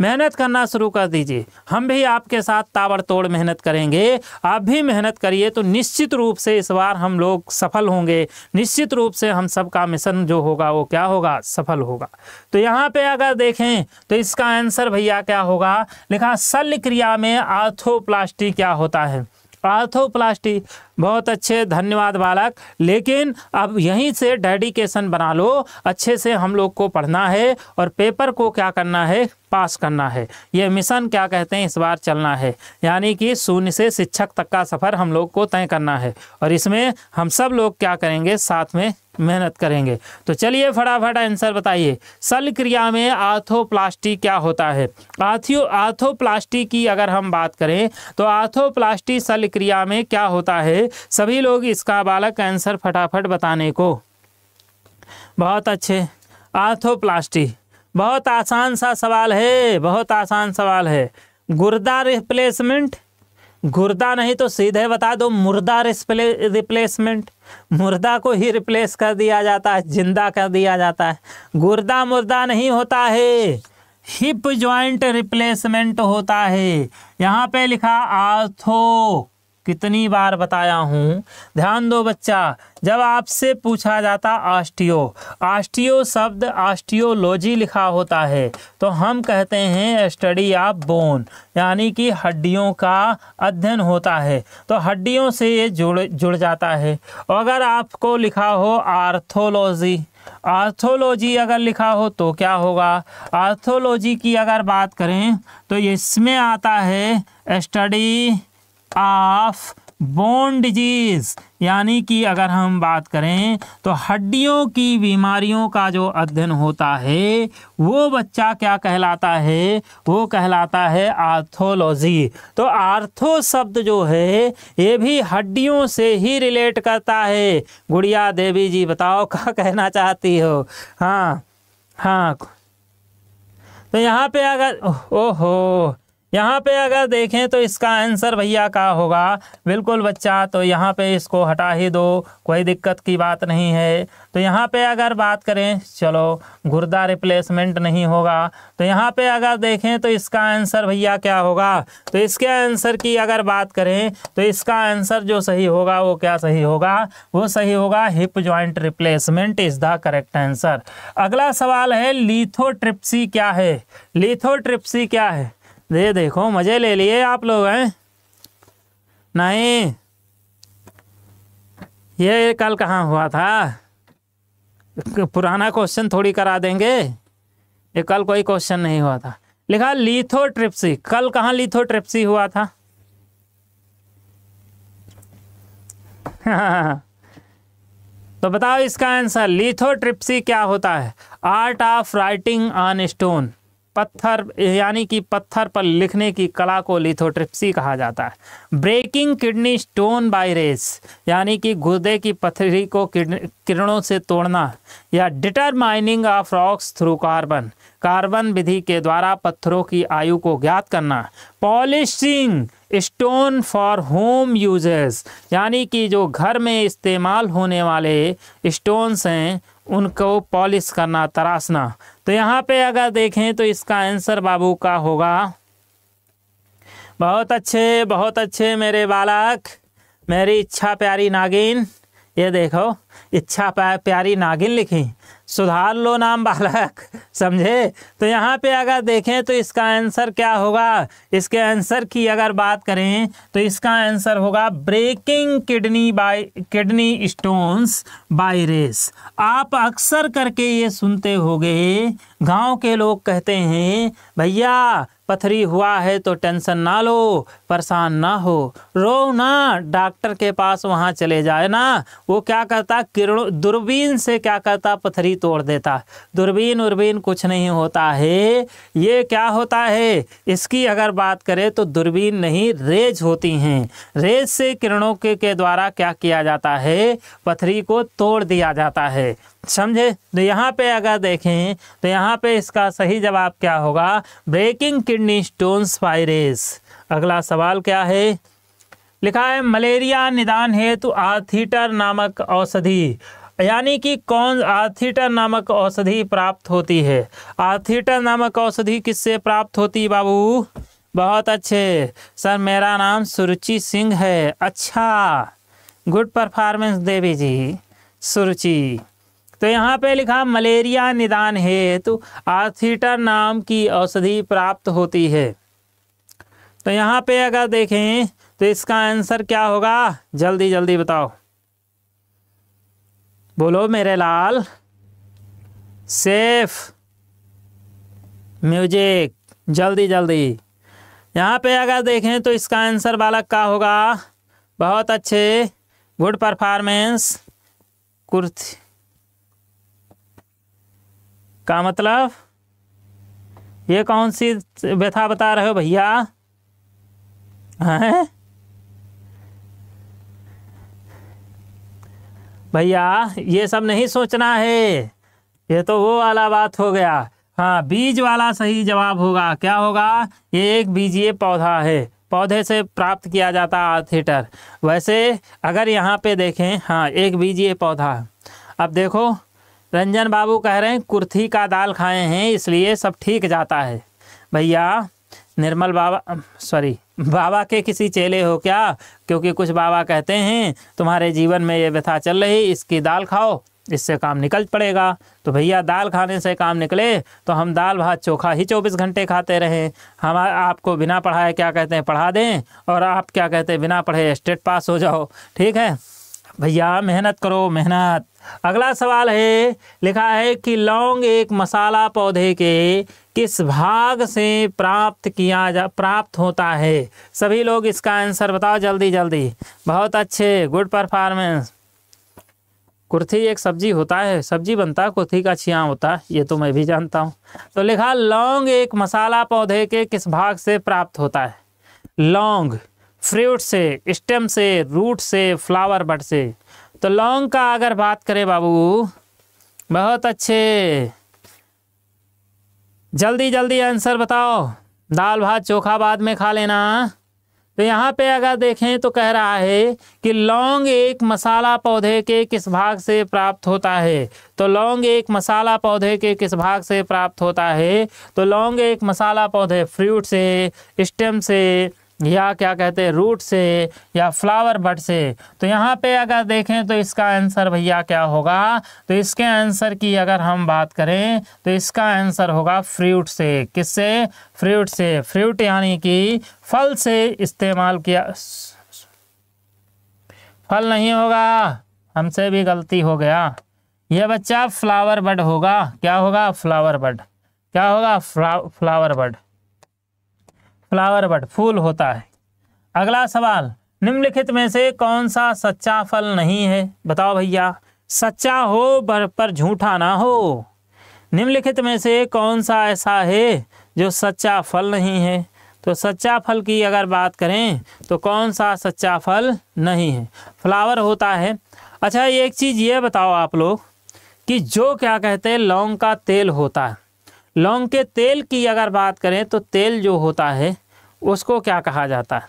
मेहनत करना शुरू कर दीजिए हम भी आपके साथ ताबड़तोड़ मेहनत करेंगे आप भी मेहनत करिए तो निश्चित रूप से इस बार हम लोग सफल होंगे निश्चित रूप से हम सबका मिशन जो होगा वो क्या होगा सफल होगा तो यहाँ पे अगर देखें तो इसका आंसर भैया क्या होगा लिखा शल्य क्रिया में आर्थोप्लास्टी क्या होता है आर्थोप्लास्टी बहुत अच्छे धन्यवाद बालक लेकिन अब यहीं से डेडिकेशन बना लो अच्छे से हम लोग को पढ़ना है और पेपर को क्या करना है पास करना है ये मिशन क्या कहते हैं इस बार चलना है यानी कि शून्य से शिक्षक तक का सफ़र हम लोग को तय करना है और इसमें हम सब लोग क्या करेंगे साथ में मेहनत करेंगे तो चलिए फटाफट आंसर बताइए सल क्रिया में आर्थोप्लास्टी क्या होता है आथियो आर्थोप्लास्टी की अगर हम बात करें तो आर्थोप्लास्टी सल क्रिया में क्या होता है सभी लोग इसका बालक आंसर फटाफट बताने को बहुत अच्छे आर्थोप्लास्टी बहुत आसान सा सवाल है बहुत आसान सवाल है गुर्दा रिप्लेसमेंट गुर्दा नहीं तो सीधे बता दो मुर्दा रिप्लेसमेंट मुर्दा को ही रिप्लेस कर दिया जाता है जिंदा कर दिया जाता है गुर्दा मुर्दा नहीं होता है हिप ज्वाइंट रिप्लेसमेंट होता है यहाँ पे लिखा आर्थो कितनी बार बताया हूँ ध्यान दो बच्चा जब आपसे पूछा जाता आस्टियो आस्टियो शब्द आस्टियोलॉजी लिखा होता है तो हम कहते हैं स्टडी ऑफ बोन यानी कि हड्डियों का अध्ययन होता है तो हड्डियों से ये जुड़ जुड़ जाता है अगर आपको लिखा हो आर्थोलॉजी आर्थोलॉजी अगर लिखा हो तो क्या होगा आर्थोलॉजी की अगर बात करें तो इसमें आता है स्टडी ऑफ बोन डिजीज यानी कि अगर हम बात करें तो हड्डियों की बीमारियों का जो अध्ययन होता है वो बच्चा क्या कहलाता है वो कहलाता है आर्थोलॉजी तो आर्थो शब्द जो है ये भी हड्डियों से ही रिलेट करता है गुड़िया देवी जी बताओ *laughs* क्या कहना चाहती हो हाँ हाँ तो यहाँ पे अगर ओहो यहाँ पे अगर देखें तो इसका आंसर भैया का होगा बिल्कुल बच्चा तो यहाँ पे इसको हटा ही दो कोई दिक्कत की बात नहीं है तो यहाँ पे अगर बात करें चलो गुर्दा रिप्लेसमेंट नहीं होगा तो यहाँ पे अगर देखें तो इसका आंसर भैया क्या होगा तो इसके आंसर की अगर बात करें तो इसका आंसर जो सही होगा वो क्या सही होगा वो सही होगा hip joint replacement is the correct answer अगला सवाल है लीथोट्रिप्सी क्या है लीथोट्रिप्सी क्या है दे देखो मज़े ले लिए आप लोग हैं नहीं ये कल कहाँ हुआ था पुराना क्वेश्चन थोड़ी करा देंगे ये कल कोई क्वेश्चन नहीं हुआ था लिखा लीथो ट्रिप्सी कल कहाँ ट्रिप्सी हुआ था *laughs* तो बताओ इसका आंसर लिथोट्रिप्सी क्या होता है art of writing on stone पत्थर यानी कि पत्थर पर लिखने की कला को लिथोट्रिप्सी कहा जाता है breaking kidney stone by rays यानी कि गुर्दे की पथरी को किरणों से तोड़ना या determining of rocks through carbon carbon विधि के द्वारा पत्थरों की आयु को ज्ञात करना polishing stone for home uses यानी कि जो घर में इस्तेमाल होने वाले स्टोन्स हैं उनको पॉलिश करना तराशना तो यहाँ पे अगर देखें तो इसका आंसर बाबू का होगा बहुत अच्छे बहुत अच्छे मेरे बालक मेरी इच्छा प्यारी नागिन ये देखो इच्छा प्यारी नागिन लिखी सुधार लो नाम बालक समझे तो यहाँ पे अगर देखें तो इसका आंसर क्या होगा इसके आंसर की अगर बात करें तो इसका आंसर होगा breaking kidney by kidney stones by rays आप अक्सर करके ये सुनते होंगे गांव के लोग कहते हैं भैया पथरी हुआ है तो टेंशन ना लो परेशान ना हो रो ना डॉक्टर के पास वहाँ चले जाए ना वो क्या करता किरणों दूरबीन से क्या करता पथरी तोड़ देता दूरबीन उर्बीन कुछ नहीं होता है ये क्या होता है इसकी अगर बात करें तो दूरबीन नहीं रेज होती हैं रेज से किरणों के, के द्वारा क्या किया जाता है पथरी को तोड़ दिया जाता है समझे तो यहाँ पे अगर देखें तो यहाँ पे इसका सही जवाब क्या होगा ब्रेकिंग किडनी स्टोन स्पाइरेस अगला सवाल क्या है लिखा है मलेरिया निदान हेतु आर्थीटर नामक औषधि यानी कि कौन आर्थीटर नामक औषधि प्राप्त होती है आर्थीटर नामक औषधि किससे प्राप्त होती बाबू बहुत अच्छे सर मेरा नाम सुरुचि सिंह है अच्छा गुड परफॉर्मेंस देवी जी सुरुचि तो यहाँ पे लिखा मलेरिया निदान हेतु आर्थीटर नाम की औषधि प्राप्त होती है तो यहाँ पे अगर देखें तो इसका आंसर क्या होगा जल्दी जल्दी बताओ बोलो मेरे लाल सेफ म्यूजिक जल्दी जल्दी यहाँ पे अगर देखें तो इसका आंसर बालक का होगा बहुत अच्छे गुड परफॉर्मेंस कुर्ती का मतलब ये कौन सी व्यथा बता रहे हो भैया हैं भैया ये सब नहीं सोचना है ये तो वो वाला बात हो गया हाँ बीज वाला सही जवाब होगा क्या होगा ये एक बीजीय पौधा है पौधे से प्राप्त किया जाता थिएटर वैसे अगर यहाँ पे देखें हाँ एक बीजीय पौधा अब देखो रंजन बाबू कह रहे हैं कुर्थी का दाल खाए हैं इसलिए सब ठीक जाता है भैया निर्मल बाबा सॉरी बाबा के किसी चेले हो क्या क्योंकि कुछ बाबा कहते हैं तुम्हारे जीवन में ये व्यथा चल रही इसकी दाल खाओ इससे काम निकल पड़ेगा तो भैया दाल खाने से काम निकले तो हम दाल भात चोखा ही चौबीस घंटे खाते रहे हम आपको बिना पढ़ाए क्या कहते हैं पढ़ा दें और आप क्या कहते हैं बिना पढ़े स्टेट पास हो जाओ ठीक है भैया मेहनत करो मेहनत अगला सवाल है लिखा है कि लौंग एक मसाला पौधे के किस भाग से प्राप्त किया जा प्राप्त होता है सभी लोग इसका आंसर बताओ जल्दी जल्दी बहुत अच्छे गुड परफॉर्मेंस कुर्थी एक सब्जी होता है सब्जी बनता है कुर्थी का छिया होता है ये तो मैं भी जानता हूँ तो लिखा लौंग एक मसाला पौधे के किस भाग से प्राप्त होता है लौंग फ्रूट से स्टेम से रूट से फ्लावर बड से तो लौंग का अगर बात करें बाबू बहुत अच्छे जल्दी जल्दी आंसर बताओ दाल भात चोखा बाद में खा लेना तो यहाँ पे अगर देखें तो कह रहा है कि लौंग एक मसाला पौधे के किस भाग से प्राप्त होता है तो लौंग एक मसाला पौधे के किस भाग से प्राप्त होता है तो लौंग एक मसाला पौधे फ्रूट से स्टेम से या क्या कहते हैं रूट से या फ्लावर बट से तो यहाँ पे अगर देखें तो इसका आंसर भैया क्या होगा तो इसके आंसर की अगर हम बात करें तो इसका आंसर होगा फ्रूट से किससे फ्रूट से फ्रूट यानी कि फल से इस्तेमाल किया फल नहीं होगा हमसे भी गलती हो गया यह बच्चा फ्लावर बड होगा क्या होगा फ्लावर बड क्या होगा फ्लावर बड फ्लावर बट फूल होता है अगला सवाल निम्नलिखित में से कौन सा सच्चा फल नहीं है बताओ भैया सच्चा हो पर झूठा ना हो निम्नलिखित में से कौन सा ऐसा है जो सच्चा फल नहीं है तो सच्चा फल की अगर बात करें तो कौन सा सच्चा फल नहीं है फ्लावर होता है अच्छा एक चीज़ ये बताओ आप लोग कि जो क्या कहते हैं लौंग का तेल होता है लौंग के तेल की अगर बात करें तो तेल जो होता है उसको क्या कहा जाता है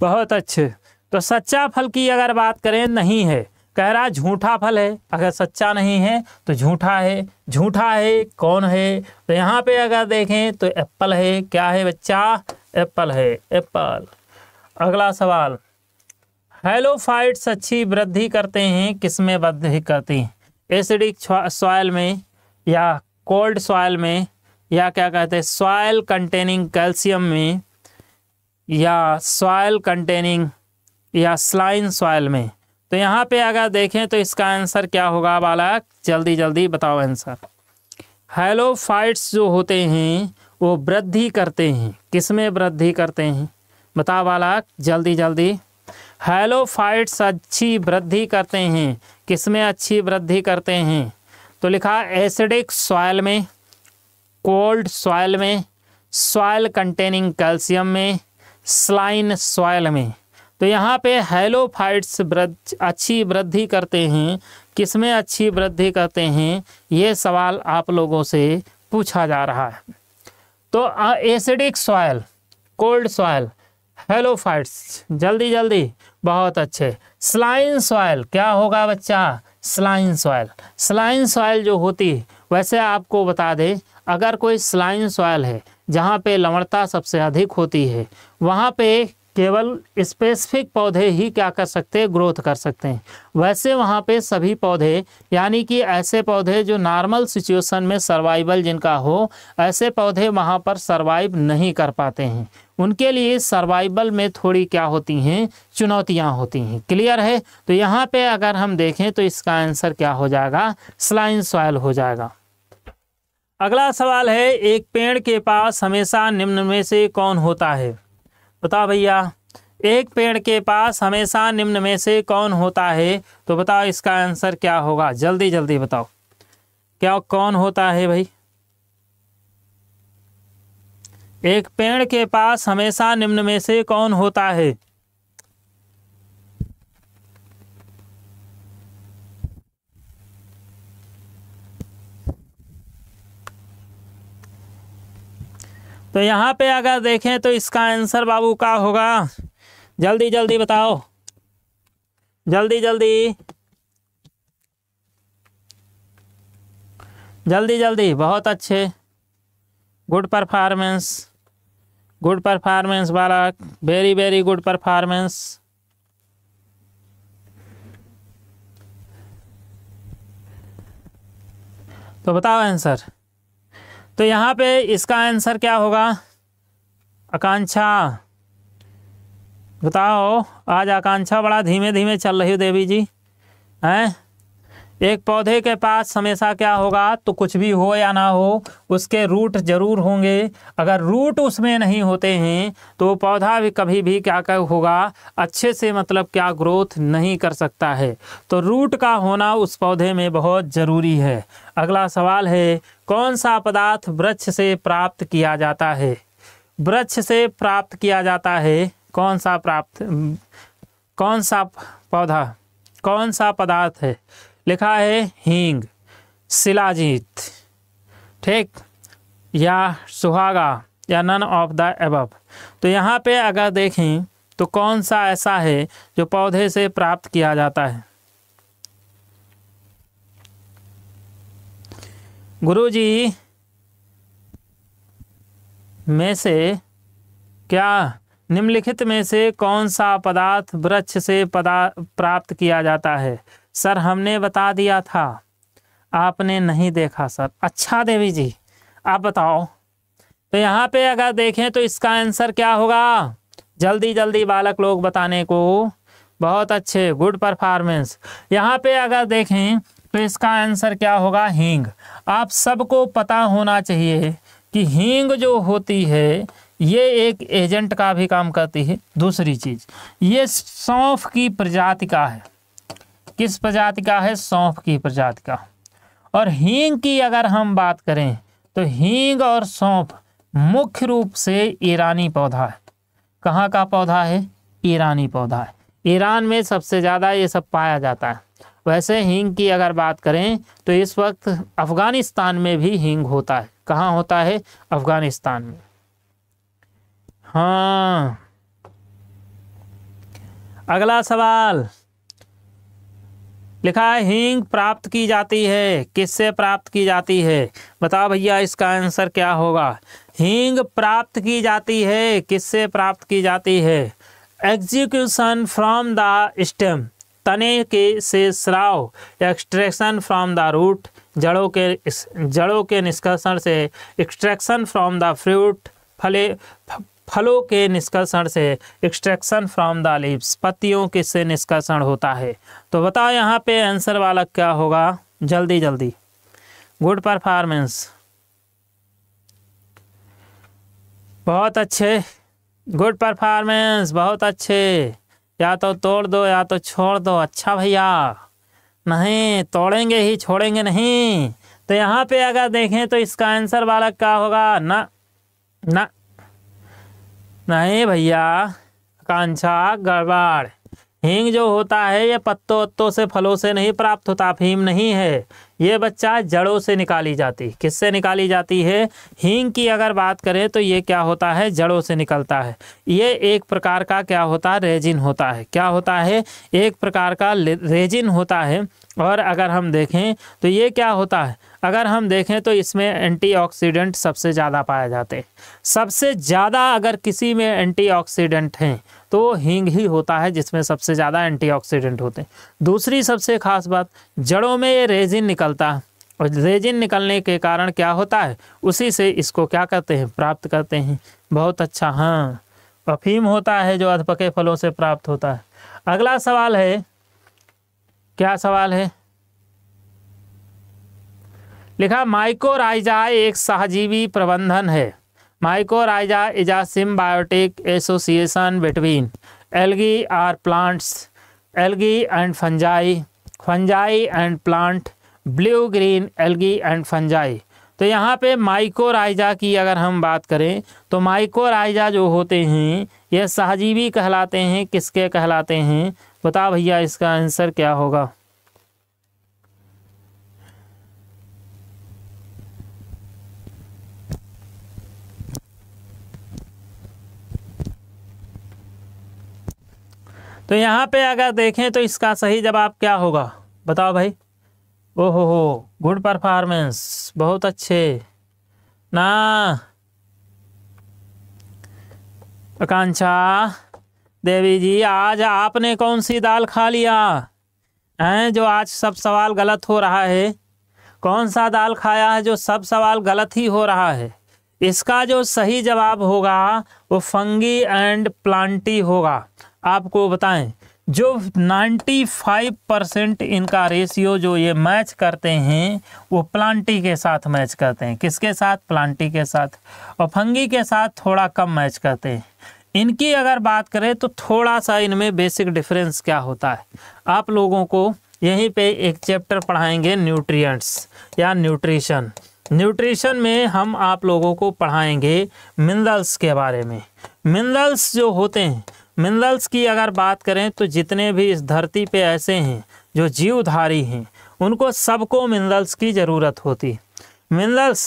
बहुत अच्छे तो सच्चा फल की अगर बात करें नहीं है कह रहा झूठा फल है अगर सच्चा नहीं है तो झूठा है झूठा है कौन है तो यहाँ पे अगर देखें तो एप्पल है क्या है बच्चा एप्पल है एप्पल अगला सवाल हेलोफाइट्स अच्छी वृद्धि करते हैं किसमें वृद्धि करते हैं एसिडिक सॉयल में या कोल्ड सॉयल में या क्या कहते हैं सॉयल कंटेनिंग कैल्शियम में या सॉयल कंटेनिंग या स्लाइन सॉयल में तो यहाँ पे अगर देखें तो इसका आंसर क्या होगा वाला जल्दी जल्दी बताओ आंसर हेलोफाइट्स जो होते हैं वो वृद्धि करते हैं किस में वृद्धि करते हैं बताओ वाला जल्दी जल्दी हेलोफाइट्स अच्छी वृद्धि करते हैं किस में अच्छी वृद्धि करते हैं तो लिखा एसिडिक सॉयल में कोल्ड सॉयल में सॉयल कंटेनिंग कैल्शियम में स्लाइन सॉयल में तो यहाँ पे हेलोफाइट्स वृद्ध अच्छी वृद्धि करते हैं किसमें अच्छी वृद्धि करते हैं ये सवाल आप लोगों से पूछा जा रहा है तो acidic soil cold soil halophytes जल्दी जल्दी बहुत अच्छे स्लाइन सॉयल क्या होगा बच्चा स्लाइन सॉयल स्लाइन सॉयल जो होती है वैसे आपको बता दें अगर कोई स्लाइन सॉयल है जहाँ पे लवणता सबसे अधिक होती है वहाँ पे केवल स्पेसिफिक पौधे ही क्या कर सकते हैं ग्रोथ कर सकते हैं वैसे वहाँ पे सभी पौधे यानी कि ऐसे पौधे जो नॉर्मल सिचुएशन में सर्वाइवल जिनका हो ऐसे पौधे वहाँ पर सर्वाइव नहीं कर पाते हैं उनके लिए सर्वाइवल में थोड़ी क्या होती हैं चुनौतियाँ होती हैं क्लियर है तो यहाँ पे अगर हम देखें तो इसका आंसर क्या हो जाएगा स्लाइन सॉयल हो जाएगा अगला सवाल है एक पेड़ के पास हमेशा निम्न में से कौन होता है बता भैया एक पेड़ के पास हमेशा निम्न में से कौन होता है तो बताओ इसका आंसर क्या होगा जल्दी जल्दी बताओ क्या कौन होता है भाई एक पेड़ के पास हमेशा निम्न में से कौन होता है तो यहाँ पे अगर देखें तो इसका आंसर बाबू का होगा जल्दी जल्दी बताओ जल्दी जल्दी जल्दी जल्दी बहुत अच्छे गुड परफॉर्मेंस गुड परफॉर्मेंस बालक वेरी वेरी गुड परफॉर्मेंस तो बताओ आंसर तो यहाँ पे इसका आंसर क्या होगा आकांक्षा बताओ आज आकांक्षा बड़ा धीमे धीमे चल रही हो देवी जी हैं एक पौधे के पास हमेशा क्या होगा तो कुछ भी हो या ना हो उसके रूट जरूर होंगे अगर रूट उसमें नहीं होते हैं तो पौधा भी कभी भी क्या क्या होगा अच्छे से मतलब क्या ग्रोथ नहीं कर सकता है तो रूट का होना उस पौधे में बहुत ज़रूरी है अगला सवाल है कौन सा पदार्थ वृक्ष से प्राप्त किया जाता है वृक्ष से प्राप्त किया जाता है कौन सा प्राप्त कौन सा पौधा कौन सा पदार्थ है लिखा है हींग शिलाजीत ठीक या सुहागा या नन ऑफ द एब तो यहाँ पे अगर देखें तो कौन सा ऐसा है जो पौधे से प्राप्त किया जाता है गुरु जी में से क्या निम्नलिखित में से कौन सा पदार्थ वृक्ष से पदा प्राप्त किया जाता है सर हमने बता दिया था आपने नहीं देखा सर अच्छा देवी जी आप बताओ तो यहाँ पे अगर देखें तो इसका आंसर क्या होगा जल्दी जल्दी बालक लोग बताने को बहुत अच्छे गुड परफॉर्मेंस यहाँ पे अगर देखें तो इसका आंसर क्या होगा हींग आप सबको पता होना चाहिए कि हींग जो होती है ये एक एजेंट का भी काम करती है दूसरी चीज़ ये सौंफ की प्रजाति का है किस प्रजाति का है सौंफ की प्रजाति का और हींग की अगर हम बात करें तो हींग और सौंफ मुख्य रूप से ईरानी पौधा है कहाँ का पौधा है ईरानी पौधा है ईरान में सबसे ज़्यादा ये सब पाया जाता है वैसे हींग की अगर बात करें तो इस वक्त अफ़गानिस्तान में भी हींग होता है कहाँ होता है अफ़गानिस्तान में हाँ अगला सवाल लिखा है हींग प्राप्त की जाती है किससे प्राप्त की जाती है बताओ भैया इसका आंसर क्या होगा हींग प्राप्त की जाती है किससे प्राप्त की जाती है एग्जीक्यूशन फ्रॉम द स्टेम तने के से स्राव एक्सट्रैक्शन फ्रॉम द रूट जड़ों के जड़ों के निष्कर्षण से एक्सट्रैक्शन फ्रॉम द फ्रूट फले फलों के निष्कर्षण से एक्सट्रैक्शन फ्रॉम द लीव्स पत्तियों के से निष्कर्षण होता है तो बताओ यहाँ पे आंसर वाला क्या होगा जल्दी जल्दी गुड परफॉर्मेंस बहुत अच्छे गुड परफॉर्मेंस बहुत अच्छे या तो तोड़ दो या तो छोड़ दो अच्छा भैया नहीं तोड़ेंगे ही छोड़ेंगे नहीं तो यहाँ पे अगर देखें तो इसका आंसर वाला क्या होगा ना ना नहीं भैया आकांक्षा गड़बड़ हींग जो होता है ये पत्तों वत्तों से फलों से नहीं प्राप्त होता अफीम नहीं है ये बच्चा जड़ों से निकाली जाती किससे निकाली जाती है हींग की अगर बात करें तो ये क्या होता है जड़ों से निकलता है ये एक प्रकार का क्या होता है रेजिन होता है क्या होता है एक प्रकार का रेजिन होता है और अगर हम देखें तो ये क्या होता है अगर हम देखें तो इसमें एंटीऑक्सीडेंट सबसे ज़्यादा पाए जाते हैं सबसे ज़्यादा अगर किसी में एंटीऑक्सीडेंट हैं तो हींग ही होता है जिसमें सबसे ज़्यादा एंटीऑक्सीडेंट होते हैं दूसरी सबसे खास बात जड़ों में ये रेजिन निकलता है और रेजिन निकलने के कारण क्या होता है उसी से इसको क्या करते हैं प्राप्त करते हैं बहुत अच्छा हाँ अफीम होता है जो अधपके फलों से प्राप्त होता है अगला सवाल है क्या सवाल है लिखा माइकोराइजा एक सहजीवी प्रबंधन है mycorrhiza is a symbiotic association between algae or plants algae and fungi fungi and plant blue green algae and fungi तो यहाँ पे माइकोराइजा की अगर हम बात करें तो माइकोराइजा जो होते हैं यह सहजीवी कहलाते हैं किसके कहलाते हैं बता भैया इसका आंसर क्या होगा तो यहाँ पे अगर देखें तो इसका सही जवाब क्या होगा बताओ भाई ओहो हो गुड परफॉर्मेंस बहुत अच्छे ना आकांक्षा देवी जी आज आपने कौन सी दाल खा लिया हैं जो आज सब सवाल गलत हो रहा है कौन सा दाल खाया है जो सब सवाल गलत ही हो रहा है इसका जो सही जवाब होगा वो फंगी एंड प्लांटी होगा आपको बताएं जो 95 परसेंट इनका रेशियो जो ये मैच करते हैं वो प्लांटी के साथ मैच करते हैं किसके साथ प्लांटी के साथ और फंगी के साथ थोड़ा कम मैच करते हैं इनकी अगर बात करें तो थोड़ा सा इनमें बेसिक डिफरेंस क्या होता है आप लोगों को यहीं पे एक चैप्टर पढ़ाएंगे न्यूट्रिएंट्स या न्यूट्रिशन न्यूट्रिशन में हम आप लोगों को पढ़ाएंगे मिनरल्स के बारे में मिनरल्स जो होते हैं मिनरल्स की अगर बात करें तो जितने भी इस धरती पे ऐसे हैं जो जीवधारी हैं उनको सबको मिनरल्स की ज़रूरत होती है मिनरल्स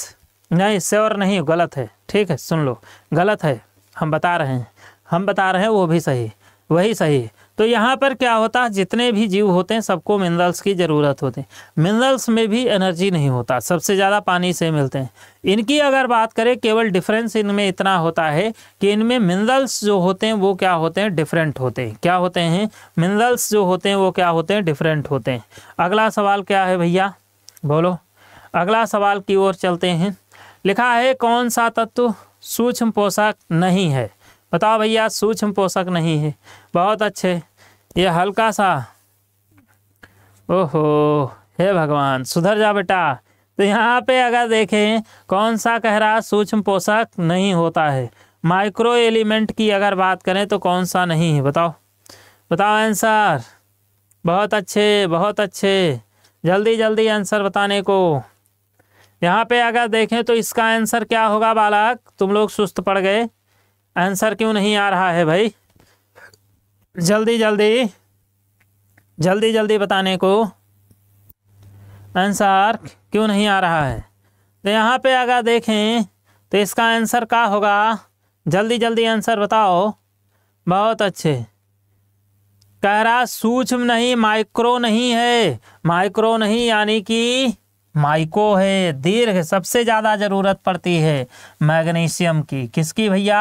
नहीं श्योर नहीं गलत है ठीक है सुन लो गलत है हम बता रहे हैं हम बता रहे हैं वो भी सही वही सही तो यहाँ पर क्या होता है जितने भी जीव होते हैं सबको मिनरल्स की ज़रूरत होती है मिनरल्स में भी एनर्जी नहीं होता सबसे ज़्यादा पानी से मिलते हैं इनकी अगर बात करें केवल डिफरेंस इनमें इतना होता है कि इनमें मिनरल्स जो होते हैं वो क्या होते हैं डिफरेंट होते हैं क्या होते हैं मिनरल्स जो होते हैं वो क्या होते हैं डिफरेंट होते हैं अगला सवाल क्या है भैया बोलो अगला सवाल की ओर चलते हैं लिखा है कौन सा तत्व सूक्ष्म पोषक नहीं है बताओ भैया सूक्ष्म पोषक नहीं है बहुत अच्छे ये हल्का सा ओहो हे भगवान सुधर जा बेटा तो यहाँ पे अगर देखें कौन सा कह रहा सूक्ष्म पोषक नहीं होता है माइक्रो एलिमेंट की अगर बात करें तो कौन सा नहीं है बताओ बताओ आंसर बहुत अच्छे बहुत अच्छे जल्दी जल्दी आंसर बताने को यहाँ पे अगर देखें तो इसका आंसर क्या होगा बालक तुम लोग सुस्त पड़ गए आंसर क्यों नहीं आ रहा है भाई जल्दी जल्दी जल्दी जल्दी बताने को आंसर क्यों नहीं आ रहा है तो यहाँ पे अगर देखें तो इसका आंसर क्या होगा जल्दी जल्दी आंसर बताओ बहुत अच्छे कह रहा सूक्ष्म नहीं माइक्रो नहीं है माइक्रो नहीं यानी कि माइको है दीर्घ सबसे ज़्यादा ज़रूरत पड़ती है मैग्नीशियम की किसकी भैया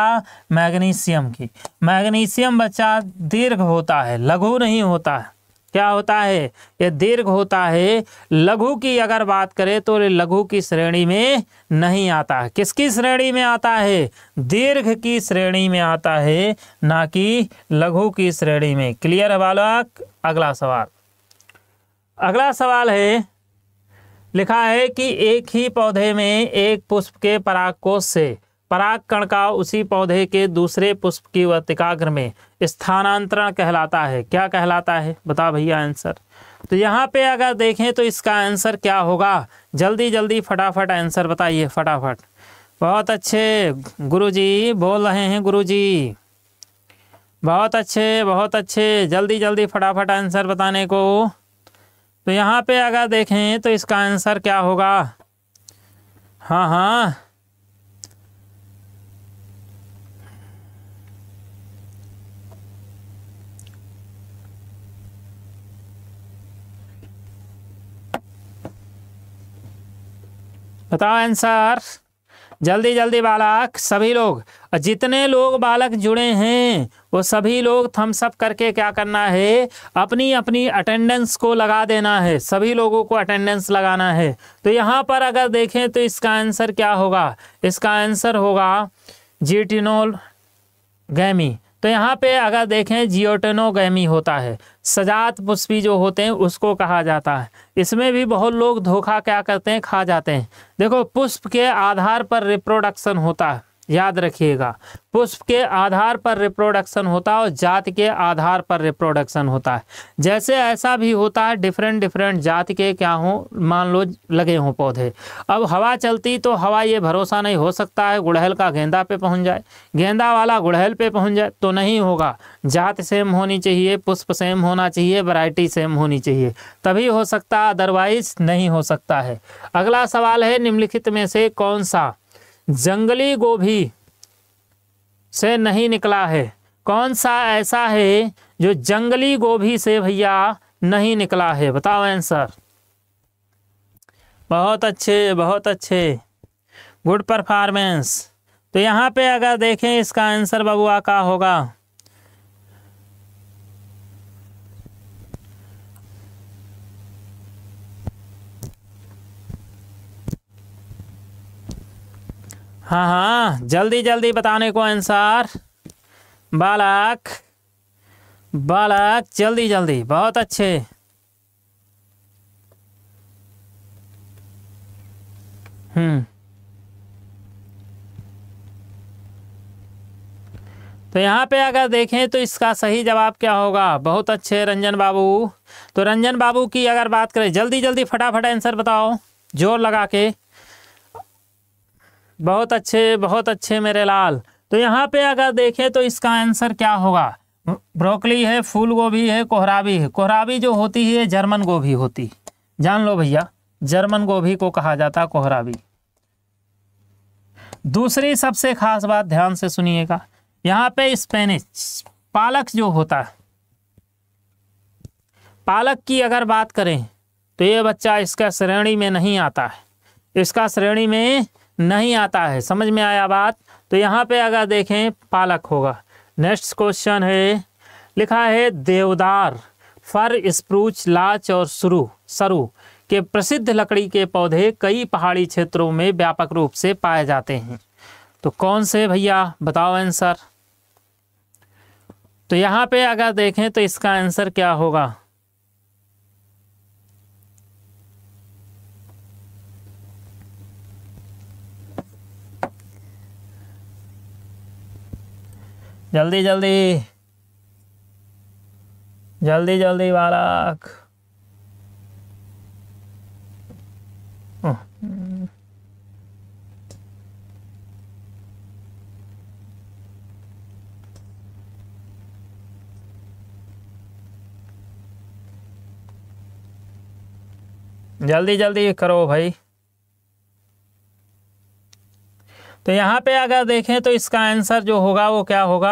मैग्नीशियम की मैग्नीशियम बच्चा दीर्घ होता है लघु नहीं होता है क्या होता है ये दीर्घ होता है लघु की अगर बात करें तो लघु की श्रेणी में नहीं आता है किसकी श्रेणी में आता है दीर्घ की श्रेणी में आता है ना कि लघु की श्रेणी में क्लियर है बालक अगला सवाल अगला सवाल है लिखा है कि एक ही पौधे में एक पुष्प के पराग कोष से पराग कण का उसी पौधे के दूसरे पुष्प की वर्तिकाग्र में स्थानांतरण कहलाता है क्या कहलाता है बता भैया आंसर तो यहाँ पे अगर देखें तो इसका आंसर क्या होगा जल्दी जल्दी फटाफट आंसर बताइए फटाफट बहुत अच्छे गुरुजी बोल रहे हैं गुरुजी बहुत अच्छे बहुत अच्छे जल्दी जल्दी फटाफट आंसर बताने को तो यहाँ पे अगर देखें तो इसका आंसर क्या होगा हाँ हाँ बताओ आंसर जल्दी जल्दी बालक सभी लोग जितने लोग बालक जुड़े हैं वो सभी लोग थम्स अप करके क्या करना है अपनी अपनी अटेंडेंस को लगा देना है सभी लोगों को अटेंडेंस लगाना है तो यहाँ पर अगर देखें तो इसका आंसर क्या होगा इसका आंसर होगा जीटिनोल गैमी तो यहाँ पे अगर देखें जियोटेनोगैमी होता है सजात पुष्पी जो होते हैं उसको कहा जाता है इसमें भी बहुत लोग धोखा क्या करते हैं खा जाते हैं देखो पुष्प के आधार पर रिप्रोडक्शन होता है याद रखिएगा पुष्प के आधार पर रिप्रोडक्शन होता है और जात के आधार पर रिप्रोडक्शन होता है जैसे ऐसा भी होता है डिफरेंट डिफरेंट जात के क्या हों मान लो लगे हों पौधे अब हवा चलती तो हवा ये भरोसा नहीं हो सकता है गुड़हल का गेंदा पे पहुंच जाए गेंदा वाला गुड़हल पे पहुंच जाए तो नहीं होगा जात सेम होनी चाहिए पुष्प सेम होना चाहिए वराइटी सेम होनी चाहिए तभी हो सकता अदरवाइज नहीं हो सकता है अगला सवाल है निम्नलिखित में से कौन सा जंगली गोभी से नहीं निकला है कौन सा ऐसा है जो जंगली गोभी से भैया नहीं निकला है बताओ आंसर बहुत अच्छे बहुत अच्छे गुड परफॉर्मेंस तो यहाँ पे अगर देखें इसका आंसर बबुआ का होगा हाँ हाँ जल्दी जल्दी बताने को आंसर बालक बालक जल्दी जल्दी बहुत अच्छे हम्म तो यहाँ पे अगर देखें तो इसका सही जवाब क्या होगा बहुत अच्छे रंजन बाबू तो रंजन बाबू की अगर बात करें जल्दी जल्दी फटाफट आंसर बताओ जोर लगा के बहुत अच्छे बहुत अच्छे मेरे लाल तो यहाँ पे अगर देखें तो इसका आंसर क्या होगा ब्रोकली है फूल गोभी है कोहराबी है कोहराबी जो होती है जर्मन गोभी होती जान लो भैया जर्मन गोभी को कहा जाता कोहराबी दूसरी सबसे खास बात ध्यान से सुनिएगा यहाँ पे स्पेनिश पालक जो होता है पालक की अगर बात करें तो ये बच्चा इसका श्रेणी में नहीं आता है इसका श्रेणी में नहीं आता है समझ में आया बात तो यहाँ पे अगर देखें पालक होगा नेक्स्ट क्वेश्चन है लिखा है देवदार फर स्प्रूच लाच और सुरु सरु के प्रसिद्ध लकड़ी के पौधे कई पहाड़ी क्षेत्रों में व्यापक रूप से पाए जाते हैं तो कौन से भैया बताओ आंसर तो यहाँ पे अगर देखें तो इसका आंसर क्या होगा जल्दी जल्दी जल्दी जल्दी बालक जल्दी जल्दी करो भाई तो यहाँ पे अगर देखें तो इसका आंसर जो होगा वो क्या होगा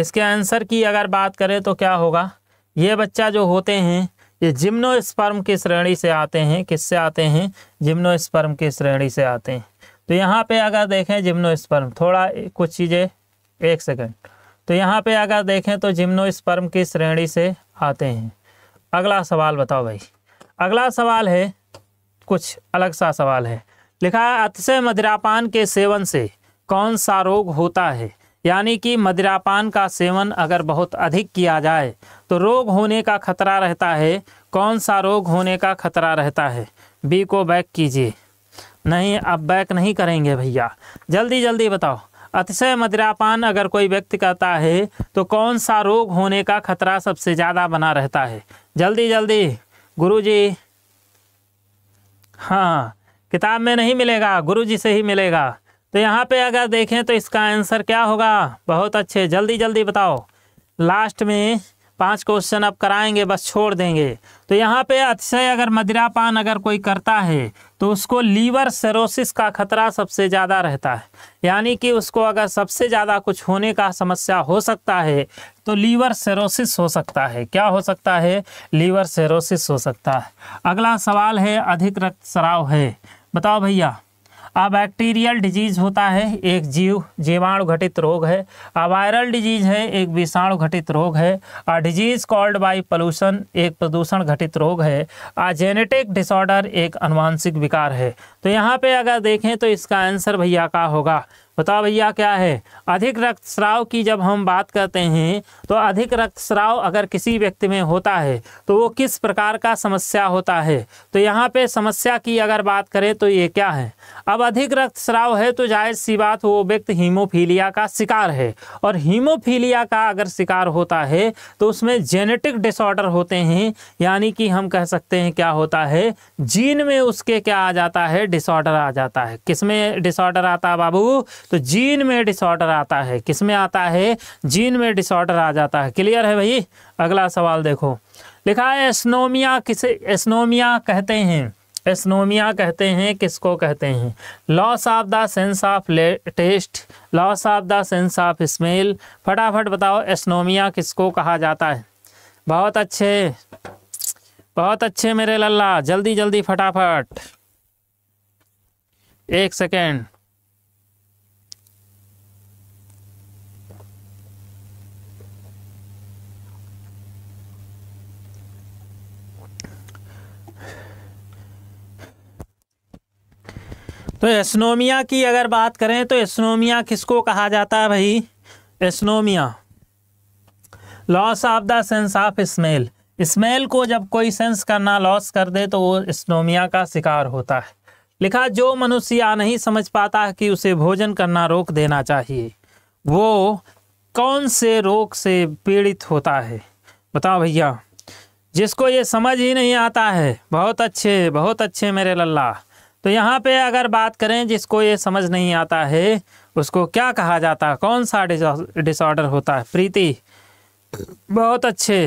इसके आंसर की अगर बात करें तो क्या होगा ये बच्चा जो होते हैं ये स्पर्म की श्रेणी से आते हैं किससे आते हैं जिम्नो स्पर्म की श्रेणी से आते हैं तो यहाँ पे अगर देखें जिम्नो स्पर्म थोड़ा कुछ चीज़ें एक सेकंड तो यहाँ पे अगर देखें तो जिम्नो स्पर्म की श्रेणी से आते हैं अगला सवाल बताओ भाई अगला सवाल है कुछ अलग सा सवाल है लिखा है अतिशय मदिरापान के सेवन से कौन सा रोग होता है यानी कि मदिरापान का सेवन अगर बहुत अधिक किया जाए तो रोग होने का खतरा रहता है कौन सा रोग होने का खतरा रहता है बी को बैक कीजिए नहीं अब बैक नहीं करेंगे भैया जल्दी जल्दी बताओ अतिशय मदिरापान अगर कोई व्यक्ति करता है तो कौन सा रोग होने का खतरा सबसे ज़्यादा बना रहता है जल्दी जल्दी गुरु जी हाँ किताब में नहीं मिलेगा गुरु जी से ही मिलेगा तो यहाँ पे अगर देखें तो इसका आंसर क्या होगा बहुत अच्छे जल्दी जल्दी बताओ लास्ट में पांच क्वेश्चन अब कराएंगे बस छोड़ देंगे तो यहाँ पे अतिशय अगर मदिरापान अगर कोई करता है तो उसको लीवर सेरोसिस का खतरा सबसे ज़्यादा रहता है यानी कि उसको अगर सबसे ज़्यादा कुछ होने का समस्या हो सकता है तो लीवर सेरोसिस हो सकता है क्या हो सकता है लीवर सेरोसिस हो सकता है अगला सवाल है अधिक रक्तस्राव है बताओ भैया अब बैक्टीरियल डिजीज होता है एक जीव जीवाणु घटित रोग है आ वायरल डिजीज है एक विषाणु घटित रोग है a disease called by pollution एक प्रदूषण घटित रोग है आ जेनेटिक डिसऑर्डर एक अनुवांशिक विकार है तो यहाँ पे अगर देखें तो इसका आंसर भैया का होगा बताओ भैया क्या है अधिक रक्तस्राव की जब हम बात करते हैं तो अधिक रक्तस्राव अगर किसी व्यक्ति में होता है तो वो किस प्रकार का समस्या होता है तो यहाँ पे समस्या की अगर बात करें तो ये क्या है अब अधिक रक्तस्राव है तो जाहिर सी बात वो व्यक्ति हीमोफीलिया का शिकार है और हीमोफीलिया का अगर शिकार होता है तो उसमें जेनेटिक डिसऑर्डर होते हैं यानी कि हम कह सकते हैं क्या होता है जीन में उसके क्या आ जाता है डिसऑर्डर आ जाता है किसमें डिसऑर्डर आता है बाबू तो जीन में डिसऑर्डर आता है किस में आता है जीन में डिसऑर्डर आ जाता है क्लियर है भाई अगला सवाल देखो लिखा है एस्नोमिया किसे एस्नोमिया कहते हैं एस्नोमिया कहते हैं किसको कहते हैं loss of the sense of taste loss of the sense of smell फटाफट बताओ एस्नोमिया किसको कहा जाता है बहुत अच्छे बहुत अच्छे मेरे लल्ला जल्दी जल्दी फटाफट एक सेकेंड तो एस्नोमिया की अगर बात करें तो एस्नोमिया किसको कहा जाता है भाई anosmia loss of the sense of smell smell को जब कोई सेंस करना लॉस कर दे तो वो एस्नोमिया का शिकार होता है लिखा जो मनुष्य या नहीं समझ पाता कि उसे भोजन करना रोक देना चाहिए वो कौन से रोग से पीड़ित होता है बताओ भैया जिसको ये समझ ही नहीं आता है बहुत अच्छे बहुत अच्छे मेरे लल्ला तो यहाँ पे अगर बात करें जिसको ये समझ नहीं आता है उसको क्या कहा जाता है कौन सा डिसऑर्डर होता है प्रीति बहुत अच्छे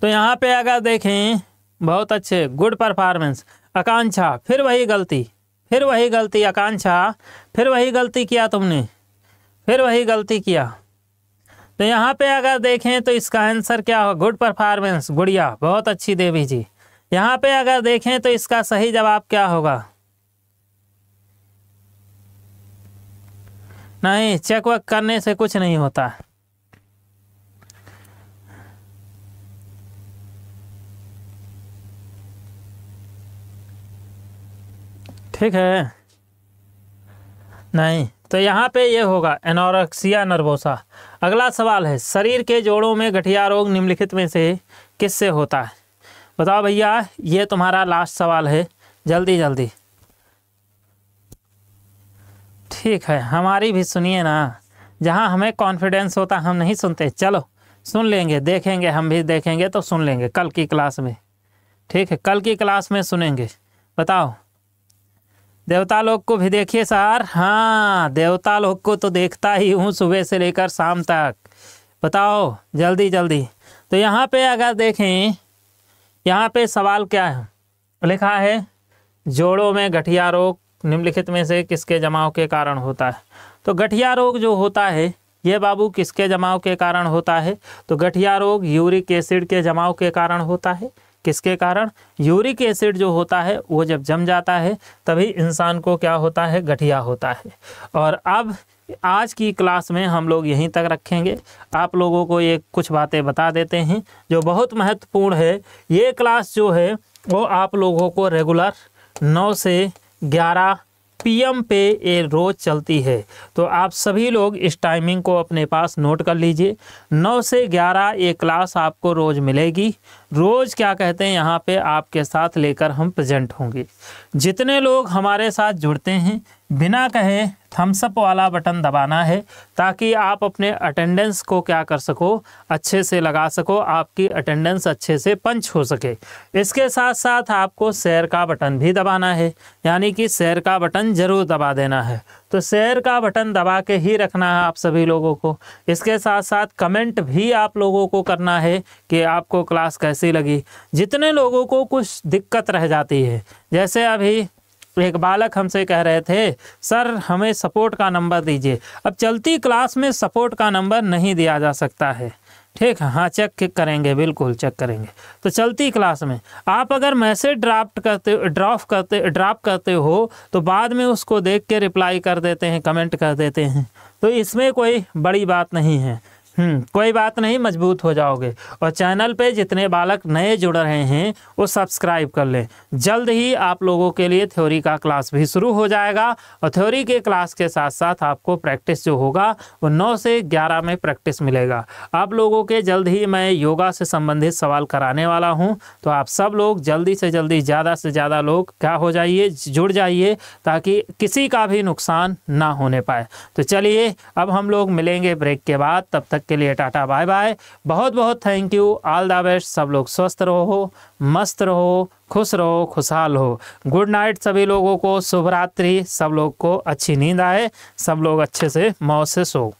तो यहाँ पे अगर देखें बहुत अच्छे गुड परफॉर्मेंस आकांक्षा फिर वही गलती फिर वही गलती आकांक्षा फिर वही गलती किया तुमने फिर वही गलती किया तो यहाँ पे अगर देखें तो इसका आंसर क्या हो गुड परफॉर्मेंस गुड़िया बहुत अच्छी देवी जी यहाँ पे अगर देखें तो इसका सही जवाब क्या होगा नहीं चेक वर्क करने से कुछ नहीं होता ठीक है नहीं तो यहाँ पे ये होगा एनोरक्सिया नर्वोसा अगला सवाल है शरीर के जोड़ों में गठिया रोग निम्नलिखित में से किससे होता है बताओ भैया ये तुम्हारा लास्ट सवाल है जल्दी जल्दी ठीक है हमारी भी सुनिए ना जहाँ हमें कॉन्फिडेंस होता हम नहीं सुनते चलो सुन लेंगे देखेंगे हम भी देखेंगे तो सुन लेंगे कल की क्लास में ठीक है कल की क्लास में सुनेंगे बताओ देवता लोग को भी देखिए सर हाँ देवता लोग को तो देखता ही हूँ सुबह से लेकर शाम तक बताओ जल्दी जल्दी तो यहाँ पे अगर देखें यहाँ पे सवाल क्या है लिखा है जोड़ों में गठिया रोग निम्नलिखित में से किसके जमाव के कारण होता है तो गठिया रोग जो होता है ये बाबू किसके जमाव के कारण होता है तो गठिया रोग यूरिक एसिड के जमाव के कारण होता है किसके कारण यूरिक एसिड जो होता है वो जब जम जाता है तभी इंसान को क्या होता है गठिया होता है और अब आज की क्लास में हम लोग यहीं तक रखेंगे आप लोगों को ये कुछ बातें बता देते हैं जो बहुत महत्वपूर्ण है ये क्लास जो है वो आप लोगों को रेगुलर नौ से ग्यारह पीएम पे ये रोज़ चलती है तो आप सभी लोग इस टाइमिंग को अपने पास नोट कर लीजिए 9 से 11 ये क्लास आपको रोज़ मिलेगी रोज़ क्या कहते हैं यहाँ पे आपके साथ लेकर हम प्रेजेंट होंगे जितने लोग हमारे साथ जुड़ते हैं बिना कहे थम्सअप वाला बटन दबाना है ताकि आप अपने अटेंडेंस को क्या कर सको अच्छे से लगा सको आपकी अटेंडेंस अच्छे से पंच हो सके इसके साथ साथ आपको शेयर का बटन भी दबाना है यानी कि शेयर का बटन ज़रूर दबा देना है तो शेयर का बटन दबा के ही रखना है आप सभी लोगों को इसके साथ साथ कमेंट भी आप लोगों को करना है कि आपको क्लास कैसी लगी जितने लोगों को कुछ दिक्कत रह जाती है जैसे अभी तो एक बालक हमसे कह रहे थे सर हमें सपोर्ट का नंबर दीजिए अब चलती क्लास में सपोर्ट का नंबर नहीं दिया जा सकता है ठीक है हाँ चेक करेंगे बिल्कुल चेक करेंगे तो चलती क्लास में आप अगर मैसेज ड्राफ्ट करते ड्राफ करते ड्राप करते हो तो बाद में उसको देख के रिप्लाई कर देते हैं कमेंट कर देते हैं तो इसमें कोई बड़ी बात नहीं है हम्म, कोई बात नहीं मजबूत हो जाओगे और चैनल पे जितने बालक नए जुड़ रहे हैं वो सब्सक्राइब कर लें जल्द ही आप लोगों के लिए थ्योरी का क्लास भी शुरू हो जाएगा और थ्योरी के क्लास के साथ साथ आपको प्रैक्टिस जो होगा वो नौ से ग्यारह में प्रैक्टिस मिलेगा आप लोगों के जल्द ही मैं योगा से संबंधित सवाल कराने वाला हूँ तो आप सब लोग जल्दी से जल्दी ज़्यादा से ज़्यादा लोग क्या हो जाइए जुड़ जाइए ताकि किसी का भी नुकसान ना होने पाए तो चलिए अब हम लोग मिलेंगे ब्रेक के बाद तब तक तक के लिए टाटा बाय बाय बहुत बहुत thank you all the best सब लोग स्वस्थ रहो मस्त रहो खुश रहो खुशहाल हो गुड नाइट सभी लोगों को शुभ रात्रि सब लोग को अच्छी नींद आए सब लोग अच्छे से मौज से सो